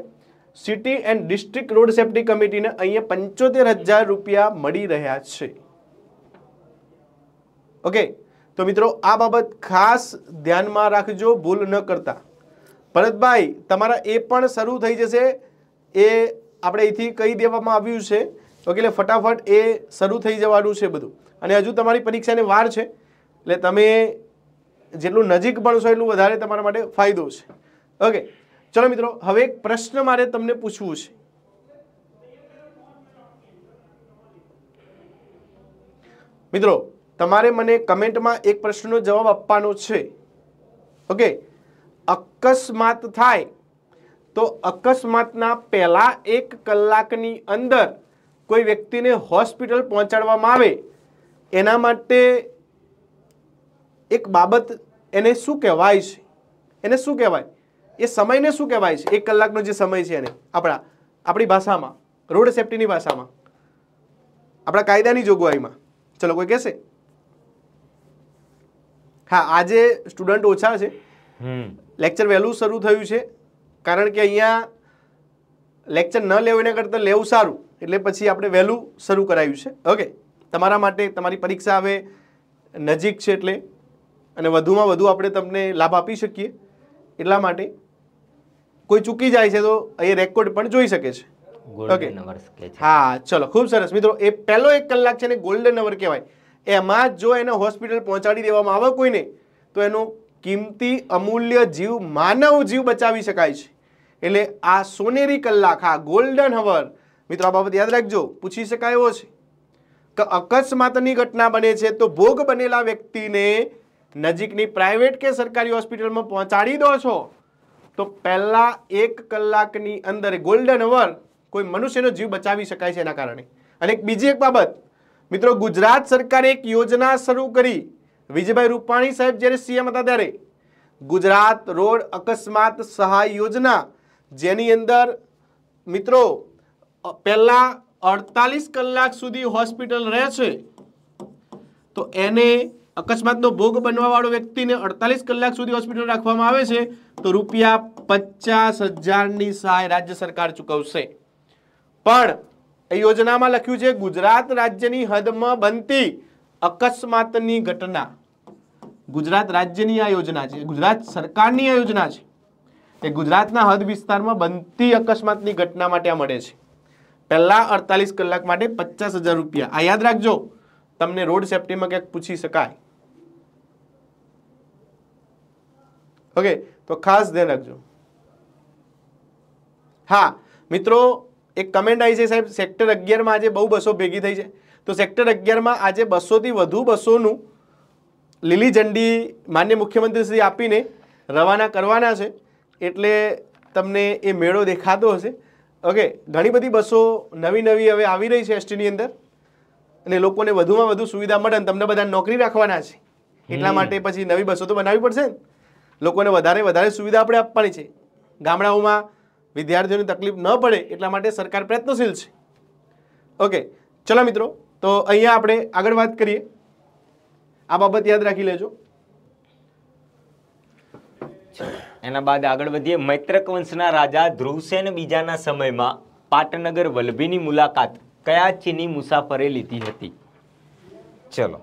[SPEAKER 1] city and district road safety કમિટીને અહીંયા પંચોતેર હજાર રૂપિયા મળી રહ્યા છે ઓકે તો મિત્રો આ બાબત ખાસ ધ્યાનમાં રાખજો ભૂલ ન કરતા ભરતભાઈ તમારા એ પણ શરૂ થઈ જશે એ આપણે અહીંથી કહી દેવામાં આવ્યું છે ઓકે એટલે ફટાફટ એ શરૂ થઈ જવાનું છે બધું અને હજુ તમારી પરીક્ષાની વાર છે એટલે તમે જેટલું નજીક ભણશો એટલું વધારે તમારા માટે ફાયદો છે ઓકે ચલો મિત્રો હવે એક પ્રશ્ન મારે તમને પૂછવું છે મિત્રો તમારે મને કમેન્ટમાં એક પ્રશ્નનો જવાબ આપવાનો છે ઓકે અકસ્માત થાય તો અકસ્માતના પહેલા એક કલાકની અંદર કોઈ વ્યક્તિને હોસ્પિટલ પહોંચાડવામાં આવે એના માટે એક બાબત એને શું કહેવાય છે એને શું કહેવાય એ સમયને શું કહેવાય છે એક કલાકનો જે સમય છે એને આપણા આપણી ભાષામાં રોડ સેફટીની ભાષામાં આપણા કાયદાની જોગવાઈમાં ચલો કોઈ કહેશે હા આજે સ્ટુડન્ટ ઓછા છે લેક્ચર વહેલું શરૂ થયું છે કારણ કે અહીંયા લેક્ચર ન લેવું એના કરતાં લેવું સારું એટલે પછી આપણે વહેલું શરૂ કરાયું છે ઓકે તમારા માટે તમારી પરીક્ષા હવે નજીક છે એટલે અને વધુમાં વધુ આપણે તમને લાભ આપી શકીએ એટલા માટે કોઈ ચૂકી જાય છે તો એ રેકોર્ડ પણ જોઈ શકે છે હા ચલો ખૂબ સરસ મિત્રો એ પહેલો એક કલાક છે ને ગોલ્ડન અવર કહેવાય એમાં જો એને હોસ્પિટલ પહોંચાડી દેવામાં આવે કોઈને તો એનો કિંમતી અમૂલ્ય જીવ માનવ જીવ બચાવી શકાય છે એટલે આ સોનેરી કલાક હા ગોલ્ડન હવર મિત્રો આ બાબત યાદ રાખજો પૂછી શકાય એવો છે કે અકસ્માતની ઘટના બને છે તો ભોગ બનેલા વ્યક્તિને નજીકની પ્રાઇવેટ કે સરકારી હોસ્પિટલમાં પહોંચાડી દો છો તો પહેલાં એક કલાકની અંદર ગોલ્ડન અવર કોઈ મનુષ્યનો જીવ બચાવી શકાય છે એના કારણે અને એક બીજી એક બાબત મિત્રો ગુજરાત સરકારે એક યોજના શરૂ કરી વિજયભાઈ રૂપાણી સાહેબ જ્યારે સીએમ હતા ત્યારે ગુજરાત રોડ અકસ્માત સહાય યોજના જેની અંદર મિત્રો પહેલાં અડતાલીસ કલાક સુધી હોસ્પિટલ રહે છે તો એને અકસ્માતનો ભોગ બનવાવાળો વ્યક્તિને અડતાલીસ કલાક સુધી હોસ્પિટલ રાખવામાં આવે છે તો રૂપિયા પચાસ હજારની સહાય રાજ્ય સરકાર ચૂકવશે પણ એ યોજનામાં લખ્યું છે ગુજરાત રાજ્યની હદમાં બનતી અકસ્માતની ઘટના ગુજરાત રાજ્યની આ યોજના છે ગુજરાત સરકારની આ યોજના છે એ ગુજરાતના હદ વિસ્તારમાં બનતી અકસ્માતની ઘટના માટે આ મળે છે પહેલાં અડતાલીસ કલાક માટે પચાસ હજાર રૂપિયા આ યાદ રાખજો તમને રોડ સેફ્ટીમાં ક્યાંક પૂછી શકાય ઓકે તો ખાસ ધ્યાન રાખજો હા મિત્રો એક કમેન્ટ આવી છે સાહેબ સેક્ટર અગિયારમાં આજે બહુ બસો ભેગી થઈ છે તો સેક્ટર અગિયારમાં આજે બસોથી વધુ બસોનું લીલી ઝંડી માન્ય મુખ્યમંત્રી શ્રી આપીને રવાના કરવાના છે એટલે તમને એ મેળો દેખાતો હશે ઓકે ઘણી બધી બસો નવી નવી હવે આવી રહી છે એસટીની અંદર અને લોકોને વધુમાં વધુ સુવિધા મળે અને તમને બધા નોકરી રાખવાના છે એટલા માટે પછી નવી બસો તો બનાવવી પડશે ને લોકોને વધારે વધારે સુવિધા આપણે આપવાની છે ગામડાઓમાં વિદ્યાર્થીઓને તકલીફ ન પડે એટલા માટે સરકાર પ્રયત્નશીલ છે ઓકે ચલો મિત્રો તો અહીંયા આપણે આગળ વાત કરીએ આ બાબત યાદ રાખી લેજો
[SPEAKER 2] એના બાદ આગળ વધીએ મૈત્રક વંશના રાજા ધ્રુવસેન બીજાના સમયમાં પાટનગર વલ્લભીની મુલાકાત કયા ચીની મુસાફરે લીધી હતી ચલો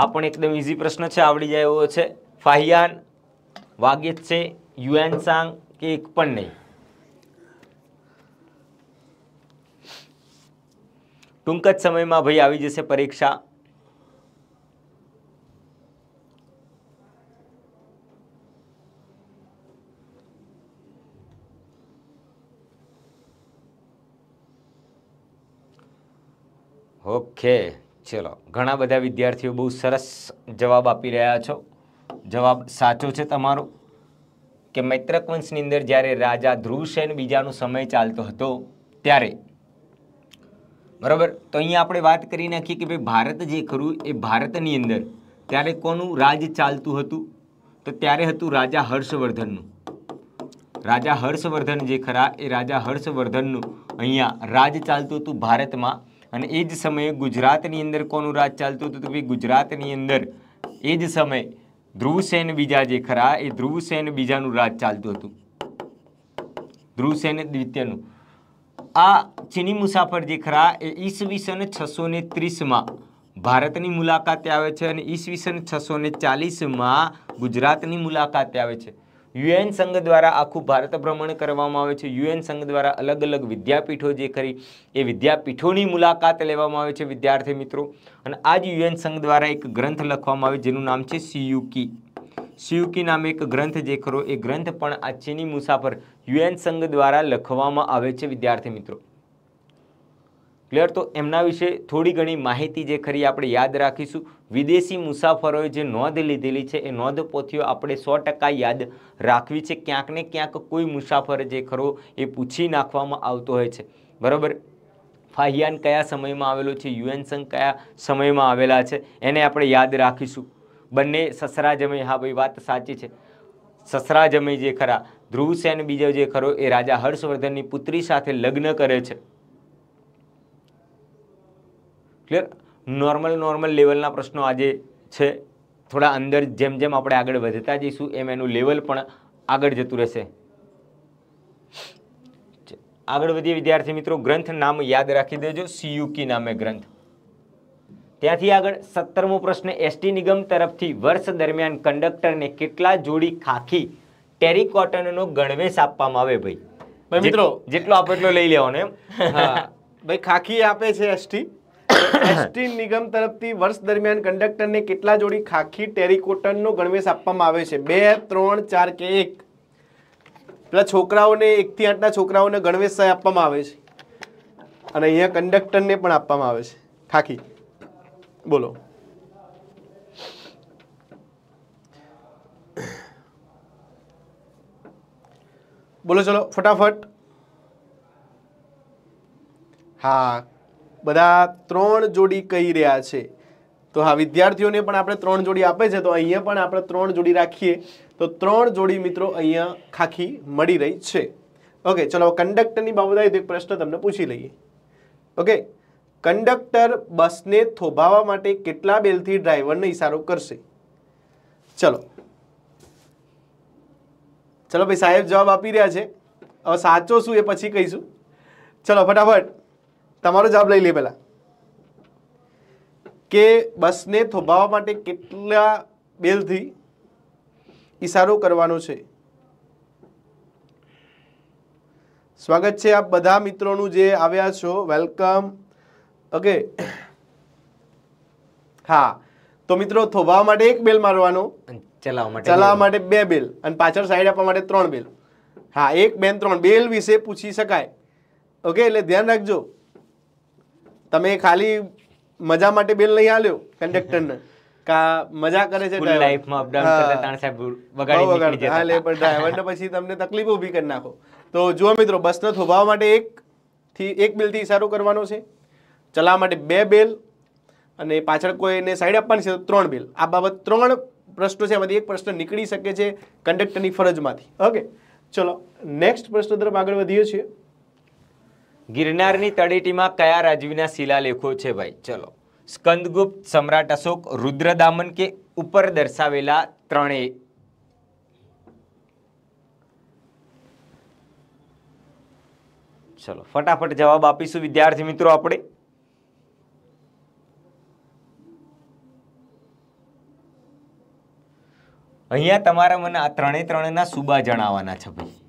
[SPEAKER 2] આ પણ એકદમ ઇઝી પ્રશ્ન છે આવડી જાય એવો છે ફાહિયાન વાગીત છે યુએનસાંગ કે એક પણ નહીં ટૂંક જ સમયમાં ભાઈ આવી જશે પરીક્ષા ઓકે ચલો ઘણા બધા વિદ્યાર્થીઓ બહુ સરસ જવાબ આપી રહ્યા છો જવાબ સાચો છે તમારો કે મૈત્રક વંશની અંદર જ્યારે રાજા ધ્રુવસેન બીજાનો સમય ચાલતો હતો ત્યારે બરાબર તો અહીંયા આપણે વાત કરી નાખીએ કે ભાઈ ભારત જે ખરું એ ભારતની અંદર ત્યારે કોનું રાજ ચાલતું હતું તો ત્યારે હતું રાજા હર્ષવર્ધનનું રાજા હર્ષવર્ધન જે ખરા એ રાજા હર્ષવર્ધનનું અહીંયા રાજ ચાલતું હતું ભારતમાં અને એ જ સમયે ગુજરાતની અંદર કોનું રાજ ચાલતું હતું તો ભાઈ ગુજરાતની અંદર એ જ સમયે ધ્રુવસેન બીજા જે ખરા એ ધ્રુવસેન બીજાનું રાજ ચાલતું હતું ધ્રુવસેન દ્વિતીયનું આ ચીની મુસાફર જે ખરા એ ઈસવીસન છસો ને ત્રીસમાં ભારતની મુલાકાતે આવે છે અને ઈસવીસન છસો ને ચાલીસમાં ગુજરાતની મુલાકાતે આવે છે યુએન સંઘ દ્વારા આખું ભારત ભ્રમણ કરવામાં આવે છે યુએન સંઘ દ્વારા અલગ અલગ વિદ્યાપીઠો જે કરી એ વિદ્યાપીઠોની મુલાકાત લેવામાં આવે છે વિદ્યાર્થી મિત્રો અને આ જ યુએન સંઘ દ્વારા એક ગ્રંથ લખવામાં આવે જેનું નામ છે સીયુકી શિવકી નામે એક ગ્રંથ જે ખરો એ ગ્રંથ પણ આ ચીની મુસાફર યુએન સંઘ દ્વારા લખવામાં આવે છે વિદ્યાર્થી મિત્રો ક્લિયર તો એમના વિશે થોડી ઘણી માહિતી જે ખરી આપણે યાદ રાખીશું વિદેશી મુસાફરોએ જે નોંધ લીધેલી છે એ નોંધ પોથીઓ આપણે સો યાદ રાખવી છે ક્યાંકને ક્યાંક કોઈ મુસાફર જે ખરો એ પૂછી નાખવામાં આવતો હોય છે બરાબર ફાહિયાન કયા સમયમાં આવેલો છે યુએન સંઘ કયા સમયમાં આવેલા છે એને આપણે યાદ રાખીશું બંને સસરા જમે હા ભાઈ વાત સાચી છે સસરા જમે જે ખરા ધ્રુવસેન બીજો જે ખરો એ રાજા હર્ષવર્ધનની પુત્રી સાથે લગ્ન કરે છે ક્લિયર નોર્મલ નોર્મલ લેવલના પ્રશ્નો આજે છે થોડા અંદર જેમ જેમ આપણે આગળ વધતા જઈશું એમ એનું લેવલ પણ આગળ જતું રહેશે આગળ વધીએ વિદ્યાર્થી મિત્રો ગ્રંથ નામ યાદ રાખી દેજો સીયુકી નામે ગ્રંથ ત્યાંથી આગળ સત્તરમો પ્રશ્ન એસટી નિગમ તરફથી વર્ષ દરમિયાન કંડક્ટરને કેટલા જોડી ખાખી ટેરી કોટનનો ગણવેશ આપવામાં આવે ભાઈ મિત્રો જેટલો આપણે એટલો લઈ લેવાનો એમ
[SPEAKER 1] ભાઈ ખાખી આપે છે એસટી એસટી નિગમ તરફથી વર્ષ દરમિયાન કંડક્ટરને કેટલા જોડી ખાખી ટેરિકોટનનો ગણવેશ આપવામાં આવે છે બે ત્રણ ચાર કે એક પેલા છોકરાઓને એકથી આઠના છોકરાઓને ગણવેશ આપવામાં આવે છે અને અહીંયા કંડક્ટરને પણ આપવામાં આવે છે ખાખી બોલો બોલો ચલો ફટાફટ હા બધા ત્રણ જોડી કહી રહ્યા છે તો હા વિદ્યાર્થીઓને પણ આપણે ત્રણ જોડી આપે છે તો અહીંયા પણ આપણે ત્રણ જોડી રાખીએ તો ત્રણ જોડી મિત્રો અહીંયા ખાખી મળી રહી છે ઓકે ચલો કંડક્ટરની બાબત બાબતે એક પ્રશ્ન તમને પૂછી લઈએ ઓકે કંડક્ટર બસને થોભાવા માટે કેટલા બેલથી ડ્રાઈવરને ઇશારો કરશે ચલો ચલો ભાઈ સાહેબ જવાબ આપી રહ્યા છે હવે સાચો શું એ પછી કહીશું ચલો ફટાફટ તમારો જવાબ લઈ લઈએ પહેલાં કે બસને થોભાવવા માટે કેટલા બેલથી ઈશારો કરવાનો છે સ્વાગત છે આપ બધા મિત્રોનું જે આવ્યા છો વેલકમ ઓકે હા તો મિત્રો થોભાવવા માટે એક બેલ મારવાનો
[SPEAKER 2] ચલાવવા માટે ચલાવવા
[SPEAKER 1] માટે બે બેલ અને પાછળ સાઈડ આપવા માટે ત્રણ બેલ હા એક બેન ત્રણ બેલ વિશે પૂછી શકાય ઓકે એટલે ધ્યાન રાખજો તમે ખાલી મજા માટે બિલ નહીં આલ્યો કંડક્ટરને કા મજા કરે છે લાઈફમાં અપડાઉન કરતા તાણ સાહેબ બગાડી નીકળી જતા હાલે પણ ડ્રાઈવરને પછી તમને તકલીફ ઊભી કરી નાખો તો જુઓ મિત્રો બસનો થોભાવ માટે એક થી એક બિલથી ઇશારો કરવાનો છે ચલાવવા માટે બે બિલ અને પાછળ કોઈ એને સાઈડ આપવાની છે તો ત્રણ બિલ આ બાબત ત્રણ પ્રશ્નો છે એમાંથી એક પ્રશ્ન નીકળી શકે છે કંડક્ટરની ફરજમાંથી ઓકે ચલો નેક્સ્ટ પ્રશ્ન તરફ આગળ વધીએ છીએ ગિરનારની તળેટીમાં
[SPEAKER 2] કયા રાજવીના શિલાલેખો છે ભાઈ ચલો સ્કંદગુપ્ત સમ્રાટ અશોક રુદ્રદામન કે ઉપર દર્શાવેલા ત્રણેય ચલો ફટાફટ જવાબ આપીશું વિદ્યાર્થી મિત્રો આપણે અહીંયા તમારા મને આ ત્રણે ત્રણેના સુબા જણાવવાના છે ભાઈ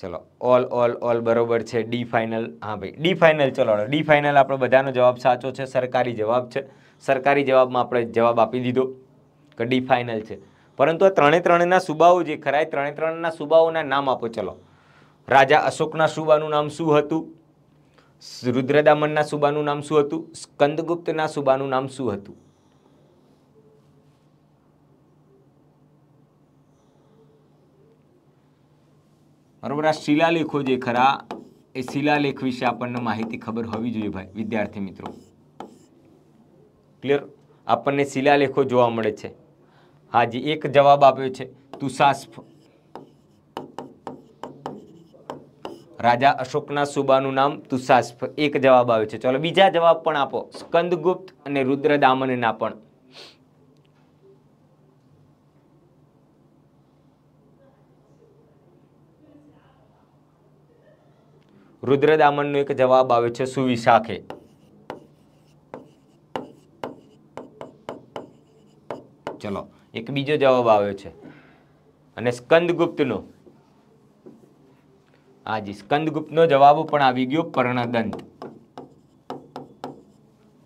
[SPEAKER 2] ચલો ઓલ ઓલ ઓલ બરોબર છે ડી ફાઇનલ હા ભાઈ ડી ફાઇનલ ચલો ડી ફાઇનલ આપણો બધાનો જવાબ સાચો છે સરકારી જવાબ છે સરકારી જવાબમાં આપણે જવાબ આપી દીધો કે ડી ફાઇનલ છે પરંતુ આ ત્રણે ત્રણેના સુબાઓ જે ખરા ત્રણે ત્રણના સુબાઓના નામ આપો ચલો રાજા અશોકના સુબાનું નામ શું હતું રુદ્રદામનના સુબાનું નામ શું હતું સ્કંદગુપ્તના સુબાનું નામ શું હતું બરાબર આ શિલાલેખો જે ખરા એ શિલાલેખ વિશે આપણને માહિતી ખબર હોવી જોઈએ ભાઈ વિદ્યાર્થી મિત્રો ક્લિયર આપણને શિલાલેખો જોવા મળે છે હા હાજી એક જવાબ આપ્યો છે તુષાસ્ફ રાજા અશોકના સુબાનું નામ તુષાસ્ફ એક જવાબ આવ્યો છે ચાલો બીજા જવાબ પણ આપો સ્કંદગુપ્ત અને રુદ્રદામનના પણ રુદ્રદામનનો એક જવાબ આવે છે સુવિશાખે ચલો એક બીજો જવાબ આવ્યો છે અને સ્કંદગુપ્તનો હાજી સ્કંદગુપ્તનો જવાબ પણ આવી ગયો પર્ણદંત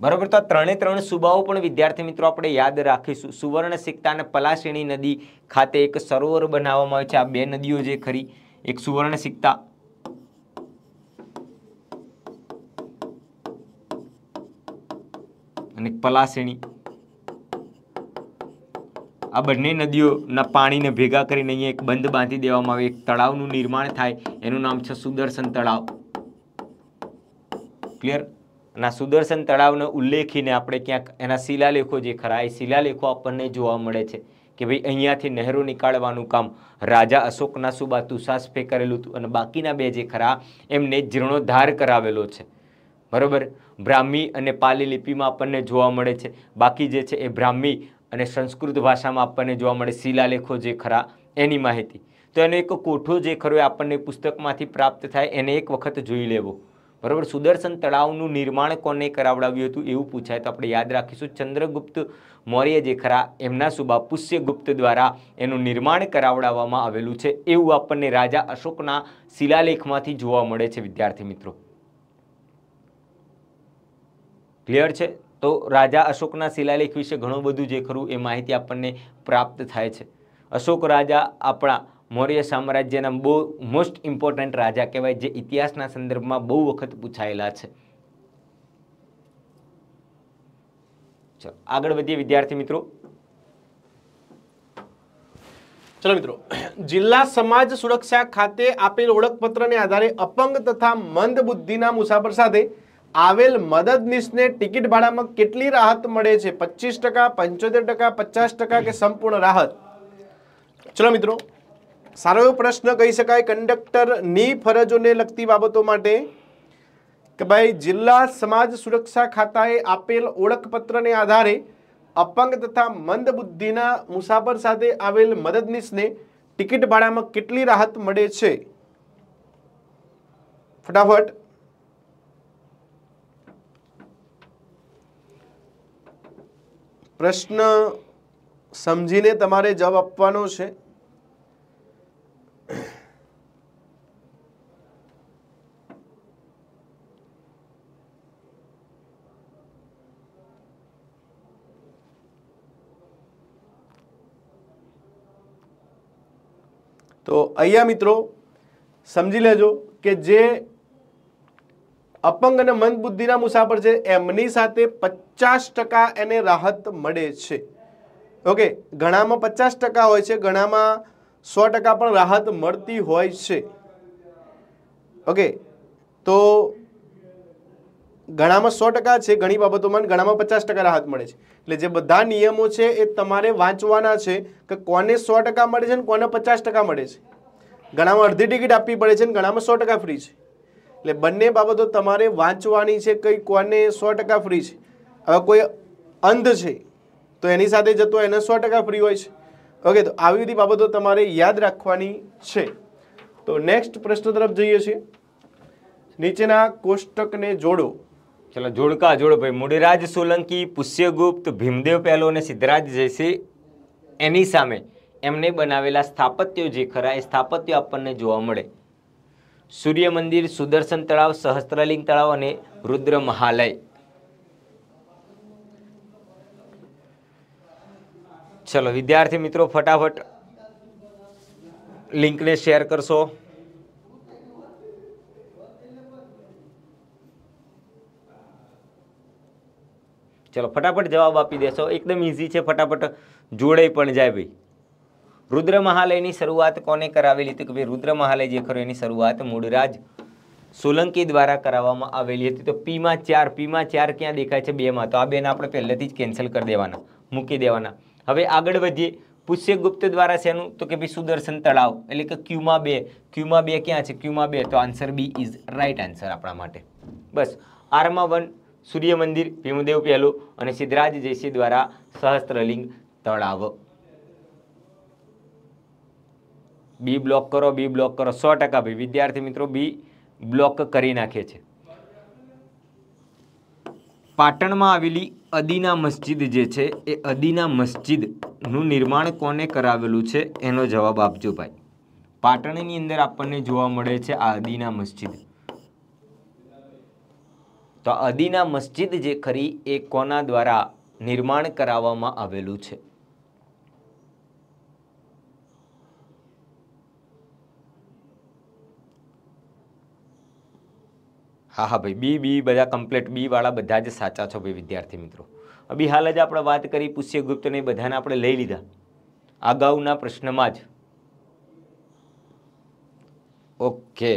[SPEAKER 2] બરોબર તો ત્રણે ત્રણ સુબાઓ પણ વિદ્યાર્થી મિત્રો આપણે યાદ રાખીશું સુવર્ણ સિક્તા અને પલાશીણી નદી ખાતે એક સરોવર બનાવવામાં આવે છે આ બે નદીઓ જે ખરી એક સુવર્ણ સિક્તા અને પલાસેણી આ બંને નદીઓના પાણીને ભેગા કરીને અહીંયા એક બંધ બાંધી દેવામાં આવે એક તળાવનું નિર્માણ થાય એનું નામ છે સુદર્શન તળાવ ક્લિયર અને આ સુદર્શન તળાવને ઉલ્લેખીને આપણે ક્યાંક એના શિલાલેખો જે ખરા એ શિલાલેખો આપણને જોવા મળે છે કે ભાઈ અહીંયાથી નહેરો નીકાળવાનું કામ રાજા અશોકના સુબા તુષાસ્ફે કરેલું હતું અને બાકીના બે જે ખરા એમને જીર્ણોદ્ધાર કરાવેલો છે બરાબર બ્રાહ્મી અને પાલી લિપિમાં આપણને જોવા મળે છે બાકી જે છે એ બ્રાહ્મી અને સંસ્કૃત ભાષામાં આપણને જોવા મળે શિલાલેખો જે ખરા એની માહિતી તો એનો એક કોઠો જે ખરો એ આપણને પુસ્તકમાંથી પ્રાપ્ત થાય એને એક વખત જોઈ લેવો બરાબર સુદર્શન તળાવનું નિર્માણ કોને કરાવડાવ્યું હતું એવું પૂછાય તો આપણે યાદ રાખીશું ચંદ્રગુપ્ત મૌર્ય જે ખરા એમના સુબા પુષ્યગુપ્ત દ્વારા એનું નિર્માણ કરાવડાવવામાં આવેલું છે એવું આપણને રાજા અશોકના શિલાલેખમાંથી જોવા મળે છે વિદ્યાર્થી મિત્રો ક્લિયર છે તો રાજા અશોકના શિલાલેખ વિશે ઘણું બધું જે ખરું એ માહિતી આપણને પ્રાપ્ત થાય છે અશોક રાજા આપણા મૌર્ય સામ્રાજ્યના બહુ મોસ્ટ ઇમ્પોર્ટન્ટ રાજા કહેવાય જે ઇતિહાસના સંદર્ભમાં બહુ વખત પૂછાયેલા છે
[SPEAKER 1] ચલો આગળ વધીએ વિદ્યાર્થી મિત્રો ચલો મિત્રો જિલ્લા સમાજ સુરક્ષા ખાતે આપેલ ઓળખપત્રને આધારે અપંગ તથા મંદ બુદ્ધિના મુસાફર સાથે આવેલ મદદનીશને ટિકિટ ભાડામાં કેટલી રાહત મળે છે પચીસ ટકા પંચોતેર ટકા પચાસ ટકા કે સંપૂર્ણ રાહત ચલો મિત્રો સારો એવો પ્રશ્ન કહી શકાય કંડક્ટરની ફરજોને લગતી બાબતો માટે કે ભાઈ જિલ્લા સમાજ સુરક્ષા ખાતાએ આપેલ ઓળખપત્રને આધારે અપંગ તથા મંદ બુદ્ધિના મુસાફર સાથે આવેલ મદદનીશને ટિકિટ ભાડામાં કેટલી રાહત મળે છે ફટાફટ પ્રશ્ન સમજીને તમારે જવાબ આપવાનો છે તો અહીંયા મિત્રો સમજી લેજો કે જે અપંગ અને મંદ બુદ્ધિના મુસાફર છે એમની સાથે પચાસ ટકા એને રાહત મળે છે ઓકે ઘણામાં પચાસ ટકા હોય છે ઘણામાં સો ટકા પણ રાહત મળતી હોય છે ઓકે તો ઘણામાં સો ટકા છે ઘણી બાબતોમાં ઘણામાં પચાસ ટકા રાહત મળે છે એટલે જે બધા નિયમો છે એ તમારે વાંચવાના છે કે કોને સો ટકા મળે છે ને કોને પચાસ ટકા મળે છે ઘણામાં અડધી ટિકિટ આપવી પડે છે ને ઘણામાં સો ટકા ફ્રી છે એટલે બંને બાબતો તમારે વાંચવાની છે કઈ કોને સો ટકા ફ્રી છે હવે કોઈ અંધ છે તો એની સાથે જતો એને સો ટકા ફ્રી હોય છે ઓકે તો આવી બધી બાબતો તમારે યાદ રાખવાની છે તો નેક્સ્ટ પ્રશ્ન તરફ જઈએ છીએ નીચેના કોષ્ટકને જોડો
[SPEAKER 2] ચલો જોડકા જોડો ભાઈ મુડીરાજ સોલંકી પુષ્યગુપ્ત ભીમદેવ પહેલો અને સિદ્ધરાજ જયસિંહ એની સામે એમને બનાવેલા સ્થાપત્યો જે ખરા એ સ્થાપત્યો આપણને જોવા મળે સૂર્ય મંદિર સુદર્શન તળાવ સહસ્ત્રલિંગ તળાવ અને રુદ્ર મહાલય ચલો વિદ્યાર્થી મિત્રો ફટાફટ લિંકને શેર કરશો ચલો ફટાફટ જવાબ આપી દેશો એકદમ ઇઝી છે ફટાફટ જોડાઈ પણ જાય ભાઈ રુદ્ર મહાલયની શરૂઆત કોને કરાવેલી હતી કે ભાઈ રુદ્ર મહાલય જે ખરો એની શરૂઆત મૂળરાજ સોલંકી દ્વારા કરાવવામાં આવેલી હતી તો પીમાં ચાર પીમાં ચાર ક્યાં દેખાય છે બેમાં તો આ બેને આપણે પહેલેથી જ કેન્સલ કરી દેવાના મૂકી દેવાના હવે આગળ વધીએ પુષ્યગુપ્ત દ્વારા શેનું તો કે ભાઈ સુદર્શન તળાવ એટલે કે ક્યુમાં બે ક્યુમાં બે ક્યાં છે ક્યુમાં બે તો answer B is right answer આપણા માટે બસ આરમા વન સૂર્ય મંદિર ભીમદેવ પહેલું અને સિદ્ધરાજ જયસિંહ દ્વારા સહસ્ત્રલિંગ તળાવ બી બ્લોક કરો બી બ્લોક કરો સો ટકા ભાઈ વિદ્યાર્થી મિત્રો બી બ્લોક કરી નાખે છે પાટણમાં આવેલી અદીના મસ્જિદ જે છે એ અદીના મસ્જિદનું નિર્માણ કોને કરાવેલું છે એનો જવાબ આપજો ભાઈ પાટણની અંદર આપણને જોવા મળે છે આ અદીના મસ્જિદ તો અદીના મસ્જિદ જે ખરી એ કોના દ્વારા નિર્માણ કરાવવામાં આવેલું છે હા હા ભાઈ બી બી બધા કમ્પ્લેટ બીવાળા બધા જ સાચા છો ભાઈ વિદ્યાર્થી મિત્રો બી હાલ જ આપણે વાત કરી પુષ્ય ગુપ્તને બધાને આપણે લઈ લીધા અગાઉના પ્રશ્નમાં જ ઓકે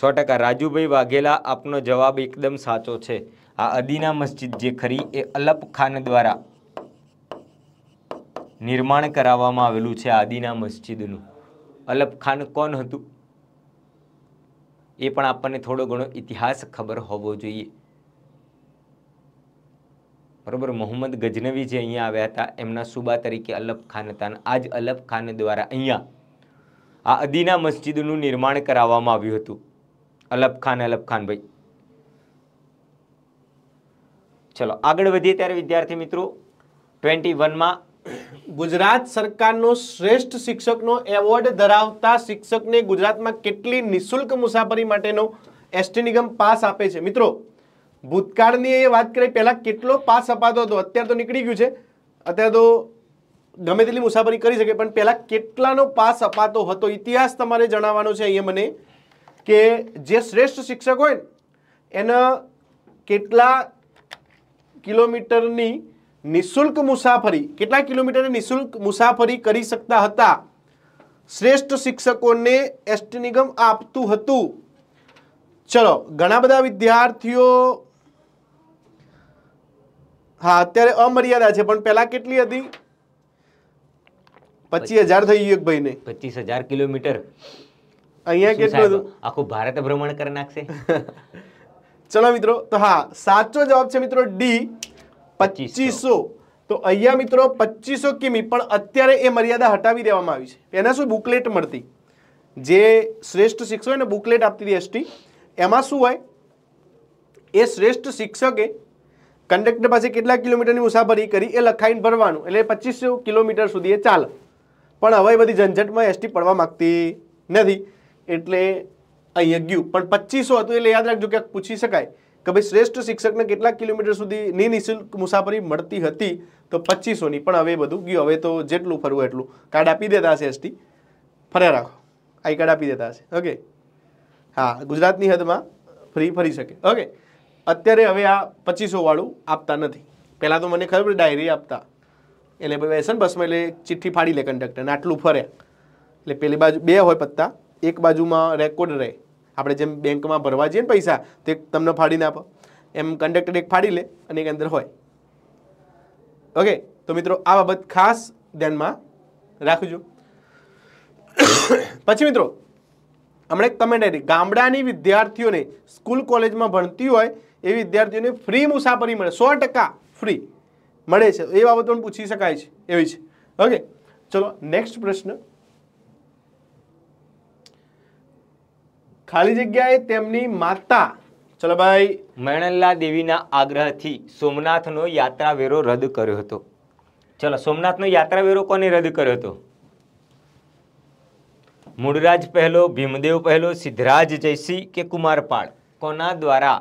[SPEAKER 2] સો ટકા રાજુભાઈ વાઘેલા આપનો જવાબ એકદમ સાચો છે આ અદીના મસ્જિદ જે ખરી એ અલપ ખાન દ્વારા નિર્માણ કરાવવામાં આવેલું છે આદિના મસ્જિદનું અલબ ખાન કોણ હતું એ પણ આપણને થોડો ઘણો ઇતિહાસ ખબર હોવો જોઈએ બરોબર મોહમ્મદ ગજનવી જે અહીંયા આવ્યા હતા એમના સુબા તરીકે અલબ ખાન હતા આ જ અલબ ખાન દ્વારા અહીંયા આ અદીના મસ્જિદનું નિર્માણ કરાવવામાં આવ્યું હતું અલબ ખાન અલબ ખાન ભાઈ
[SPEAKER 1] ચલો આગળ વધીએ ત્યારે વિદ્યાર્થી મિત્રો ટ્વેન્ટી વનમાં ગુજરાત સરકારનો શ્રેષ્ઠ શિક્ષકનો એવોર્ડ ધરાવતા શિક્ષકને ગુજરાતમાં કેટલી નિઃશુલ્ક મુસાફરી માટેનો એસટી નિગમ પાસ આપે છે મિત્રો ભૂતકાળની એ વાત કરી પહેલાં કેટલો પાસ અપાતો હતો અત્યારે તો નીકળી ગયું છે અત્યારે તો ગમે તેટલી મુસાફરી કરી શકે પણ પહેલાં કેટલાનો પાસ અપાતો હતો ઇતિહાસ તમારે જણાવવાનો છે અહીંયા મને કે જે શ્રેષ્ઠ શિક્ષક હોય એના કેટલા કિલોમીટરની નિઃશુલ્ક મુસાફરી કેટલા કિલોમીટરની નિશુલ્ક મુસાફરી કરી શકતા હતા શ્રેષ્ઠ શિક્ષકોને એસટી નિગમ આપતું હતું ચલો ઘણા બધા વિદ્યાર્થીઓ હા અત્યારે અમર્યાદા છે પણ પેલા કેટલી હતી પચીસ હજાર થયું એક ભાઈ ને
[SPEAKER 2] પચીસ હજાર કિલોમીટર
[SPEAKER 1] અહીંયા કેટલું હતું આખું ભારત ભ્રમણ કરી નાખશે ચલો મિત્રો તો હા સાચો જવાબ છે મિત્રો ડી પચીસો તો અહીંયા મિત્રો પચીસો કિમી પણ અત્યારે એ મર્યાદા હટાવી દેવામાં આવી છે એના શું બુકલેટ મળતી જે શ્રેષ્ઠ શિક્ષક હોય ને બુકલેટ આપતી હતી એસટી એમાં શું હોય એ શ્રેષ્ઠ શિક્ષકે કંડક્ટર પાસે કેટલા કિલોમીટરની મુસાફરી કરી એ લખાઈને ભરવાનું એટલે પચીસો કિલોમીટર સુધી એ ચાલે પણ હવે બધી ઝંઝટમાં એસટી પડવા માગતી નથી એટલે અહીંયા ગયું પણ પચીસો હતું એટલે યાદ રાખજો ક્યાંક પૂછી શકાય કે ભાઈ શ્રેષ્ઠ શિક્ષકને કેટલા કિલોમીટર સુધીની ની નિઃશુલ્ક મુસાફરી મળતી હતી તો પચીસોની પણ હવે બધું ગયું હવે તો જેટલું ફરવું એટલું કાર્ડ આપી દેતા હશે એસટી ફર્યા રાખો આઈ કાર્ડ આપી દેતા હશે ઓકે હા ગુજરાતની હદમાં ફ્રી ફરી શકે ઓકે અત્યારે હવે આ પચીસોવાળું આપતા નથી પહેલાં તો મને ખબર ડાયરી આપતા એટલે ભાઈ બેસે ને બસમાં એટલે ચિઠ્ઠી ફાડી લે કંડક્ટરને આટલું ફરે એટલે પેલી બાજુ બે હોય પત્તા એક બાજુમાં રેકોર્ડ રહે આપણે જેમ બેંકમાં ભરવા જઈએ ને પૈસા તે તમને ફાડીને આપો એમ કંડક્ટર એક ફાડી લે અને એક અંદર હોય ઓકે તો મિત્રો આ બાબત ખાસ ધ્યાનમાં રાખજો પછી મિત્રો હમણાં એક કમેન્ટ આવી ગામડાની વિદ્યાર્થીઓને સ્કૂલ કોલેજમાં ભણતી હોય એ વિદ્યાર્થીઓને ફ્રી મુસાફરી મળે સો ટકા ફ્રી મળે છે એ બાબત પણ પૂછી શકાય છે એવી છે ઓકે ચલો નેક્સ્ટ પ્રશ્ન ખાલી જગ્યાએ તેમની માતા ચલો ભાઈ મૈણલા દેવીના
[SPEAKER 2] આગ્રહથી સોમનાથનો યાત્રાવેરો રદ કર્યો હતો ચલો સોમનાથનો યાત્રાવેરો કોને રદ કર્યો હતો મૂળરાજ પહેલો ભીમદેવ પહેલો સિદ્ધરાજ જયસિંહ કે કુમારપાળ કોના દ્વારા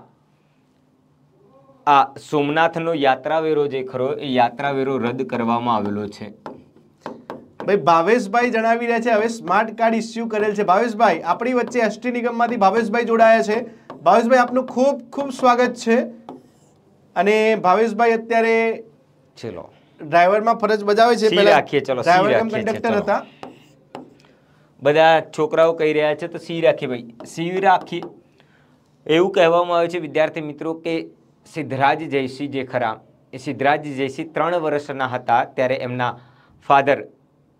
[SPEAKER 2] આ સોમનાથનો યાત્રાવેરો જે ખરો એ યાત્રાવેરો રદ કરવામાં આવેલો છે
[SPEAKER 1] ભાઈ ભાવેશભાઈ જણાવી રહ્યા છે હવે સ્માર્ટ કાર્ડ ઇસ્યુ કરેલ છે ભાવેશભાઈ આપણી વચ્ચે એસટી નિગમમાંથી ભાવેશભાઈ જોડાયા છે ભાવેશભાઈ આપનું ખૂબ ખૂબ સ્વાગત છે અને ભાવેશભાઈ અત્યારે ચલો ડ્રાઈવરમાં ફરજ બજાવે છે પહેલા રાખીએ ચલો ડ્રાઈવર કમ કંડક્ટર હતા
[SPEAKER 2] બધા છોકરાઓ કહી રહ્યા છે તો સી રાખીએ ભાઈ સી રાખીએ એવું કહેવામાં આવે છે વિદ્યાર્થી મિત્રો કે સિદ્ધરાજ જયસિંહ જે ખરા એ સિદ્ધરાજ જયસિંહ ત્રણ વર્ષના હતા ત્યારે એમના ફાધર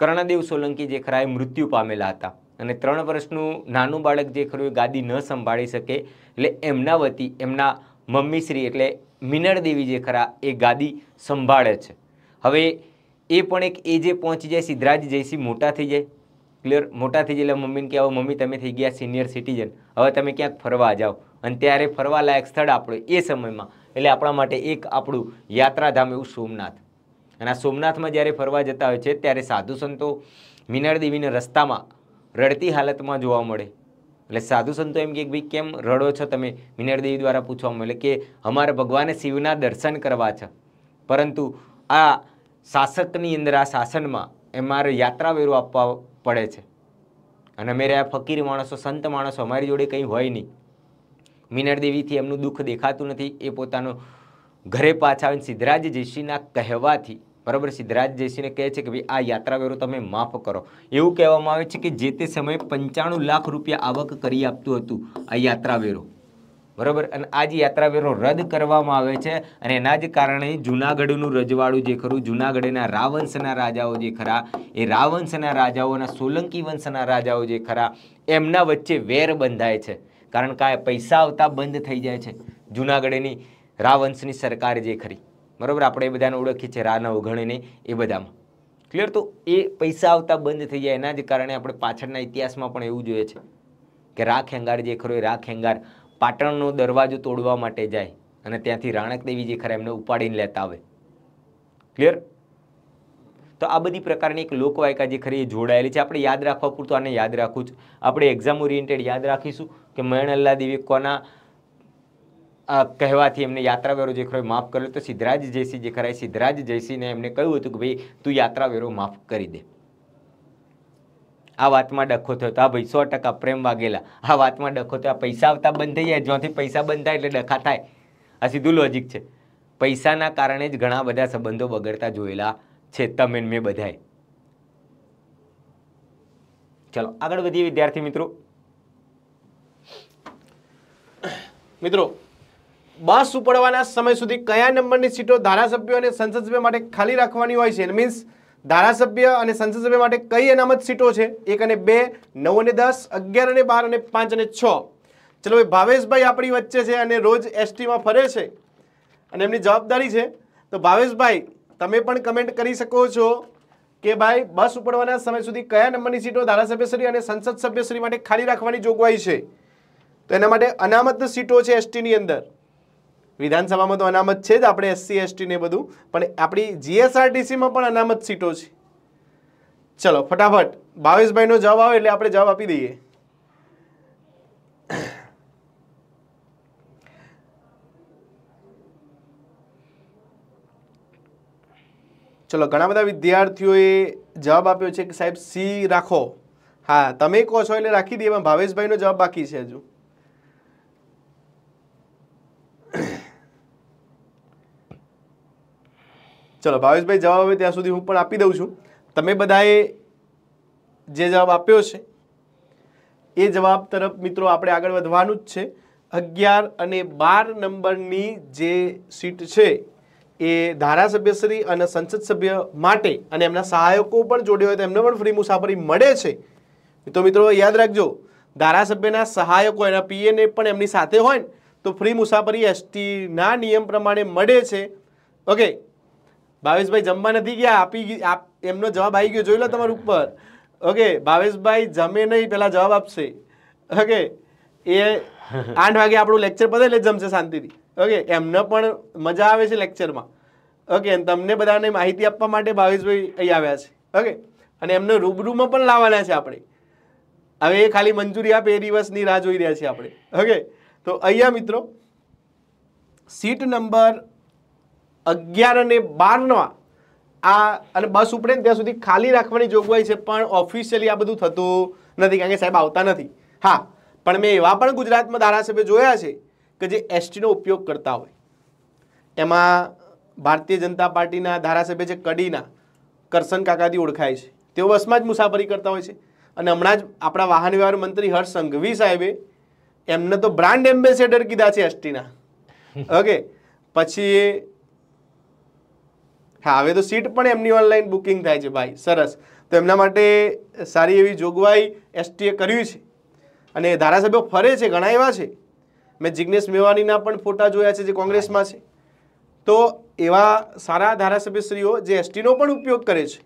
[SPEAKER 2] કર્ણદેવ સોલંકી જે ખરા એ મૃત્યુ પામેલા હતા અને ત્રણ વર્ષનું નાનું બાળક જે ખરું એ ગાદી ન સંભાળી શકે એટલે એમના વતી એમના મમ્મીશ્રી એટલે મિનળ દેવી જે ખરા એ ગાદી સંભાળે છે હવે એ પણ એક એ જે પહોંચી જાય સિદ્ધરાજ જયસિંહ મોટા થઈ જાય ક્લિયર મોટા થઈ જાય એટલે મમ્મીને કહેવા મમ્મી તમે થઈ ગયા સિનિયર સિટીઝન હવે તમે ક્યાંક ફરવા જાઓ અને ત્યારે ફરવા લાયક સ્થળ આપણું એ સમયમાં એટલે આપણા માટે એક આપણું યાત્રાધામ એવું સોમનાથ અને આ સોમનાથમાં જ્યારે ફરવા જતા હોય છે ત્યારે સાધુ સંતો મીનાળ દેવીને રસ્તામાં રડતી હાલતમાં જોવા મળે એટલે સાધુ સંતો એમ કે ભાઈ કેમ રડો છો તમે મીનાળ દેવી દ્વારા પૂછવા એટલે કે અમારે ભગવાને શિવના દર્શન કરવા છે પરંતુ આ શાસકની અંદર આ શાસનમાં એ અમારે યાત્રાવેરો આપવા પડે છે અને અમે રહ્યા ફકીર માણસો સંત માણસો અમારી જોડે કંઈ હોય નહીં મીનાળ દેવીથી એમનું દુઃખ દેખાતું નથી એ પોતાનું ઘરે પાછા આવીને સિદ્ધરાજ જયસિંહના કહેવાથી બરાબર સિદ્ધરાજ જયસિંહને કહે છે કે ભાઈ આ યાત્રાવેરો તમે માફ કરો એવું કહેવામાં આવે છે કે જે તે સમયે પંચાણું લાખ રૂપિયા આવક કરી આપતું હતું આ યાત્રાવેરો બરાબર અને આ જે યાત્રાવેરો રદ કરવામાં આવે છે અને એના જ કારણે જૂનાગઢનું રજવાડું જે ખરું જૂનાગઢના રાવંશના રાજાઓ જે ખરા એ રાવંશના રાજાઓના સોલંકી વંશના રાજાઓ જે ખરા એમના વચ્ચે વેર બંધાય છે કારણ કે પૈસા આવતા બંધ થઈ જાય છે જૂનાગઢની રાવંશની સરકાર જે ખરી બરાબર આપણે એ બધાને ઓળખીએ છીએ રાના ઓઘણીને એ બધામાં ક્લિયર તો એ પૈસા આવતા બંધ થઈ જાય એના જ કારણે આપણે પાછળના ઇતિહાસમાં પણ એવું જોઈએ છે કે રા ખેંગાર જે ખરો એ રા ખેંગાર પાટણનો દરવાજો તોડવા માટે જાય અને ત્યાંથી રાણકદેવી જે ખરા એમને ઉપાડીને લેતા આવે ક્લિયર તો આ બધી પ્રકારની એક લોકવાયકા જે ખરી એ જોડાયેલી છે આપણે યાદ રાખવા પૂરતું આને યાદ રાખવું જ આપણે એક્ઝામ ઓરિએન્ટેડ યાદ રાખીશું કે મયણલ્લા દેવી કોના કહેવાથી એમને યાત્રા વેરો જે ખરો માફ કર્યો તો સિદ્ધરાજ જયસિંહ જે ખરા સિદ્ધરાજ જયસિંહને એમને કહ્યું હતું કે ભાઈ તું યાત્રા વેરો માફ કરી દે આ વાતમાં ડખો થયો તો આ ભાઈ સો ટકા પ્રેમ વાગેલા આ વાતમાં ડખો થયો આ પૈસા આવતા બંધ થઈ જાય જ્યાંથી પૈસા બંધ થાય એટલે ડખા થાય આ સીધું લોજિક છે પૈસાના કારણે જ ઘણા બધા સંબંધો બગડતા જોયેલા છે તમે મેં બધાએ ચલો આગળ વધીએ વિદ્યાર્થી મિત્રો
[SPEAKER 1] મિત્રો બસ ઉપડવાના સમય સુધી કયા નંબરની સીટો ધારાસભ્યો અને સંસદસભ્ય માટે ખાલી રાખવાની હોય છે મીન્સ ધારાસભ્ય અને સંસદસભ્ય માટે કઈ અનામત સીટો છે એક અને બે નવ અને દસ અગિયાર અને બાર અને પાંચ અને છ ચલો ભાઈ ભાવેશભાઈ આપણી વચ્ચે છે અને રોજ એસટીમાં ફરે છે અને એમની જવાબદારી છે તો ભાવેશભાઈ તમે પણ કમેન્ટ કરી શકો છો કે ભાઈ બસ ઉપડવાના સમય સુધી કયા નંબરની સીટો ધારાસભ્યશ્રી અને સંસદ સભ્યશ્રી માટે ખાલી રાખવાની જોગવાઈ છે તો એના માટે અનામત સીટો છે એસટીની અંદર વિધાનસભામાં તો અનામત છે જ આપણે એસસી એસટી ને બધું પણ આપણી જીએસઆરટીસીમાં પણ અનામત સીટો છે ચલો ફટાફટ ભાવેશભાઈનો જવાબ આવે એટલે આપણે જવાબ આપી દઈએ ચલો ઘણા બધા વિદ્યાર્થીઓએ જવાબ આપ્યો છે કે સાહેબ સી રાખો હા તમે કહો છો એટલે રાખી દઈએ પણ ભાવેશભાઈનો જવાબ બાકી છે હજુ ચલો ભાવેશભાઈ જવાબ આવે ત્યાં સુધી હું પણ આપી દઉં છું તમે બધાએ જે જવાબ આપ્યો છે એ જવાબ તરફ મિત્રો આપણે આગળ વધવાનું જ છે અગિયાર અને બાર નંબરની જે સીટ છે એ ધારાસભ્યશ્રી અને સંસદ સભ્ય માટે અને એમના સહાયકો પણ જોડે હોય તો એમને પણ ફ્રી મુસાફરી મળે છે તો મિત્રો યાદ રાખજો ધારાસભ્યના સહાયકો એના પીએને પણ એમની સાથે હોય ને તો ફ્રી મુસાફરી એસટીના નિયમ પ્રમાણે મળે છે ઓકે ભાવેશભાઈ જમવા નથી ગયા આપી એમનો જવાબ આવી ગયો જોઈ લો તમારા ઉપર ઓકે ભાવેશભાઈ જમે નહીં પહેલાં જવાબ આપશે ઓકે એ આઠ વાગે આપણું લેક્ચર પતે એટલે જમશે શાંતિથી ઓકે એમને પણ મજા આવે છે લેક્ચરમાં ઓકે તમને બધાને માહિતી આપવા માટે ભાવેશભાઈ અહીં આવ્યા છે ઓકે અને એમને રૂબરૂમાં પણ લાવવાના છે આપણે હવે એ ખાલી મંજૂરી આપે એ દિવસની રાહ જોઈ રહ્યા છીએ આપણે ઓકે તો અહીંયા મિત્રો સીટ નંબર અગિયાર અને બારના આ અને બસ ઉપડે ત્યાં સુધી ખાલી રાખવાની જોગવાઈ છે પણ ઓફિશિયલી આ બધું થતું નથી કારણ કે સાહેબ આવતા નથી હા પણ મેં એવા પણ ગુજરાતમાં ધારાસભ્ય જોયા છે કે જે એસટીનો ઉપયોગ કરતા હોય એમાં ભારતીય જનતા પાર્ટીના ધારાસભ્ય છે કડીના કરસન કાકાથી ઓળખાય છે તેઓ બસમાં જ મુસાફરી કરતા હોય છે અને હમણાં જ આપણા વાહન વ્યવહાર મંત્રી હર્ષ સંઘવી સાહેબે એમને તો બ્રાન્ડ એમ્બેસેડર કીધા છે એસટીના ઓકે પછી હા હવે તો સીટ પણ એમની ઓનલાઈન બુકિંગ થાય છે ભાઈ સરસ તો એમના માટે સારી એવી જોગવાઈ એસટીએ કર્યું છે અને ધારાસભ્યો ફરે છે ઘણા એવા છે મેં જિગ્નેશ મેવાણીના પણ ફોટા જોયા છે જે કોંગ્રેસમાં છે તો એવા સારા ધારાસભ્યશ્રીઓ જે એસટીનો પણ ઉપયોગ કરે છે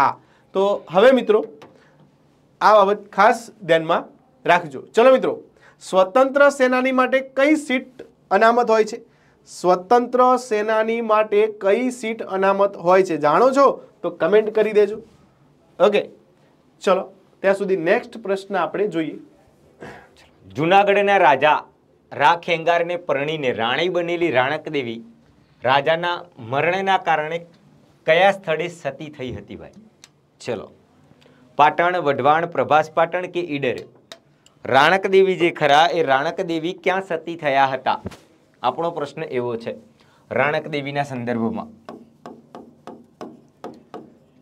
[SPEAKER 1] હા તો હવે મિત્રો આ બાબત ખાસ ધ્યાનમાં રાખજો ચલો મિત્રો સ્વતંત્ર સેનાની માટે કઈ સીટ અનામત હોય છે સ્વતંત્ર સેનાની માટે કઈ સીટ અનામત હોય છે જાણો છો તો કમેન્ટ કરી દેજો ઓકે ચલો ત્યાં સુધી નેક્સ્ટ પ્રશ્ન આપણે જોઈએ
[SPEAKER 2] જૂનાગઢના રાજા રા ખેંગારને પરણીને રાણી બનેલી રાણકદેવી રાજાના મરણના કારણે કયા સ્થળે સતી થઈ હતી ભાઈ ચલો પાટણ વઢવાણ પ્રભાસ પાટણ કે ઈડર રાણકદેવી જે ખરા એ રાણકદેવી ક્યાં સતી થયા હતા આપણો પ્રશ્ન એવો છે રાણક દેવીના સંદર્ભમાં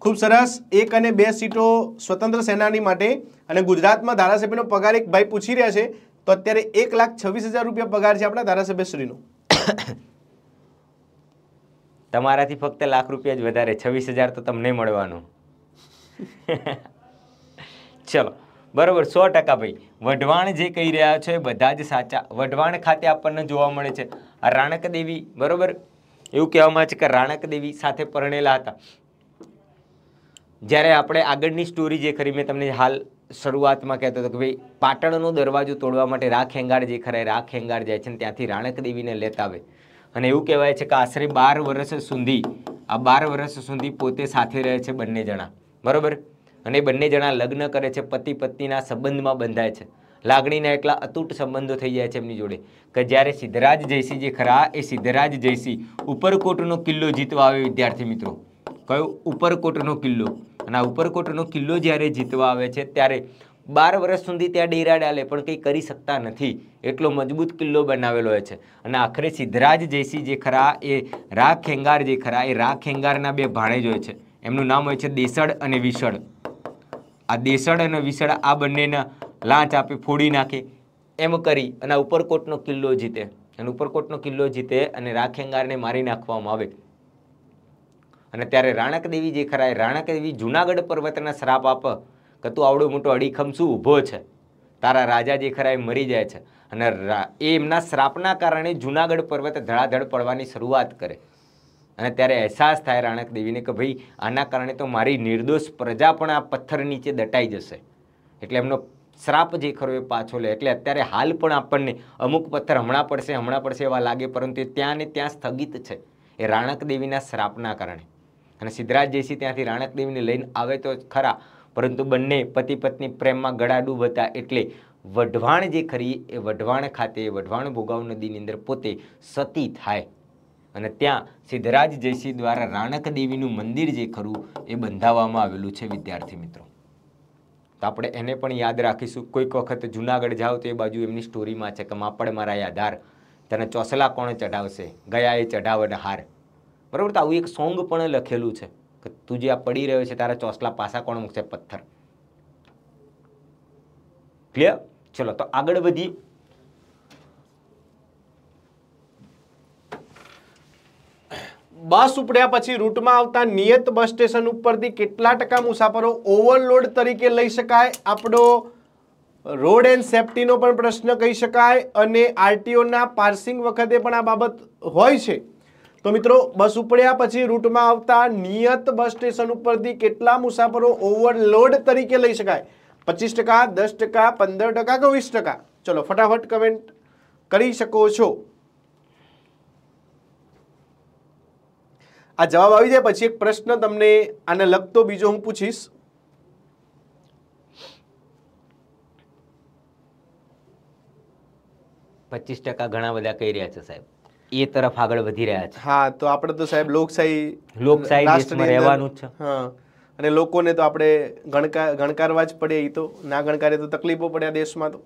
[SPEAKER 1] ખૂબ સરસ એક અને બે સીટો સ્વતંત્ર સેનાની માટે અને ગુજરાતમાં ધારાસભ્યનો પગાર એક ભાઈ પૂછી રહ્યા છે તો અત્યારે એક લાખ છવ્વીસ હજાર રૂપિયા પગાર છે આપણા ધારાસભ્યશ્રીનો
[SPEAKER 2] તમારાથી ફક્ત લાખ રૂપિયા જ વધારે છવ્વીસ હજાર તો તમને મળવાનું ચલો બરાબર સો ટકા ભાઈ વઢવાણ જે કહી રહ્યા છે બધા જ સાચા વઢવાણ ખાતે આપણને જોવા મળે છે રાણક દેવી બરાબર એવું કહેવામાં છે કે રાણકદેવી સાથે પરણેલા હતા જ્યારે આપણે આગળની સ્ટોરી જે ખરી મેં તમને હાલ શરૂઆતમાં કહેતો હતો કે ભાઈ પાટણનો દરવાજો તોડવા માટે રાખ હેંગાડ જે ખરા રાખ હેંગાડ જાય છે ને ત્યાંથી રાણકદેવીને લેતા આવે અને એવું કહેવાય છે કે આશરે બાર વર્ષ સુધી આ બાર વર્ષ સુધી પોતે સાથે રહે છે બંને જણા બરાબર અને બંને જણા લગ્ન કરે છે પતિ પત્નીના સંબંધમાં બંધાય છે લાગણીના એટલા અતૂટ સંબંધો થઈ જાય છે એમની જોડે કે જ્યારે સિદ્ધરાજ જયસિંહ જે ખરા એ સિદ્ધરાજ જયસિંહ ઉપરકોટનો કિલ્લો જીતવા આવે વિદ્યાર્થી મિત્રો કયો ઉપરકોટનો કિલ્લો અને આ ઉપરકોટનો કિલ્લો જ્યારે જીતવા આવે છે ત્યારે બાર વર્ષ સુધી ત્યાં ડેરા ડાલે પણ કંઈ કરી શકતા નથી એટલો મજબૂત કિલ્લો બનાવેલો હોય છે અને આખરે સિદ્ધરાજ જયસિંહ જે ખરા એ રાખ ખેંગાર જે ખરા એ રાખ ખેંગારના બે ભાણેજ હોય છે એમનું નામ હોય છે દેસળ અને વિસડ આ દેસળ અને વિસળ આ બંનેના લાંચ આપી ફોડી નાખે એમ કરી અને ઉપરકોટનો કિલ્લો જીતે અને ઉપરકોટનો કિલ્લો જીતે અને રાખેંગારને મારી નાખવામાં આવે અને ત્યારે રાણકદેવી જે ખરાય એ રાણકદેવી જૂનાગઢ પર્વતના શ્રાપ આપ કે તું આવડો મોટો અડીખમ શું ઊભો છે તારા રાજા જે ખરા એ મરી જાય છે અને એ એમના શ્રાપના કારણે જુનાગઢ પર્વત ધડાધડ પડવાની શરૂઆત કરે અને ત્યારે અહેસાસ થાય રાણક દેવીને કે ભાઈ આના કારણે તો મારી નિર્દોષ પ્રજા પણ આ પથ્થર નીચે દટાઈ જશે એટલે એમનો શ્રાપ જે ખરો એ પાછો લે એટલે અત્યારે હાલ પણ આપણને અમુક પથ્થર હમણાં પડશે હમણાં પડશે એવા લાગે પરંતુ એ ત્યાં ને ત્યાં સ્થગિત છે એ રાણક દેવીના શ્રાપના કારણે અને સિદ્ધરાજ જયસિંહ ત્યાંથી રાણક દેવીને લઈને આવે તો ખરા પરંતુ બંને પતિ પત્ની પ્રેમમાં ગળાડૂબ હતા એટલે વઢવાણ જે ખરી એ વઢવાણ ખાતે વઢવાણ ભોગાવ નદીની અંદર પોતે સતી થાય અને ત્યાં સિદ્ધરાજ જયસિંહ દ્વારા રાણક દેવીનું મંદિર જે ખરું એ બંધાવવામાં આવેલું છે વિદ્યાર્થી મિત્રો તો આપણે એને પણ યાદ રાખીશું કોઈક વખત જુનાગઢ જાઓ તો એ બાજુ એમની સ્ટોરીમાં છે કે માપડ મારા આધાર તને ચોસલા કોણે ચઢાવશે ગયા એ ચઢાવડ હાર બરાબર તો આવું એક સોંગ પણ લખેલું છે કે તું જે આ પડી રહ્યો છે તારા ચોસલા પાસા કોણ મૂકશે પથ્થર ક્લિયર ચલો તો
[SPEAKER 1] આગળ વધી બસ ઉપડ્યા પછી રૂટમાં આવતા નિયત બસ સ્ટેશન ઉપરથી કેટલા ટકા મુસાફરો ઓવરલોડ તરીકે લઈ શકાય આપણો રોડ એન્ડ સેફટીનો પણ પ્રશ્ન કહી શકાય અને આરટીઓના પાર્સિંગ વખતે પણ આ બાબત હોય છે તો મિત્રો બસ ઉપડ્યા પછી રૂટમાં આવતા નિયત બસ સ્ટેશન ઉપરથી કેટલા મુસાફરો ઓવરલોડ તરીકે લઈ શકાય પચીસ ટકા દસ ટકા પંદર ટકા કે વીસ ટકા ચલો ફટાફટ કમેન્ટ કરી શકો છો આ જવાબ આવી જાય પછી એક પ્રશ્ન તમને આને લગતો બીજો હું પૂછીશ
[SPEAKER 2] પચીસ ટકા ઘણા બધા કહી રહ્યા છે સાહેબ એ તરફ આગળ વધી રહ્યા
[SPEAKER 1] છે હા તો આપણે તો સાહેબ લોકશાહી લોકશાહી રહેવાનું છે હા અને લોકોને તો આપણે ગણકાર ગણકારવા જ પડે એ તો ના ગણકારે તો તકલીફો પડે આ દેશમાં તો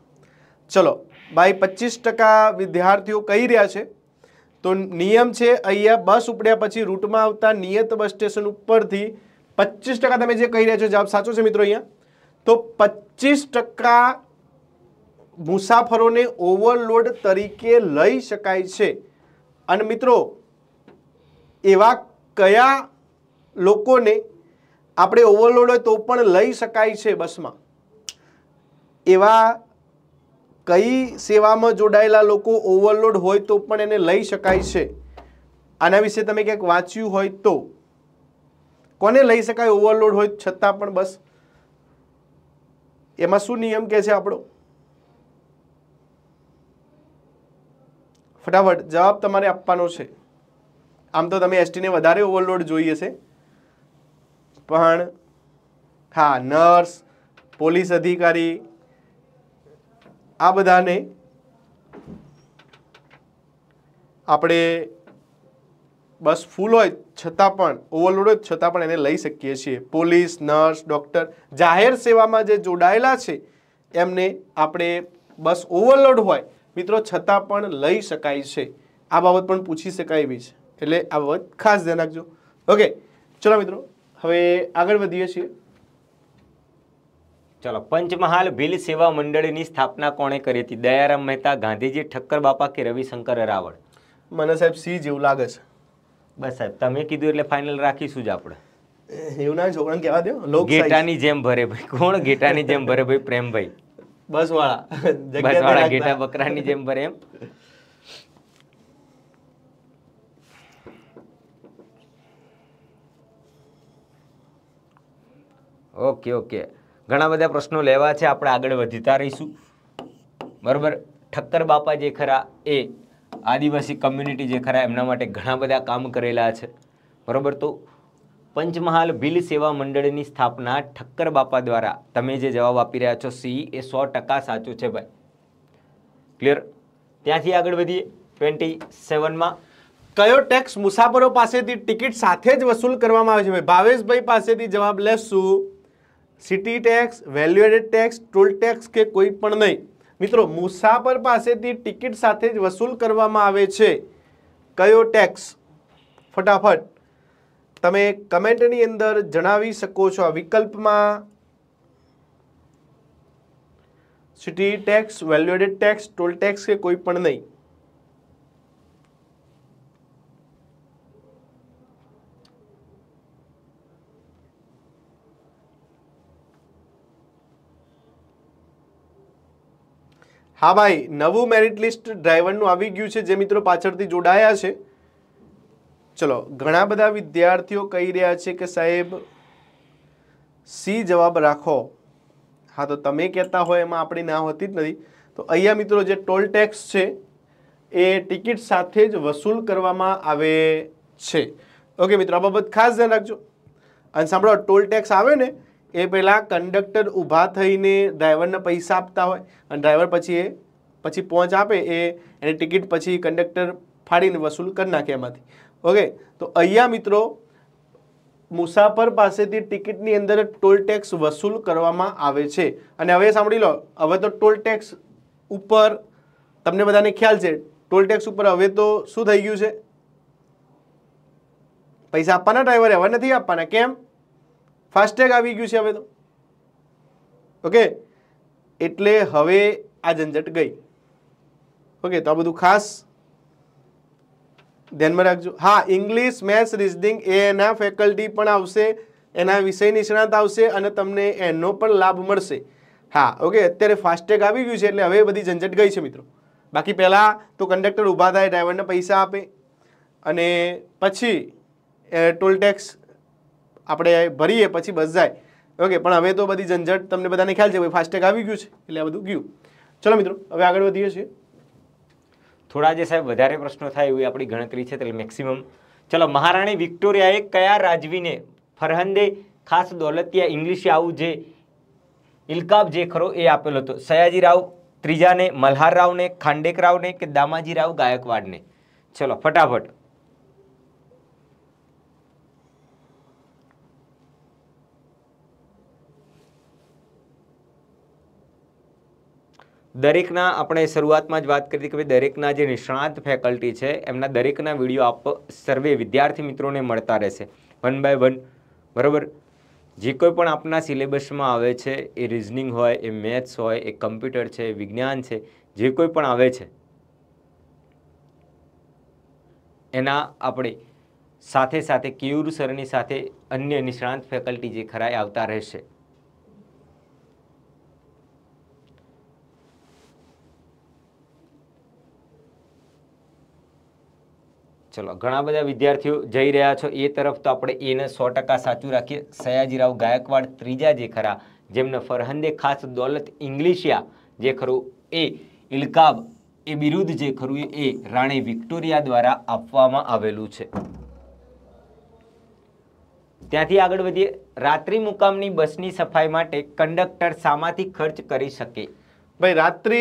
[SPEAKER 1] ચલો ભાઈ પચીસ ટકા વિદ્યાર્થીઓ કહી રહ્યા છે તો નિયમ છે અહીંયા બસ ઉપડ્યા પછી રૂટમાં આવતા નિયત બસ સ્ટેશન ઉપરથી પચીસ ટકા તમે જે કહી રહ્યા છો જવાબ સાચો છે મિત્રો અહીંયા તો પચીસ ટકા મુસાફરોને ઓવરલોડ તરીકે લઈ શકાય છે અને મિત્રો એવા કયા લોકોને આપણે ઓવરલોડ હોય તો પણ લઈ શકાય છે બસમાં એવા કઈ સેવામાં જોડાયેલા લોકો ઓવરલોડ હોય તો પણ એને લઈ શકાય છે આના વિશે તમે ક્યાંક વાંચ્યું હોય તો કોને લઈ શકાય ઓવરલોડ હોય છતાં પણ બસ એમાં શું નિયમ કહે છે આપણો ફટાફટ જવાબ તમારે આપવાનો છે આમ તો તમે એસટીને વધારે ઓવરલોડ જોઈએ છે પણ હા નર્સ પોલીસ અધિકારી આ બધાને આપણે બસ ફૂલ હોય છતાં પણ ઓવરલોડ હોય છતાં પણ એને લઈ શકીએ છીએ પોલીસ નર્સ ડૉક્ટર જાહેર સેવામાં જે જોડાયેલા છે એમને આપણે બસ ઓવરલોડ હોય મિત્રો છતાં પણ લઈ શકાય છે આ બાબત પણ પૂછી શકાય એવી છે એટલે આ બાબત ખાસ ધ્યાન રાખજો ઓકે ચલો મિત્રો હવે આગળ વધીએ છીએ
[SPEAKER 2] ચલો પંચમહાલ ભીલ સેવા મંડળની સ્થાપના કોણે કરી હતી દયારામ મહેતા ગાંધીજી ઠક્કર બાપા કે રવિશંકર રાવળ
[SPEAKER 1] મને સાહેબ સી જેવું લાગે છે બસ સાહેબ તમે
[SPEAKER 2] કીધું એટલે ફાઇનલ રાખીશું જ આપણે
[SPEAKER 1] એવું ના છોકરાને કહેવા દો લોક ગેટાની
[SPEAKER 2] જેમ ભરે ભાઈ કોણ ગેટાની જેમ ભરે ભાઈ પ્રેમભાઈ
[SPEAKER 1] બસ વાળા બસ વાળા ગેટા બકરાની જેમ
[SPEAKER 2] ભરે એમ ઓકે ઓકે ઘણા બધા પ્રશ્નો લેવા છે આપણે આગળ વધતા રહીશું બરાબર ઠક્કર બાપા જે ખરા એ આદિવાસી કમ્યુનિટી જે ખરા એમના માટે ઘણા બધા કામ કરેલા છે બરાબર તો પંચમહાલ ભીલ સેવા મંડળની સ્થાપના ઠક્કર બાપા દ્વારા તમે જે જવાબ આપી રહ્યા છો સી એ સો ટકા સાચું છે ભાઈ ક્લિયર ત્યાંથી આગળ વધીએ ટ્વેન્ટી સેવનમાં
[SPEAKER 1] કયો ટેક્સ મુસાફરો પાસેથી ટિકિટ સાથે જ વસૂલ કરવામાં આવે છે ભાઈ ભાવેશભાઈ પાસેથી જવાબ લેશું city tax value added tax toll tax કે કોઈ પણ નહીં મિત્રો મુસાફર પાસેથી ટિકિટ સાથે જ વસૂલ કરવામાં આવે છે કયો ટેક્સ ફટાફટ તમે કમેન્ટની અંદર જણાવી શકો છો આ વિકલ્પમાં city tax value added tax toll tax કે કોઈ પણ નહીં હા ભાઈ નવું મેરિટ લિસ્ટ ડ્રાઈવરનું આવી ગયું છે જે મિત્રો પાછળથી જોડાયા છે ચલો ઘણા બધા વિદ્યાર્થીઓ કહી રહ્યા છે કે સાહેબ સી જવાબ રાખો હા તો તમે કહેતા હોય એમાં આપણી ના હોતી જ નથી તો અહીંયા મિત્રો જે ટોલ ટેક્સ છે એ ટિકિટ સાથે જ વસૂલ કરવામાં આવે છે ઓકે મિત્રો આ બાબત ખાસ ધ્યાન રાખજો અને સાંભળો ટોલ ટેક્સ આવે ને એ પહેલાં કંડક્ટર ઊભા થઈને ડ્રાઈવરને પૈસા આપતા હોય અને ડ્રાઈવર પછી એ પછી પહોંચ આપે એ એની ટિકિટ પછી કંડક્ટર ફાડીને વસૂલ કરી નાખે એમાંથી ઓકે તો અહીંયા મિત્રો મુસાફર પાસેથી ટિકિટની અંદર ટોલ ટેક્સ વસૂલ કરવામાં આવે છે અને હવે સાંભળી લો હવે તો ટોલ ટેક્સ ઉપર તમને બધાને ખ્યાલ છે ટોલ ટેક્સ ઉપર હવે તો શું થઈ ગયું છે પૈસા આપવાના ડ્રાઈવર હવે નથી આપવાના કેમ ફાસ્ટેગ આવી ગયું છે હવે તો ઓકે એટલે હવે આ ઝંઝટ ગઈ ઓકે તો આ બધું ખાસ ધ્યાનમાં રાખજો હા ઇંગ્લિશ મેથ્સ રિઝનિંગ એના ફેકલ્ટી પણ આવશે એના વિષય નિષ્ણાત આવશે અને તમને એનો પણ લાભ મળશે હા ઓકે અત્યારે ફાસ્ટેગ આવી ગયું છે એટલે હવે બધી ઝંઝટ ગઈ છે મિત્રો બાકી પહેલાં તો કંડક્ટર ઊભા થાય ડ્રાઈવરને પૈસા આપે અને પછી ટોલ ટેક્સ આપણે ભરીએ પછી બસ જાય ઓકે પણ હવે તો બધી ઝંઝટ તમને બધાને ખ્યાલ છે ભાઈ ફાસ્ટેગ આવી ગયું છે એટલે આ બધું ગયું ચલો મિત્રો હવે આગળ વધીએ છીએ
[SPEAKER 2] થોડા જે સાહેબ વધારે પ્રશ્નો થાય એવી આપણી ગણતરી છે એટલે મેક્સિમમ ચલો મહારાણી વિક્ટોરિયાએ કયા રાજવીને ફરહંદે ખાસ દોલતિયા ઇંગ્લિશે આવું જે ઇલકાબ જે ખરો એ આપેલો હતો સયાજી રાવ ત્રીજાને મલ્હાર મલ્હારરાવને ખાંડેકરાવને કે દામાજી રાવ ગાયકવાડને ચલો ફટાફટ દરેકના આપણે શરૂઆતમાં જ વાત કરી હતી કે ભાઈ દરેકના જે નિષ્ણાત ફેકલ્ટી છે એમના દરેકના વિડીયો આપ સર્વે વિદ્યાર્થી મિત્રોને મળતા રહેશે વન બાય વન બરાબર જે કોઈ પણ આપના સિલેબસમાં આવે છે એ રિઝનિંગ હોય એ મેથ્સ હોય એ કમ્પ્યુટર છે વિજ્ઞાન છે જે કોઈ પણ આવે છે એના આપણે સાથે સાથે કેયુર સરની સાથે અન્ય નિષ્ણાંત ફેકલ્ટી જે ખરાય આવતા રહેશે ચલો ઘણા બધા વિદ્યાર્થીઓ જઈ રહ્યા છો એ તરફ તો આપણે એને સો ટકા સાચું રાખીએ સયાજીરાવ ગાયકવાડ ત્રીજા જે ખરા જેમને ફરહંદે ખાસ દોલત ઇંગ્લિશિયા જે ખરું એ ઇલકાબ એ બિરુદ્ધ જે ખરું એ રાણી વિક્ટોરિયા દ્વારા આપવામાં આવેલું છે ત્યાંથી આગળ વધીએ રાત્રિ મુકામની
[SPEAKER 1] બસની સફાઈ માટે કંડક્ટર શામાંથી ખર્ચ કરી શકે ભાઈ રાત્રિ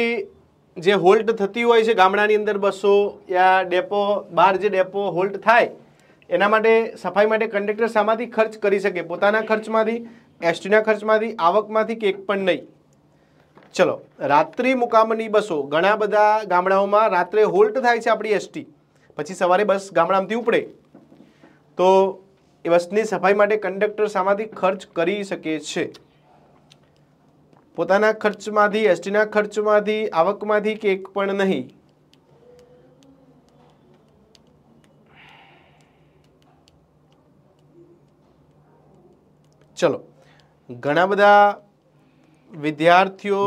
[SPEAKER 1] જે હોલ્ટ થતી હોય છે ગામડાની અંદર બસો યા ડેપો બહાર જે ડેપો હોલ્ટ થાય એના માટે સફાઈ માટે કંડક્ટર શામાંથી ખર્ચ કરી શકે પોતાના ખર્ચમાંથી એસટીના ખર્ચમાંથી આવકમાંથી કે એક પણ નહીં ચલો રાત્રિ મુકામની બસો ઘણા બધા ગામડાઓમાં રાત્રે હોલ્ટ થાય છે આપણી એસટી પછી સવારે બસ ગામડામાંથી ઉપડે તો એ બસની સફાઈ માટે કંડક્ટર શામાંથી ખર્ચ કરી શકે છે પોતાના ખર્ચમાંથી એસટીના ખર્ચમાંથી આવકમાંથી કે એક પણ નહીં ચલો ઘણા બધા વિદ્યાર્થીઓ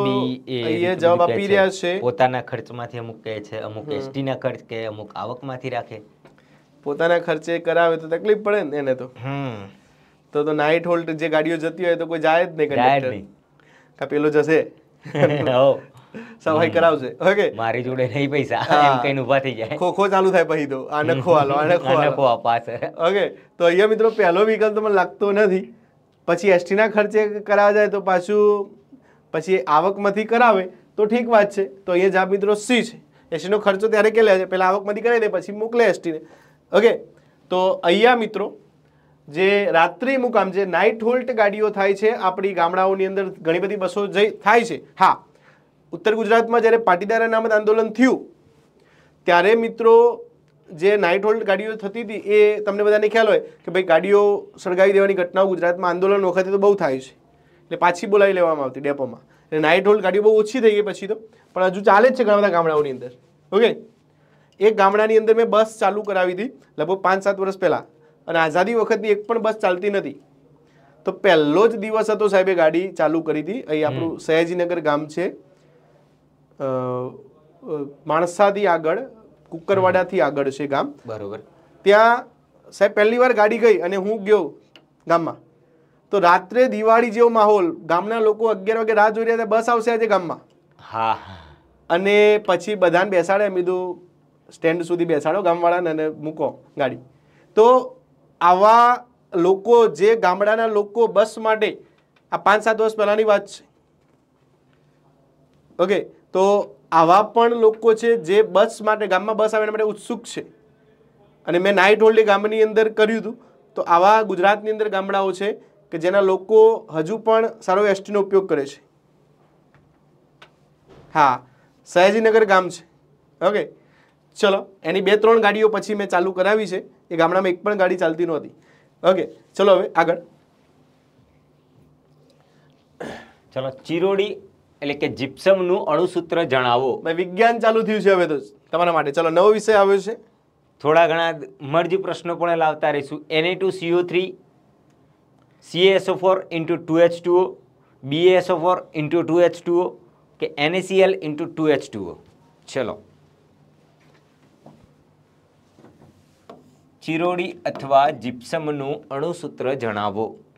[SPEAKER 1] જવાબ આપી રહ્યા છે પોતાના ખર્ચમાંથી અમુક કહે છે અમુક એસટી ના ખર્ચ કે અમુક આવકમાંથી રાખે પોતાના ખર્ચે કરાવે તો તકલીફ પડે ને એને તો તો તો નાઇટ હોલ્ટ જે ગાડીઓ જતી હોય તો કોઈ જાય જ નહીં આ પેલો જશે સફાઈ કરાવશે ઓકે મારી જોડે નહીં પૈસા એમ કઈ ઉભા થઈ જાય ખોખો ચાલુ થાય પછી તો આ નખો આલો આ નખો આલો પાસ ઓકે તો અહીંયા મિત્રો પહેલો વિકલ્પ તમને લાગતો નથી પછી એસટી ના ખર્ચે કરાવવા જાય તો પાછું પછી આવકમાંથી કરાવે તો ઠીક વાત છે તો અહીંયા જા મિત્રો સી છે એસટીનો ખર્ચો ત્યારે કે લે છે પહેલાં આવકમાંથી કરાવી દે પછી મોકલે એસટીને ઓકે તો અહીંયા મિત્રો જે રાત્રિ મુકામ જે નાઇટ હોલ્ટ ગાડીઓ થાય છે આપણી ગામડાઓની અંદર ઘણી બધી બસો જઈ થાય છે હા ઉત્તર ગુજરાતમાં જ્યારે પાટીદાર અનામત આંદોલન થયું ત્યારે મિત્રો જે નાઇટ હોલ્ટ ગાડીઓ થતી હતી એ તમને બધાને ખ્યાલ હોય કે ભાઈ ગાડીઓ સળગાવી દેવાની ઘટનાઓ ગુજરાતમાં આંદોલન વખતે તો બહુ થાય છે એટલે પાછી બોલાવી લેવામાં આવતી ડેપોમાં એટલે નાઇટ હોલ્ટ ગાડીઓ બહુ ઓછી થઈ ગઈ પછી તો પણ હજુ ચાલે જ છે ઘણા બધા ગામડાઓની અંદર ઓકે એક ગામડાની અંદર મેં બસ ચાલુ કરાવી હતી લગભગ પાંચ સાત વર્ષ પહેલાં અને આઝાદી વખતની એક પણ બસ ચાલતી નથી તો પહેલો જ દિવસ હતો સાહેબે ગાડી ચાલુ કરી હતી અહીં આપણું સયાજીનગર ગામ છે માણસાથી આગળ કુકરવાડાથી આગળ છે ગામ બરોબર ત્યાં સાહેબ પહેલી વાર ગાડી ગઈ અને હું ગયો ગામમાં તો રાત્રે દિવાળી જેવો માહોલ ગામના લોકો અગિયાર વાગે રાહ જોઈ રહ્યા બસ આવશે આજે ગામમાં હા અને પછી બધાને બેસાડે એમ કીધું સ્ટેન્ડ સુધી બેસાડો ગામવાળાને અને મૂકો ગાડી તો આવા લોકો જે ગામડાના લોકો બસ માટે આ પાંચ સાત વર્ષ પહેલાંની વાત છે ઓકે તો આવા પણ લોકો છે જે બસ માટે ગામમાં બસ આવે એના માટે ઉત્સુક છે અને મેં નાઇટ હોલ્ડે ગામની અંદર કર્યું હતું તો આવા ગુજરાતની અંદર ગામડાઓ છે કે જેના લોકો હજુ પણ સારો એસટીનો ઉપયોગ કરે છે હા સયાજીનગર ગામ છે ઓકે ચલો એની બે ત્રણ ગાડીઓ પછી મેં ચાલુ કરાવી છે એ ગામડામાં એક પણ ગાડી ચાલતી નહોતી ઓકે ચલો હવે આગળ
[SPEAKER 2] ચલો ચિરોડી એટલે કે જીપ્સમનું અણુસૂત્ર જણાવો ભાઈ વિજ્ઞાન ચાલુ થયું છે હવે તો તમારા માટે ચલો નવો વિષય આવ્યો છે થોડા ઘણા મર્જી પ્રશ્નો પણ લાવતા રહીશું એને two CO three CSO four into two H two O BSO four into two H two O કે NaCl into two H two O ચલો ચિરોડી અથવા જીપ્સમનું અણુસૂત્ર જણાવો ઓકે ચલો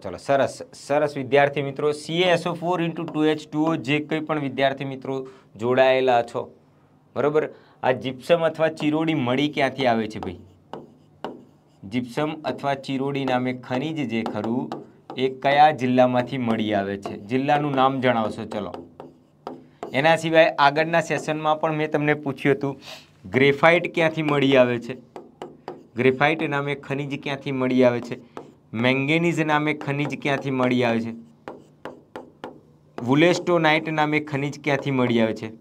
[SPEAKER 2] ચલો સરસ સરસ વિદ્યાર્થી મિત્રો CSO four into two H two O જે કંઈ પણ વિદ્યાર્થી મિત્રો જોડાયેલા છો બરાબર આ જીપ્સમ અથવા ચિરોડી મળી ક્યાંથી આવે છે ભાઈ જીપ્સમ અથવા ચિરોડી નામે ખનિજ જે ખરું એ કયા જિલ્લામાંથી મળી આવે છે જિલ્લાનું નામ જણાવશો ચલો એના સિવાય આગળના સેશનમાં પણ મેં તમને પૂછ્યું હતું ગ્રેફાઇટ ક્યાંથી મળી આવે છે ગ્રેફાઇટ નામે ખનિજ ક્યાંથી મળી આવે છે મેંગેનીઝ નામે ખનિજ ક્યાંથી મળી આવે છે વુલેસ્ટોનાઇટ નામે ખનિજ ક્યાંથી મળી આવે છે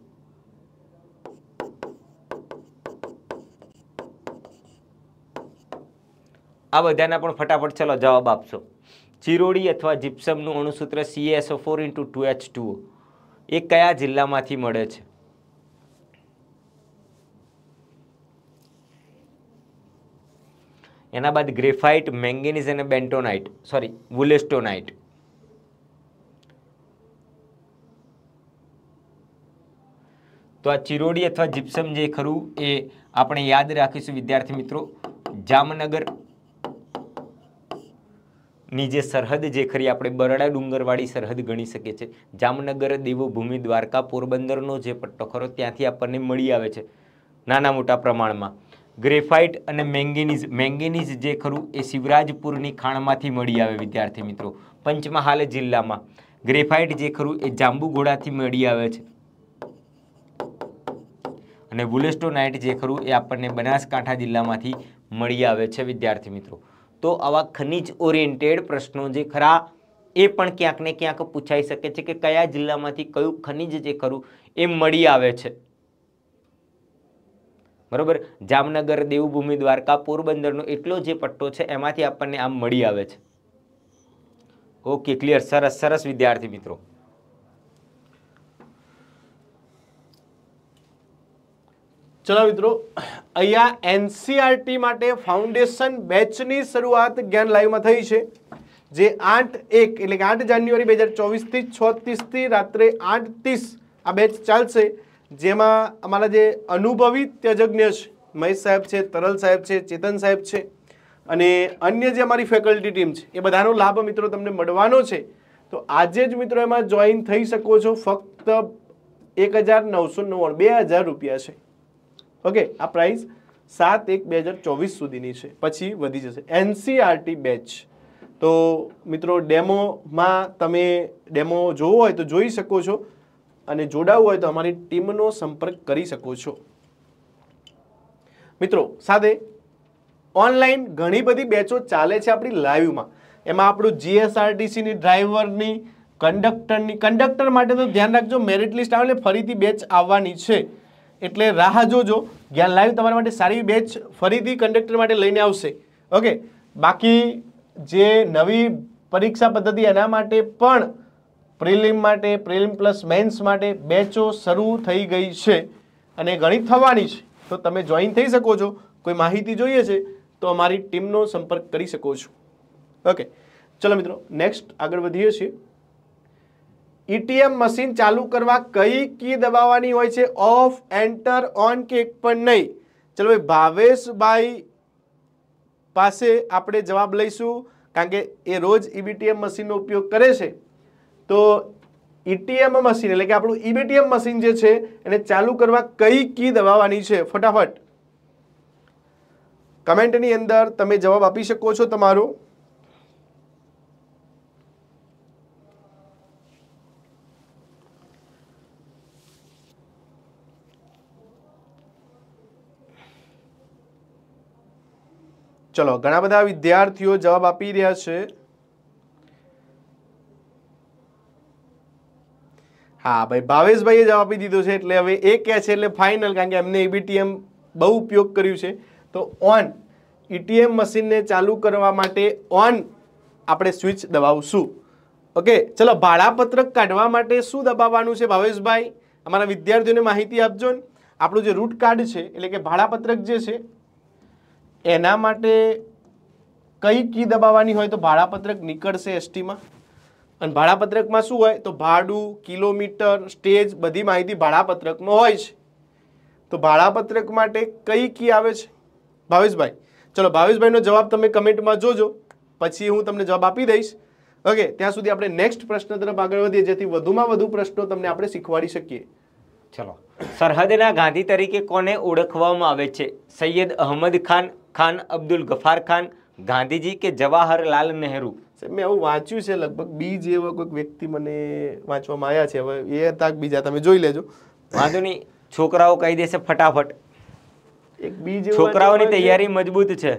[SPEAKER 2] આ બધાના પણ ફટાફટ ચલો જવાબ આપશો ચિરોડી અથવા જીપ્સમનું અણુસૂત્ર CSO four into two H two એ કયા જિલ્લામાંથી મળે છે એના બાદ ગ્રેફાઇટ મેંગેનીઝ અને બેન્ટોનાઇટ સોરી વુલેસ્ટોનાઇટ તો આ ચિરોડી અથવા જીપ્સમ જે ખરું એ આપણે યાદ રાખીશું વિદ્યાર્થી મિત્રો જામનગર ની જે સરહદ જે ખરી આપણે બરડા ડુંગરવાળી સરહદ ગણી શકીએ છીએ જામનગર દેવભૂમિ દ્વારકા પોરબંદરનો જે પટ્ટો ખરો ત્યાંથી આપણને મળી આવે છે નાના મોટા પ્રમાણમાં ગ્રેફાઇટ અને મેંગેનીઝ મેંગેનીઝ જે ખરું એ શિવરાજપુરની ખાણમાંથી મળી આવે વિદ્યાર્થી મિત્રો પંચમહાલ જિલ્લામાં ગ્રેફાઇટ જે ખરું એ જાંબુઘોડાથી મળી આવે છે અને વુલેસ્ટોનાઇટ જે ખરું એ આપણને બનાસકાંઠા જિલ્લામાંથી મળી આવે છે વિદ્યાર્થી મિત્રો તો આવા ખનીજ ઓરિએન્ટેડ પ્રશ્નો જે ખરા એ પણ ક્યાંક ને ક્યાંક પૂછાઈ શકે છે કે કયા જિલ્લામાંથી કયું ખનીજ જે ખરું એ મળી આવે છે બરોબર જામનગર દેવભૂમિ દ્વારકા પોરબંદરનો એટલો જે પટ્ટો છે એમાંથી આપણને આમ મળી આવે છે ઓકે ક્લિયર સરસ સરસ
[SPEAKER 1] વિદ્યાર્થી મિત્રો ચલો મિત્રો અહીંયા એનસીઆરટી e માટે ફાઉન્ડેશન બેચની શરૂઆત જ્ઞાન લાઈવમાં થઈ છે જે આઠ એક એટલે કે આઠ જાન્યુઆરી બે હજાર ચોવીસથી છ ત્રીસથી રાત્રે આઠ ત્રીસ આ બેચ ચાલશે જેમાં અમારા જે અનુભવી ત્યજજ્ઞ છે મહેશ સાહેબ છે તરલ સાહેબ છે ચેતન સાહેબ છે અને અન્ય જે અમારી ફેકલ્ટી ટીમ છે એ બધાનો લાભ મિત્રો તમને મળવાનો છે તો આજે જ મિત્રો એમાં જોઈન થઈ શકો છો ફક્ત એક હજાર નવસો નવ્વાણું બે હજાર રૂપિયા છે ઓકે આ પ્રાઇસ સાત એક બે હજાર ચોવીસ સુધીની છે પછી વધી જશે એનસીઆરટી બેચ e તો મિત્રો ડેમોમાં તમે ડેમો જોવો હોય તો જોઈ શકો છો અને જોડાવવું હોય તો અમારી ટીમનો સંપર્ક કરી શકો છો મિત્રો સાથે ઓનલાઈન ઘણી બધી બેચો ચાલે છે આપણી લાઈવમાં એમાં આપણું જીએસઆરટીસીની ડ્રાઈવરની કંડક્ટરની કંડક્ટર માટે તો ધ્યાન રાખજો મેરિટ લિસ્ટ આવે ફરીથી બેચ આવવાની છે એટલે રાહ જોજો જ્ઞાન લાઈવ તમારા માટે સારી બેચ ફરીથી કંડક્ટર માટે લઈને આવશે ઓકે બાકી જે નવી પરીક્ષા પદ્ધતિ એના માટે પણ પ્રિલિમ માટે પ્રિલિમ પ્લસ મેન્સ માટે બેચો શરૂ થઈ ગઈ છે અને ગણિત થવાની છે તો તમે જોઈન થઈ શકો છો કોઈ માહિતી જોઈએ છે તો અમારી ટીમનો સંપર્ક કરી શકો છો ઓકે ચલો મિત્રો નેક્સ્ટ આગળ વધીએ છીએ ઈટીએમ મશીન ચાલુ કરવા કઈ કી દબાવવાની હોય છે ઓફ એન્ટર ઓન કે પણ નહીં ચલો ભાઈ ભાવેશભાઈ પાસે આપણે જવાબ લઈશું કારણ કે એ રોજ ઈબીટીએમ મશીનનો ઉપયોગ કરે છે તો ઈટીએમ મશીન એટલે કે આપણું ઈબીટીએમ મશીન જે છે એને ચાલુ કરવા કઈ કી દબાવવાની છે ફટાફટ કમેન્ટની અંદર તમે જવાબ આપી શકો છો તમારું ચલો ઘણા બધા વિદ્યાર્થીઓ જવાબ આપી રહ્યા છે હા ભાઈ ભાવેશભાઈએ જવાબ આપી દીધો છે એટલે હવે એ કહે છે એટલે ફાઇનલ કારણ કે એમને ઈબીટીએમ e બહુ ઉપયોગ કર્યું છે તો ઓન ઈટીએમ e મશીનને ચાલુ કરવા માટે ઓન આપણે સ્વિચ દબાવશું ઓકે ચલો ભાડાપત્રક કાઢવા માટે શું દબાવવાનું છે ભાવેશભાઈ અમારા વિદ્યાર્થીઓને માહિતી આપજો ને આપણું જે રૂટ કાર્ડ છે એટલે કે ભાડાપત્રક જે છે એના માટે કઈ કી દબાવવાની હોય તો ભાડાપત્રક નીકળશે એસટીમાં અને ભાડાપત્રકમાં શું હોય તો ભાડું કિલોમીટર સ્ટેજ બધી માહિતી ભાડાપત્રકનો હોય છે તો ભાડાપત્રક માટે કઈ કી આવે છે ભાવેશભાઈ ચલો ભાવેશભાઈનો જવાબ તમે કમેન્ટમાં જોજો પછી હું તમને જવાબ આપી દઈશ ઓકે ત્યાં સુધી આપણે નેક્સ્ટ પ્રશ્ન તરફ આગળ વધીએ જેથી વધુમાં વધુ પ્રશ્નો તમને આપણે શીખવાડી શકીએ ચલો સરહદના
[SPEAKER 2] ગાંધી તરીકે કોને ઓળખવામાં આવે છે સૈયદ અહમદ ખાન ખાન અબ્દુલ ગફાર ખાન ગાંધીજી કે જવાહરલાલ નહેરુ
[SPEAKER 1] મેં આવું વાંચ્યું છે લગભગ બીજ એવા કોઈક વ્યક્તિ મને વાંચવામાં આવ્યા છે હવે એ તાક બીજા તમે જોઈ લેજો વાંધો નહીં છોકરાઓ
[SPEAKER 2] કહી દેશે ફટાફટ એક બીજ છોકરાઓની તૈયારી મજબૂત છે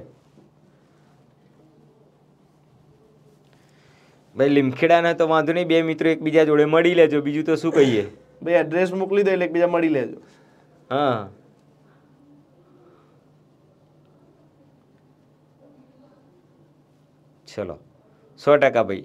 [SPEAKER 2] ભાઈ લીમખેડાના તો વાંધો નહીં બે મિત્રો એકબીજા જોડે મળી લેજો બીજું તો શું કહીએ
[SPEAKER 1] ભાઈ એડ્રેસ મોકલી દે એટલે એકબીજા મળી લેજો
[SPEAKER 2] હા ચલો સો ટકા ભાઈ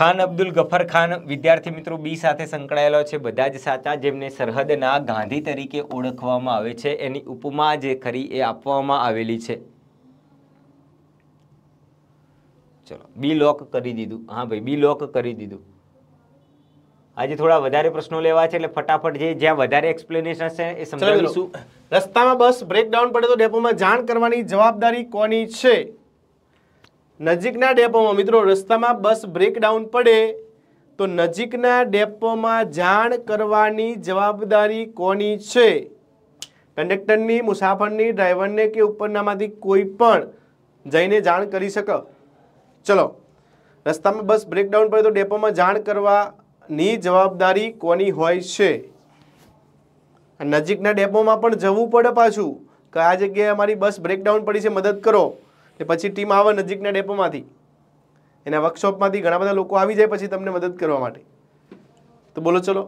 [SPEAKER 2] ખાન અબ્દુલ ગફર ખાન વિદ્યાર્થી મિત્રો બી સાથે સંકળાયેલો છે બધા જ સાચા જેમને સરહદના ગાંધી તરીકે ઓળખવામાં આવે છે એની ઉપમા જે ખરી એ આપવામાં આવેલી છે ચલો બી લોક કરી દીધું હા ભાઈ બી લોક કરી દીધું આજે થોડા વધારે પ્રશ્નો લેવા છે એટલે ફટાફટ જે જ્યાં
[SPEAKER 1] વધારે એક્સપ્લેનેશન છે એ સમજાવીશું રસ્તામાં બસ બ્રેકડાઉન પડે તો ડેપોમાં જાણ કરવાની જવાબદારી કોની છે નજીકના ડેપોમાં મિત્રો રસ્તામાં બસ બ્રેકડાઉન પડે તો નજીકના ડેપોમાં જાણ કરવાની જવાબદારી કોની છે કંડક્ટરની મુસાફરની ડ્રાઈવરને કે ઉપરનામાંથી કોઈ પણ જઈને જાણ કરી શક ચલો રસ્તામાં બસ બ્રેકડાઉન પડે તો ડેપોમાં જાણ કરવાની જવાબદારી કોની હોય છે નજીકના ડેપોમાં પણ જવું પડે પાછું કયા આ જગ્યાએ અમારી બસ બ્રેકડાઉન પડી છે મદદ કરો કે પછી ટીમ આવે નજીકના ડેપોમાંથી એના વર્કશોપમાંથી ઘણા બધા લોકો આવી જાય પછી તમને મદદ કરવા માટે તો બોલો ચલો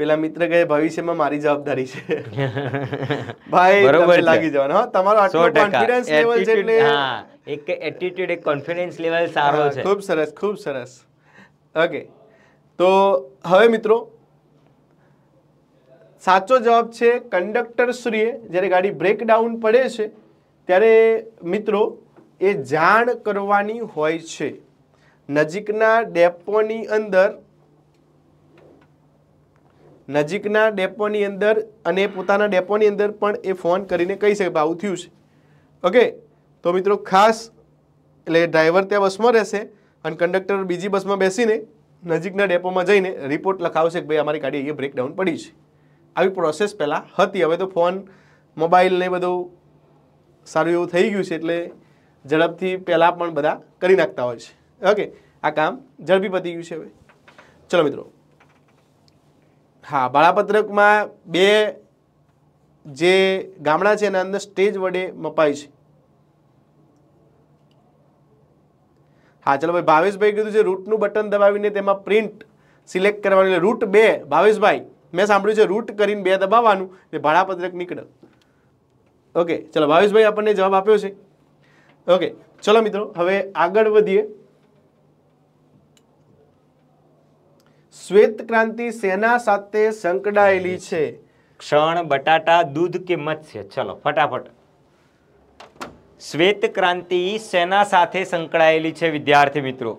[SPEAKER 1] પેલા મિત્ર કહે ભવિષ્યમાં મારી જવાબદારી છે ભાઈ બરોબર લાગી જવાનો હા તમારો આટલો કોન્ફિડન્સ લેવલ છે એટલે હા એક એટીટ્યુડ એક કોન્ફિડન્સ લેવલ સારો છે ખૂબ સરસ ખૂબ સરસ ઓકે તો હવે મિત્રો સાચો જવાબ છે કંડક્ટર શ્રીએ જ્યારે ગાડી બ્રેકડાઉન પડે છે ત્યારે મિત્રો એ જાણ કરવાની હોય છે નજીકના ડેપોની અંદર નજીકના ડેપોની અંદર અને પોતાના ડેપોની અંદર પણ એ ફોન કરીને કહી શકે આવું થયું છે ઓકે તો મિત્રો ખાસ એટલે ડ્રાઈવર ત્યાં બસમાં રહેશે અને કંડક્ટર બીજી બસમાં બેસીને નજીકના ડેપોમાં જઈને રિપોર્ટ લખાવશે કે ભાઈ અમારી ગાડી અહીંયા બ્રેકડાઉન પડી છે આવી પ્રોસેસ પહેલાં હતી હવે તો ફોન મોબાઈલ ને બધું સારું એવું થઈ ગયું છે એટલે ઝડપથી પહેલાં પણ બધા કરી નાખતા હોય છે ઓકે આ કામ ઝડપી પતી ગયું છે હવે ચલો મિત્રો હા ભાડાપત્રકમાં બે જે ગામડા છે એના અંદર સ્ટેજ વડે મપાય છે હા ચલો ભાઈ ભાવેશભાઈ કીધું છે રૂટનું બટન દબાવીને તેમાં પ્રિન્ટ સિલેક્ટ કરવાનું એટલે રૂટ બે ભાવેશભાઈ મેં સાંભળ્યું છે રૂટ કરીને બે દબાવવાનું એટલે ભાડાપત્રક નીકળે ઓકે ચલો ભાવેશભાઈ આપણને જવાબ આપ્યો છે ઓકે ચલો મિત્રો હવે આગળ વધીએ શ્વેત ક્રાંતિ સેના સાથે સંકળાયેલી છે ક્ષણ
[SPEAKER 2] બટાટા દૂધ કે મત્સ્ય ચલો ફટાફટ શ્વેત ક્રાંતિ સેના સાથે સંકળાયેલી છે વિદ્યાર્થી મિત્રો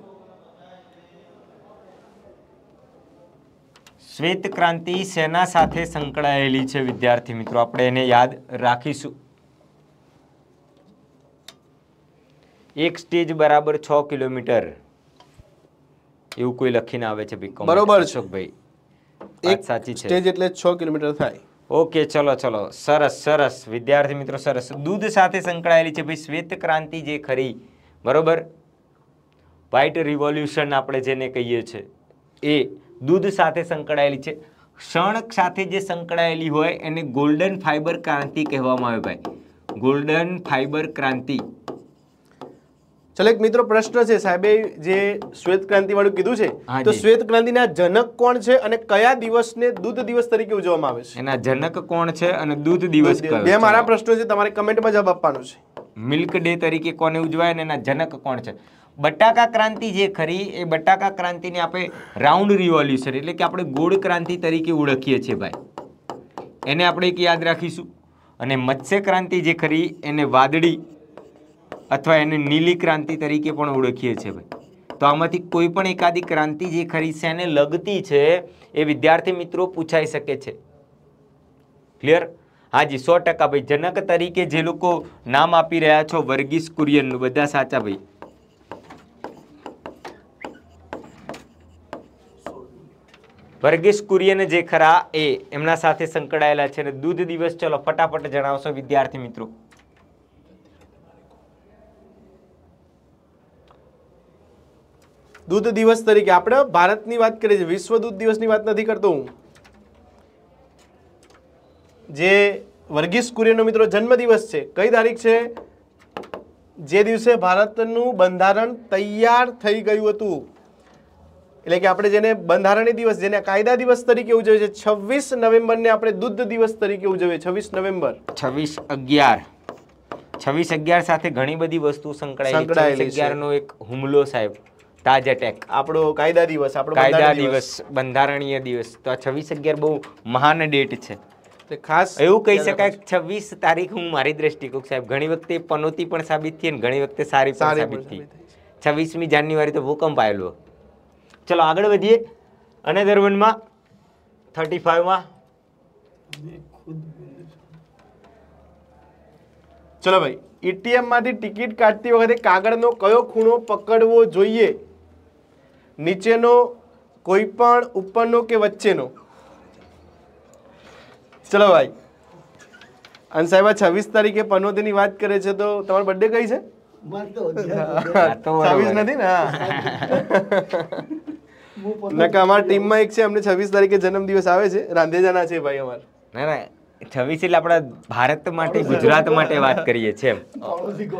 [SPEAKER 2] શ્વેત ક્રાંતિ સેના સાથે સંકળાયેલી છે વિદ્યાર્થી મિત્રો આપણે એને યાદ રાખીશું એક સ્ટેજ બરાબર છ કિલોમીટર એવું કોઈ લખીને આવે છે બરોબર ભાઈ એક સાચી છે સ્ટેજ
[SPEAKER 1] એટલે છ કિલોમીટર થાય
[SPEAKER 2] ઓકે ચલો ચલો સરસ સરસ વિદ્યાર્થી મિત્રો સરસ દૂધ સાથે સંકળાયેલી છે ભાઈ શ્વેત ક્રાંતિ જે ખરી બરોબર વ્હાઇટ રિવોલ્યુશન આપણે જેને કહીએ છીએ એ દૂધ સાથે સંકળાયેલી છે ક્ષણ સાથે જે સંકળાયેલી હોય એને ગોલ્ડન ફાઇબર ક્રાંતિ કહેવામાં આવે ભાઈ ગોલ્ડન ફાઇબર ક્રાંતિ
[SPEAKER 1] ચલો એક મિત્રો પ્રશ્ન છે સાહેબે જે શ્વેત ક્રાંતિ વાળું કીધું છે તો શ્વેત ક્રાંતિના જનક કોણ છે અને કયા દિવસને દૂધ દિવસ તરીકે ઉજવવામાં આવે છે એના જનક કોણ છે અને દૂધ દિવસ બે મારા પ્રશ્નો છે તમારે કમેન્ટમાં જવાબ આપવાનો છે મિલ્ક ડે તરીકે
[SPEAKER 2] કોને ઉજવાય અને એના જનક કોણ છે બટાકા ક્રાંતિ જે ખરી એ બટાકા ક્રાંતિને આપણે રાઉન્ડ રિવોલ્યુશન એટલે કે આપણે ગોળ ક્રાંતિ તરીકે ઓળખીએ છીએ ભાઈ એને આપણે એક યાદ રાખીશું અને મત્સ્ય ક્રાંતિ જે ખરી એને વાદળી અથવા એને નીલી ક્રાંતિ તરીકે પણ ઓળખીએ છીએ ભાઈ તો આમાંથી કોઈ પણ એકાદી ક્રાંતિ જે ખરી છે એને લગતી છે એ વિદ્યાર્થી મિત્રો પૂછાઈ શકે છે ક્લિયર હાજી સો ટકા ભાઈ જનક તરીકે જે લોકો નામ આપી રહ્યા છો વર્ગીસ કુરિયનનું બધા સાચા ભાઈ વર્ગીસ કુરિયન જે ખરા એ એમના સાથે સંકળાયેલા છે અને દૂધ દિવસ ચલો ફટાફટ જણાવશો વિદ્યાર્થી મિત્રો
[SPEAKER 1] દૂધ દિવસ તરીકે આપણે ભારતની વાત કરીએ છીએ વિશ્વ દૂધ દિવસની વાત નથી કરતો હું જે વર્ગીસ કુરિયનનો મિત્રો જન્મદિવસ છે કઈ તારીખ છે જે દિવસે ભારતનું બંધારણ તૈયાર થઈ ગયું હતું એટલે કે આપણે જેને બંધારણીય દિવસ જેને કાયદા દિવસ તરીકે ઉજવે છે છવ્વીસ નવેમ્બરને આપણે દૂધ દિવસ તરીકે ઉજવીએ છવ્વીસ નવેમ્બર
[SPEAKER 2] છવ્વીસ અગિયાર છવ્વીસ અગિયાર સાથે ઘણી બધી વસ્તુ સંકળાયેલી નો એક હુમલો સાહેબ તાજેટેક આપણો કાયદા દિવસ આપણો કાયદા દિવસ બંધારણીય દિવસ તો આ છવ્વીસ અગિયાર બહુ મહાન ડેટ
[SPEAKER 1] છે ખાસ એવું કહી
[SPEAKER 2] શકાય છવ્વીસ તારીખ હું મારી દ્રષ્ટિકોણ સાહેબ ઘણી વખતે પનોતી પણ સાબિત થઈ અને ઘણી વખતે સારી પણ સાબિત થઈ છવ્વીસમી જાન્યુઆરી તો ભૂકંપ આવેલો ચલો આગળ વધીએ અને દરવનમાં થર્ટી ફાઈવમાં
[SPEAKER 1] ચલો ભાઈ એટીએમમાંથી ટિકિટ કાઢતી વખતે કાગળનો કયો ખૂણો પકડવો જોઈએ નીચેનો કોઈ પણ ઉપરનો કે વચ્ચેનો ચલો ભાઈ અને સાહેબ છવ્વીસ તારીખે પનોતીની વાત કરે છે તો તમારો બર્થડે કઈ છે
[SPEAKER 2] છવ્વીસ નથી ને
[SPEAKER 1] નકા અમારા ટીમમાં એક છે અમને છવ્વીસ તારીખે જન્મ દિવસ આવે છે રાંધેજાના છે ભાઈ અમાર
[SPEAKER 2] ના ના છવ્વીસ એટલે આપણા ભારત માટે ગુજરાત માટે વાત કરીએ છીએ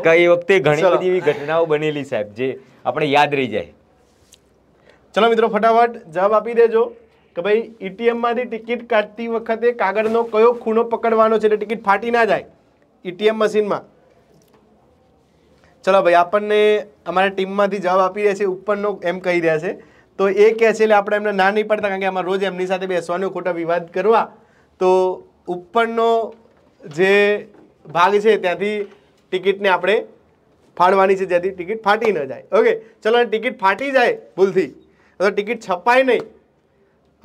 [SPEAKER 2] કઈ વખતે ઘણી બધી એવી ઘટનાઓ બનેલી સાહેબ જે આપણે યાદ રહી જાય
[SPEAKER 1] ચલો મિત્રો ફટાફટ જવાબ આપી દેજો કે ભાઈ ઈટીએમમાંથી ટિકિટ કાઢતી વખતે કાગળનો કયો ખૂણો પકડવાનો છે એટલે ટિકિટ ફાટી ના જાય ઈટીએમ મશીનમાં ચલો ભાઈ આપણને અમારા ટીમમાંથી જવાબ આપી રહ્યા છે ઉપરનો એમ કહી રહ્યા છે તો એ કહે છે એટલે આપણે એમને ના નહીં પડતા કારણ કે અમારે રોજ એમની સાથે બેસવાનો ખોટા વિવાદ કરવા તો ઉપરનો જે ભાગ છે ત્યાંથી ટિકિટને આપણે ફાડવાની છે જેથી ટિકિટ ફાટી ન જાય ઓકે ચલો ટિકિટ ફાટી જાય ભૂલથી તો ટિકિટ છપાય નહીં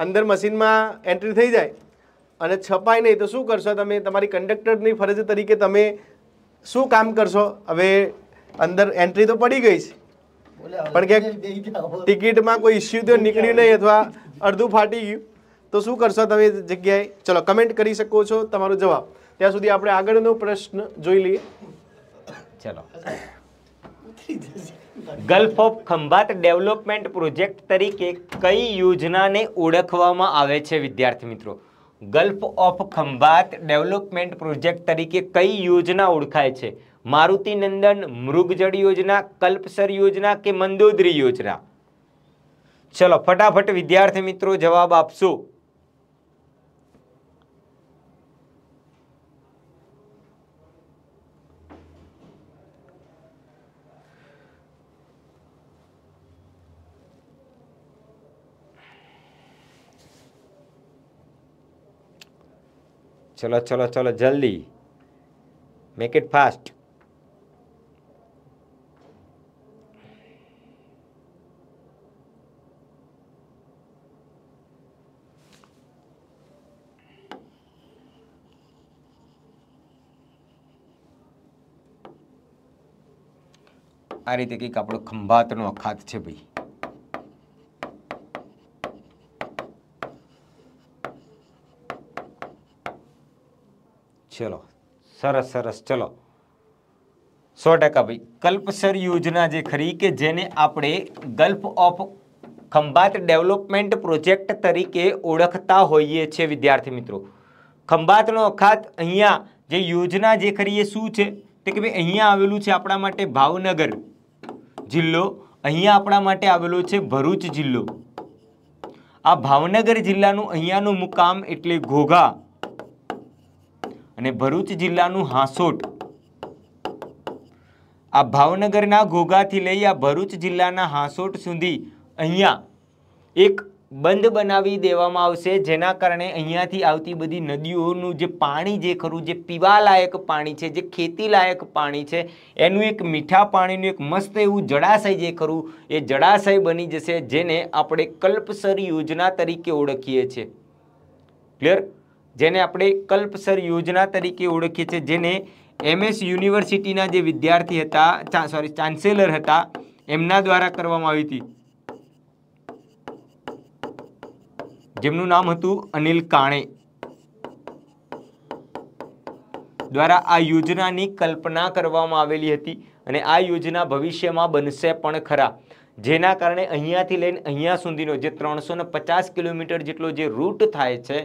[SPEAKER 1] અંદર મશીનમાં એન્ટ્રી થઈ જાય અને છપાય નહીં તો શું કરશો તમે તમારી કંડક્ટરની ફરજ તરીકે તમે શું કામ કરશો હવે અંદર એન્ટ્રી તો પડી ગઈ છે પણ કે ટિકિટમાં કોઈ ઇસ્યુ તો નીકળ્યું નહીં અથવા અડધું ફાટી ગયું તો શું કરશો તમે જગ્યાએ ચલો કમેન્ટ કરી શકો છો તમારો જવાબ ત્યાં સુધી આપણે આગળનો પ્રશ્ન જોઈ લઈએ
[SPEAKER 2] ચલો Gulf of Khambhat development project તરીકે કઈ યોજનાને ઓળખવામાં આવે છે વિદ્યાર્થી મિત્રો Gulf of Khambhat development project તરીકે કઈ યોજના ઓળખાય છે મારુતિ નંદન મૃગજળ યોજના કલ્પસર યોજના કે મંદોદરી યોજના ચલો ફટાફટ વિદ્યાર્થી મિત્રો જવાબ આપશો ચલો ચલો ચલો જલ્દી મેક ઇટ ફાસ્ટ આ રીતે કંઈક આપણો ખંભાતનો અખાત છે ભાઈ ચલો સરસ સરસ ચલો સો ટકા ભાઈ કલ્પસર યોજના જે ખરી કે જેને આપણે Gulf of Khambhat development project તરીકે ઓળખતા હોઈએ છીએ વિદ્યાર્થી મિત્રો ખંભાતનો અખાત અહીંયા જે યોજના જે ખરી એ શું છે તે કે ભાઈ અહીંયા આવેલું છે આપણા માટે ભાવનગર જિલ્લો અહીંયા આપણા માટે આવેલો છે ભરૂચ જિલ્લો આ ભાવનગર જિલ્લાનું અહીંયાનું મુકામ એટલે ઘોઘા અને ભરૂચ જિલ્લાનું હાંસોટ આ ભાવનગરના ઘોઘાથી લઈ આ ભરૂચ જિલ્લાના હાંસોટ સુધી અહીંયા એક બંધ બનાવી દેવામાં આવશે જેના કારણે અહીંયાથી આવતી બધી નદીઓનું જે પાણી જે ખરું જે પીવાલાયક પાણી છે જે ખેતીલાયક પાણી છે એનું એક મીઠા પાણીનું એક મસ્ત એવું જળાશય જે ખરું એ જળાશય બની જશે જેને આપણે કલ્પસર યોજના તરીકે ઓળખીએ છીએ ક્લિયર જેને આપણે કલ્પસર યોજના તરીકે ઓળખીએ છીએ જેને એમએસ યુનિવર્સિટીના જે વિદ્યાર્થી હતા સોરી ચાન્સેલર હતા એમના દ્વારા કરવામાં આવી હતી જેમનું નામ હતું અનિલ કાણે દ્વારા આ યોજનાની કલ્પના કરવામાં આવેલી હતી અને આ યોજના ભવિષ્યમાં બનશે પણ ખરા જેના કારણે અહીંયાથી લઈને અહીંયા સુધીનો જે ત્રણસો કિલોમીટર જેટલો જે રૂટ થાય છે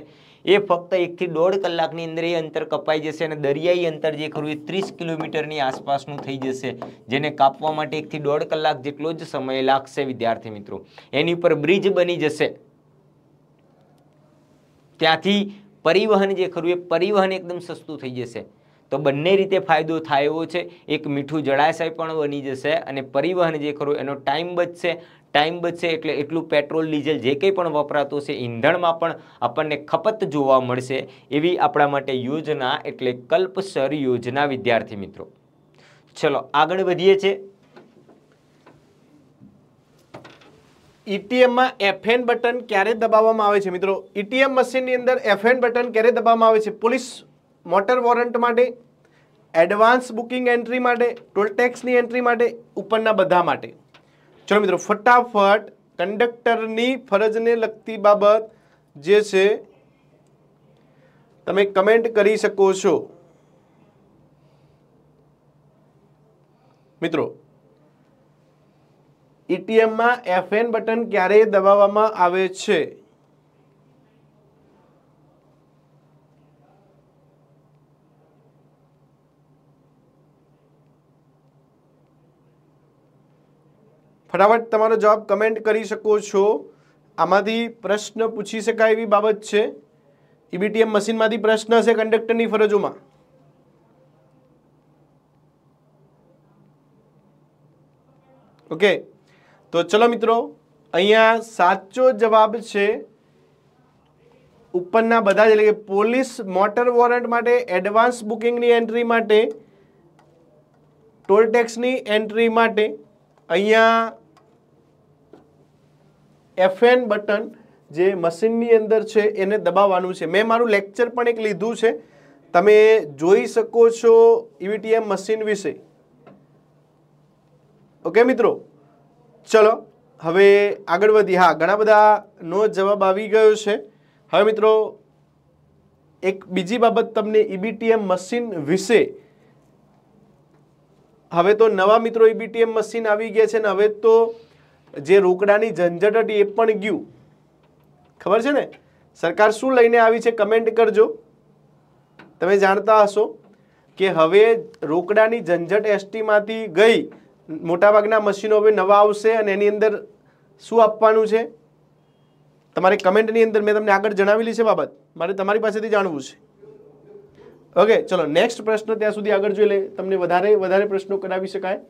[SPEAKER 2] એ ફક્ત એકથી દોઢ કલાકની અંદર એ અંતર કપાઈ જશે અને દરિયાઈ અંતર જે ખરું એ ત્રીસ કિલોમીટરની આસપાસનું થઈ જશે જેને કાપવા માટે એકથી દોઢ કલાક જેટલો જ સમય લાગશે વિદ્યાર્થી મિત્રો એની ઉપર બ્રિજ બની જશે ત્યાંથી પરિવહન જે ખરું એ પરિવહન એકદમ સસ્તું થઈ જશે તો બંને રીતે ફાયદો થાય એવો છે એક મીઠું જળાશય પણ બની જશે અને પરિવહન જે ખરું એનો ટાઈમ બચશે ટાઈમ બચશે એટલે એટલું પેટ્રોલ ડીઝલ જે કંઈ પણ વપરાતું છે ઈંધણમાં પણ આપણને ખપત જોવા મળશે એવી આપણા માટે યોજના એટલે કલ્પસર યોજના વિદ્યાર્થી મિત્રો ચલો આગળ વધીએ છે
[SPEAKER 1] ઇટીએમમાં એફએન બટન ક્યારે દબાવવામાં આવે છે મિત્રો ઈટીએમ મશીનની અંદર એફએન બટન ક્યારે દબાવવામાં આવે છે પોલીસ મોટર વોરંટ માટે એડવાન્સ બુકિંગ એન્ટ્રી માટે ટોલટેક્સની એન્ટ્રી માટે ઉપરના બધા માટે ચલો મિત્રો ફટાફટ કંડક્ટરની ફરજને લગતી બાબત જે છે તમે કમેન્ટ કરી શકો છો મિત્રો ઈટીએમમાં એફએન બટન ક્યારે દબાવવામાં આવે છે ફટાફટ તમારો જવાબ કમેન્ટ કરી શકો છો આમાંથી પ્રશ્ન પૂછી શકાય એવી બાબત છે ઈબીટીએમ e મશીનમાંથી પ્રશ્ન હશે કંડક્ટરની ફરજોમાં ઓકે તો ચલો મિત્રો અહીંયા સાચો જવાબ છે ઉપરના બધા જ એટલે કે પોલીસ મોટર વોરંટ માટે એડવાન્સ બુકિંગની એન્ટ્રી માટે ટોલટેક્સની એન્ટ્રી માટે અહીંયા એફએન બટન જે મશીનની અંદર છે એને દબાવવાનું છે મેં મારું લેક્ચર પણ એક લીધું છે તમે જોઈ શકો છો ઈવીટીએમ e મશીન વિશે ઓકે મિત્રો ચલો હવે આગળ વધી હા ઘણા બધાનો જવાબ આવી ગયો છે હવે મિત્રો એક બીજી બાબત તમને ઈબીટીએમ e મશીન વિશે હવે તો નવા મિત્રો ઈબીટીએમ e મશીન આવી ગયા છે ને હવે તો જે રોકડાની ઝંઝટ હતી એ પણ ગયું ખબર છે ને સરકાર શું લઈને આવી છે કમેન્ટ કરજો તમે જાણતા હશો કે હવે રોકડાની ઝંઝટ એસટીમાંથી ગઈ મોટાભાગના મશીનો હવે નવા આવશે અને એની અંદર શું આપવાનું છે તમારે કમેન્ટની અંદર મેં તમને આગળ જણાવેલી છે બાબત મારે તમારી પાસેથી જાણવું છે ઓકે ચલો નેક્સ્ટ પ્રશ્ન ત્યાં સુધી આગળ જોઈ લે તમને વધારે વધારે પ્રશ્નો કરાવી શકાય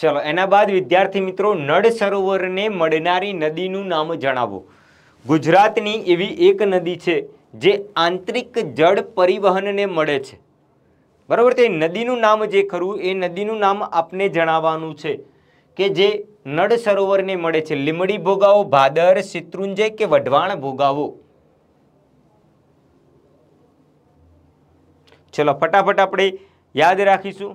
[SPEAKER 2] ચલો એના બાદ વિદ્યાર્થી મિત્રો નળ સરોવરને મળનારી નદીનું નામ જણાવો ગુજરાતની એવી એક નદી છે જે આંતરિક જળ પરિવહનને મળે છે બરાબર તે નદીનું નામ જે ખરું એ નદીનું નામ આપને જણાવવાનું છે કે જે નળ સરોવરને મળે છે લીમડી ભોગાવો ભાદર શિત્રુંજય કે વઢવાણ ભોગાવો ચલો ફટાફટ આપણે યાદ રાખીશું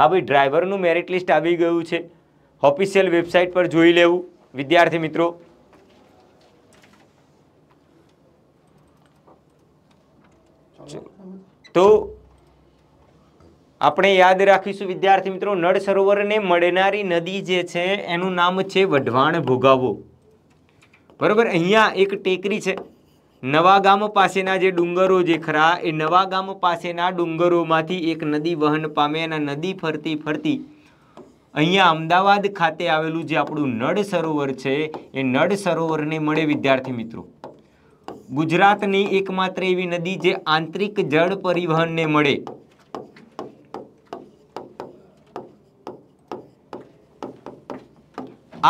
[SPEAKER 2] હા ભાઈ ડ્રાઈવરનું મેરિટ લિસ્ટ આવી ગયું છે ઓફિશિયલ વેબસાઇટ પર જોઈ લેવું વિદ્યાર્થી મિત્રો તો આપણે યાદ રાખીશું વિદ્યાર્થી મિત્રો નળ સરોવરને મળનારી નદી જે છે એનું નામ છે વઢવાણ ભોગાવો બરાબર અહીંયા એક ટેકરી છે નવા ગામ પાસેના જે ડુંગરો જે ખરા એ નવા ગામ પાસેના ડુંગરોમાંથી એક નદી વહન પામે અને નદી ફરતી ફરતી અહીંયા અમદાવાદ ખાતે આવેલું જે આપણું નળ સરોવર છે એ નળ સરોવરને મળે વિદ્યાર્થી મિત્રો ગુજરાતની એકમાત્ર એવી નદી જે આંતરિક જળ પરિવહનને મળે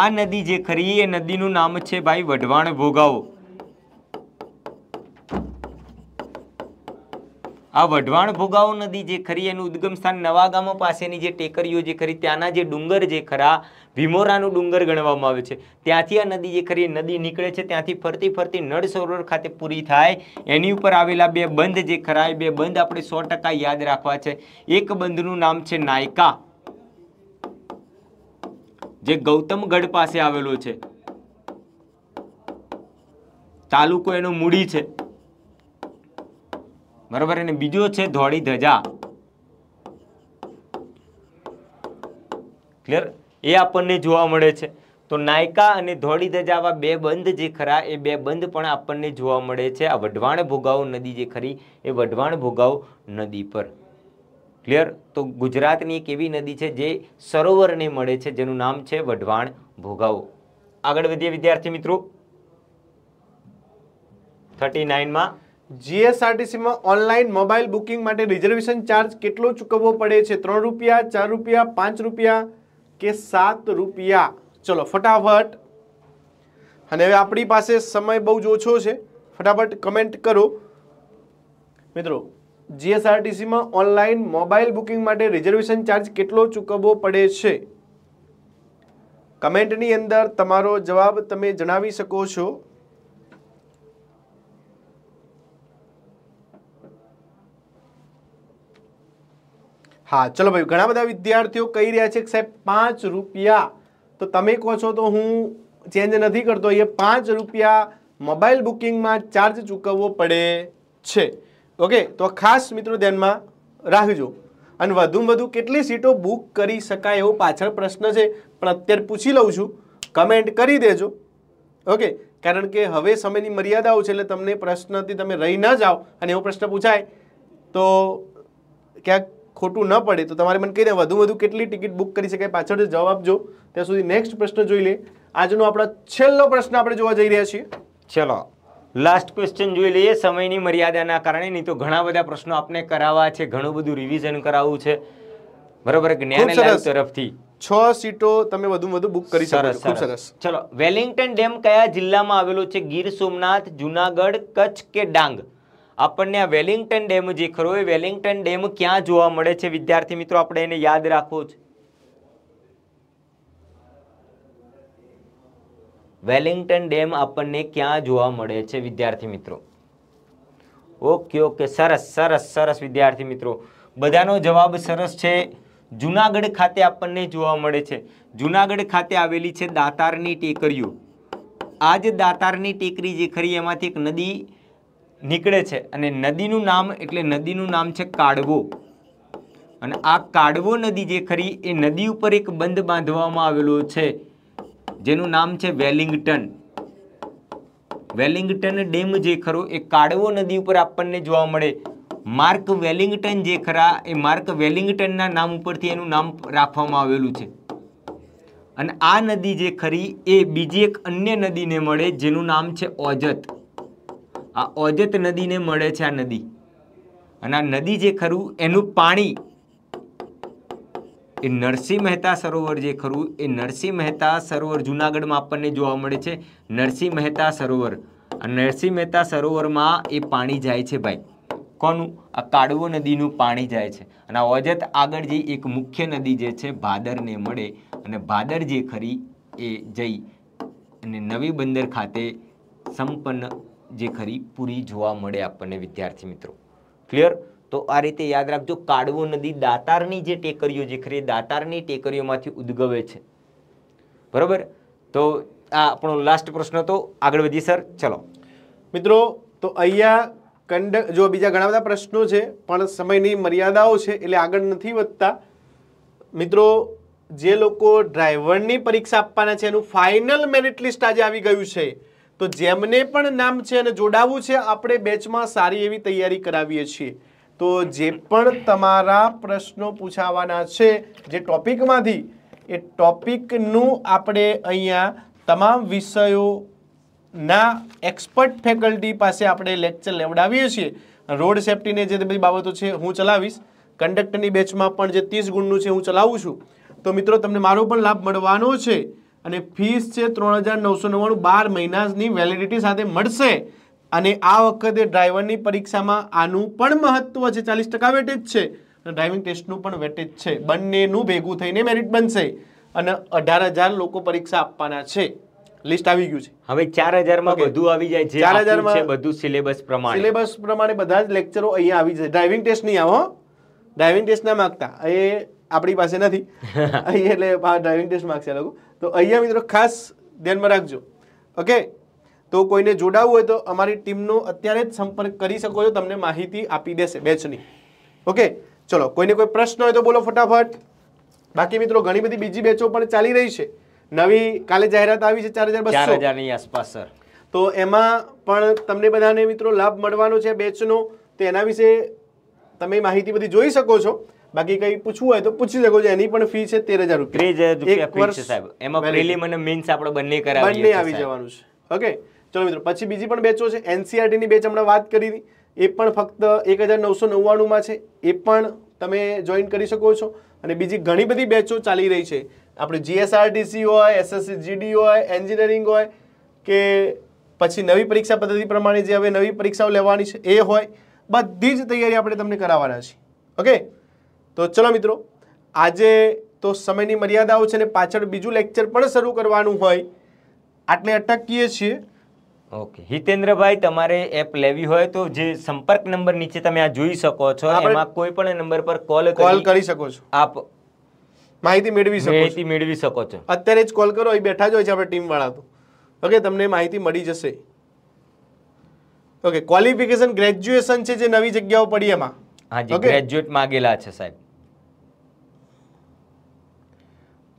[SPEAKER 2] આ નદી જે ખરી એ નદીનું નામ છે ભાઈ વઢવાણ ભોગાવો આ વઢવાણ ભોગાવો નદી જે ખરી એનું ઉદ્ગમ સ્થાન નવાગામો પાસેની જે ટેકરીઓ જે ખરી ત્યાંના જે ડુંગર જે ખરા ભીમોરાનું ડુંગર ગણવામાં આવે છે ત્યાંથી આ નદી જે ખરી નદી નીકળે છે ત્યાંથી ફરતી ફરતી નળ સરોવર ખાતે પૂરી થાય એની ઉપર આવેલા બે બંધ જે ખરા એ બે બંધ આપણે સો યાદ રાખવા છે એક બંધનું નામ છે નાયકા જે ગૌતમગઢ પાસે આવેલો છે તાલુકો એનો મૂડી છે બરોબર અને બીજો છે ધોળી ધજા ક્લિયર એ આપણને જોવા મળે છે તો નાયકા અને ધોળી ધજા આવા બે બંધ જે ખરા એ બે બંધ પણ આપણને જોવા મળે છે આ વઢવાણ ભોગાવ નદી જે ખરી એ વઢવાણ ભોગાવ નદી પર ક્લિયર તો ગુજરાતની એક એવી નદી છે જે સરોવરને મળે છે જેનું નામ છે વઢવાણ ભોગાવ આગળ વધીએ વિદ્યાર્થી મિત્રો
[SPEAKER 1] થર્ટી નાઇનમાં જીએસઆરટીસીમાં ઓનલાઈન મોબાઈલ બુકિંગ માટે રિઝર્વેશન ચાર્જ કેટલો ચૂકવવો પડે છે ત્રણ રૂપિયા ચાર રૂપિયા પાંચ રૂપિયા કે સાત રૂપિયા ચલો ફટાફટ અને હવે આપણી પાસે સમય બહુ જ ઓછો છે ફટાફટ કમેન્ટ કરો મિત્રો જીએસઆરટીસીમાં ઓનલાઈન મોબાઈલ બુકિંગ માટે રિઝર્વેશન ચાર્જ કેટલો ચૂકવવો પડે છે કમેન્ટની અંદર તમારો જવાબ તમે જણાવી શકો છો હા ચલો ભાઈ ઘણા બધા વિદ્યાર્થીઓ કહી રહ્યા છે કે સાહેબ પાંચ રૂપિયા તો તમે કહો છો તો હું ચેન્જ નથી કરતો એ પાંચ રૂપિયા મોબાઈલ બુકિંગમાં ચાર્જ ચૂકવવો પડે છે ઓકે તો ખાસ મિત્રો ધ્યાનમાં રાખજો અને વધુમાં વધુ કેટલી સીટો બુક કરી શકાય એવો પાછળ પ્રશ્ન છે પણ અત્યારે પૂછી લઉં છું કમેન્ટ કરી દેજો ઓકે કારણ કે હવે સમયની મર્યાદાઓ છે એટલે તમને પ્રશ્નથી તમે રહી ન જાઓ અને એવો પ્રશ્ન પૂછાય તો ક્યાંક ખોટું ન પડે તો તમારે મને કહીને વધુ વધુ કેટલી ટિકિટ બુક કરી શકાય પાછળ જવાબ આપજો ત્યાં સુધી નેક્સ્ટ પ્રશ્ન જોઈ લે આજનો આપણો છેલ્લો પ્રશ્ન આપણે જોવા જઈ રહ્યા છીએ
[SPEAKER 2] ચલો લાસ્ટ ક્વેશ્ચન જોઈ લઈએ સમયની મર્યાદાના કારણે નહીં તો ઘણા બધા પ્રશ્નો આપણે કરાવવા છે ઘણું બધું રિવિઝન કરાવવું છે બરોબર જ્ઞાન તરફથી
[SPEAKER 1] છ સીટો તમે વધુ વધુ બુક કરી શકો ખૂબ સરસ
[SPEAKER 2] ચલો વેલિંગ્ટન ડેમ કયા જિલ્લામાં આવેલો છે ગીર સોમનાથ જુનાગઢ કચ્છ કે ડાંગ આપણને આ વેલિંગ્ટન ડેમ જે ખરો એ વેલિંગ્ટન ડેમ ક્યાં જોવા મળે છે વિદ્યાર્થી મિત્રો આપણે એને યાદ રાખવું જ વેલિંગ્ટન ડેમ આપણને ક્યાં જોવા મળે છે વિદ્યાર્થી મિત્રો ઓકે ઓકે સરસ સરસ સરસ વિદ્યાર્થી મિત્રો બધાનો જવાબ સરસ છે જુનાગઢ ખાતે આપણને જોવા મળે છે જુનાગઢ ખાતે આવેલી છે દાતારની ટેકરીઓ આ જ દાતારની ટેકરી જે ખરી એમાંથી એક નદી નીકળે છે અને નદીનું નામ એટલે નદીનું નામ છે કાડવો અને આ કાડવો નદી જે ખરી એ નદી ઉપર એક બંધ બાંધવામાં આવેલો છે જેનું નામ છે વેલિંગ્ટન વેલિંગ્ટન ડેમ જે ખરો એ કાડવો નદી ઉપર આપણને જોવા મળે માર્ક વેલિંગ્ટન જે ખરા એ માર્ક વેલિંગ્ટનના નામ ઉપરથી એનું નામ રાખવામાં આવેલું છે અને આ નદી જે ખરી એ બીજી એક અન્ય નદીને મળે જેનું નામ છે ઓજત આ ઓજત નદીને મળે છે આ નદી અને આ નદી જે ખરું એનું પાણી એ નરસિંહ મહેતા સરોવર જે ખરું એ નરસિંહ મહેતા સરોવર જૂનાગઢમાં આપણને જોવા મળે છે નરસિંહ મહેતા સરોવર આ નરસિંહ મહેતા સરોવરમાં એ પાણી જાય છે ભાઈ કોનું આ કાળવો નદીનું પાણી જાય છે અને આ ઓજત આગળ જે એક મુખ્ય નદી જે છે ભાદરને મળે અને ભાદર જે ખરી એ જઈ અને નવી બંદર ખાતે સંપન્ન જે ખરી પૂરી જોવા મળે આપણને વિદ્યાર્થી મિત્રો ક્લિયર તો આ રીતે યાદ રાખજો કાળવો નદી દાતારની જે ટેકરીઓ જે ખરી દાતારની ટેકરીઓમાંથી ઉદ્ગવે છે
[SPEAKER 1] બરાબર તો આ આપણો લાસ્ટ પ્રશ્ન તો આગળ વધીએ સર ચલો મિત્રો તો અહીંયા કંડ જો બીજા ઘણા બધા પ્રશ્નો છે પણ સમયની મર્યાદાઓ છે એટલે આગળ નથી વધતા મિત્રો જે લોકો ડ્રાઈવરની પરીક્ષા આપવાના છે એનું ફાઇનલ મેરિટ લિસ્ટ આજે આવી ગયું છે તો જેમને પણ નામ છે અને જોડાવવું છે આપણે બેચમાં સારી એવી તૈયારી કરાવીએ છીએ તો જે પણ તમારા પ્રશ્નો પૂછાવાના છે જે ટોપિકમાંથી એ ટોપિકનું આપણે અહીંયા તમામ વિષયોના એક્સપર્ટ ફેકલ્ટી પાસે આપણે લેક્ચર લેવડાવીએ છીએ રોડ સેફ્ટીને જે બધી બાબતો છે હું ચલાવીશ કંડક્ટરની બેચમાં પણ જે ત્રીસ ગુણનું છે હું ચલાવું છું તો મિત્રો તમને મારો પણ લાભ મળવાનો છે અને ફીસ છે ત્રણ હજાર નવસો નવ્વાણું બાર મહિનાની વેલિડિટી સાથે મળશે અને આ વખતે ડ્રાઈવરની પરીક્ષામાં આનું પણ મહત્વ છે ચાલીસ ટકા વેટેજ છે અને ડ્રાઇવિંગ ટેસ્ટનું પણ વેટેજ છે બંનેનું ભેગું થઈને મેરિટ બનશે અને અઢાર હજાર લોકો પરીક્ષા આપવાના છે લિસ્ટ આવી ગયું છે હવે ચાર હજારમાં બધું આવી જાય છે ચાર હજારમાં
[SPEAKER 2] બધું સિલેબસ પ્રમાણે
[SPEAKER 1] સિલેબસ પ્રમાણે બધા જ લેક્ચરો અહીંયા આવી જાય ડ્રાઇવિંગ ટેસ્ટ નહીં આવો ડ્રાઇવિંગ ટેસ્ટ ના માગતા એ આપણી પાસે નથી એટલે ડ્રાઈવિંગ ટેસ્ટ માગશે લોકો તો અહીંયા મિત્રો ખાસ ધ્યાનમાં રાખજો ઓકે તો કોઈને જોડાવવું હોય તો અમારી ટીમનો અત્યારે જ સંપર્ક કરી શકો છો તમને માહિતી આપી દેશે બેચની ઓકે ચલો કોઈને કોઈ પ્રશ્ન હોય તો બોલો ફટાફટ બાકી મિત્રો ઘણી બધી બીજી બેચો પણ ચાલી રહી છે નવી કાલે જાહેરાત આવી છે ચાર હજાર બસો
[SPEAKER 2] હજારની આસપાસ સર
[SPEAKER 1] તો એમાં પણ તમને બધાને મિત્રો લાભ મળવાનો છે બેચનો તો એના વિશે તમે માહિતી બધી જોઈ શકો છો બાકી કંઈ પૂછવું હોય તો પૂછી શકો છો એની પણ ફી છે તેર હજાર રૂપિયા સાહેબ એમાં પ્રિલિમ
[SPEAKER 2] અને મેન્સ આપણે બંને કરાવી બંને આવી જવાનું છે
[SPEAKER 1] ઓકે ચલો મિત્રો પછી બીજી પણ બેચો છે એનસીઆરટીની e બેચ હમણાં વાત કરી હતી એ પણ ફક્ત એક હજાર નવસો નવ્વાણુંમાં છે એ પણ તમે જોઈન કરી શકો છો અને બીજી ઘણી બધી બેચો ચાલી રહી છે આપણે જીએસઆરટીસી હોય એસએસસી જીડી હોય એન્જિનિયરિંગ હોય કે પછી નવી પરીક્ષા પદ્ધતિ પ્રમાણે જે હવે નવી પરીક્ષાઓ લેવાની છે એ હોય બધી જ તૈયારી આપણે તમને કરાવવાના છીએ ઓકે તો ચલો મિત્રો આજે તો સમયની મર્યાદાઓ છે ને પાછળ બીજું લેક્ચર પણ શરૂ કરવાનું હોય આટલે અટકીએ છીએ ઓકે હિતેન્દ્રભાઈ
[SPEAKER 2] તમારે એપ લેવી હોય તો જે સંપર્ક નંબર નીચે તમે આ જોઈ શકો છો એમાં કોઈ પણ
[SPEAKER 1] નંબર પર કોલ કોલ કરી શકો છો આપ
[SPEAKER 2] માહિતી મેળવી શકો માહિતી મેળવી શકો છો
[SPEAKER 1] અત્યારે જ કોલ કરો એ બેઠા જ હોય છે આપણે ટીમ વાળા તો ઓકે તમને માહિતી મળી જશે ઓકે ક્વોલિફિકેશન ગ્રેજ્યુએશન છે જે નવી જગ્યાઓ પડી એમાં હા જે ગ્રેજ્યુએટ
[SPEAKER 2] માંગેલા છે સાહેબ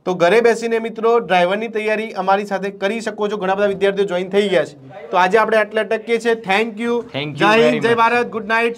[SPEAKER 1] તો ઘરે બેસીને મિત્રો ડ્રાઈવરની તૈયારી અમારી સાથે કરી શકો છો ઘણા બધા વિદ્યાર્થીઓ જોઈન થઈ ગયા છે તો આજે આપણે આટલા અટકીએ છીએ થેન્ક યુ થેન્ક યુ જય હિન્દ જય ભારત ગુડ નાઇટ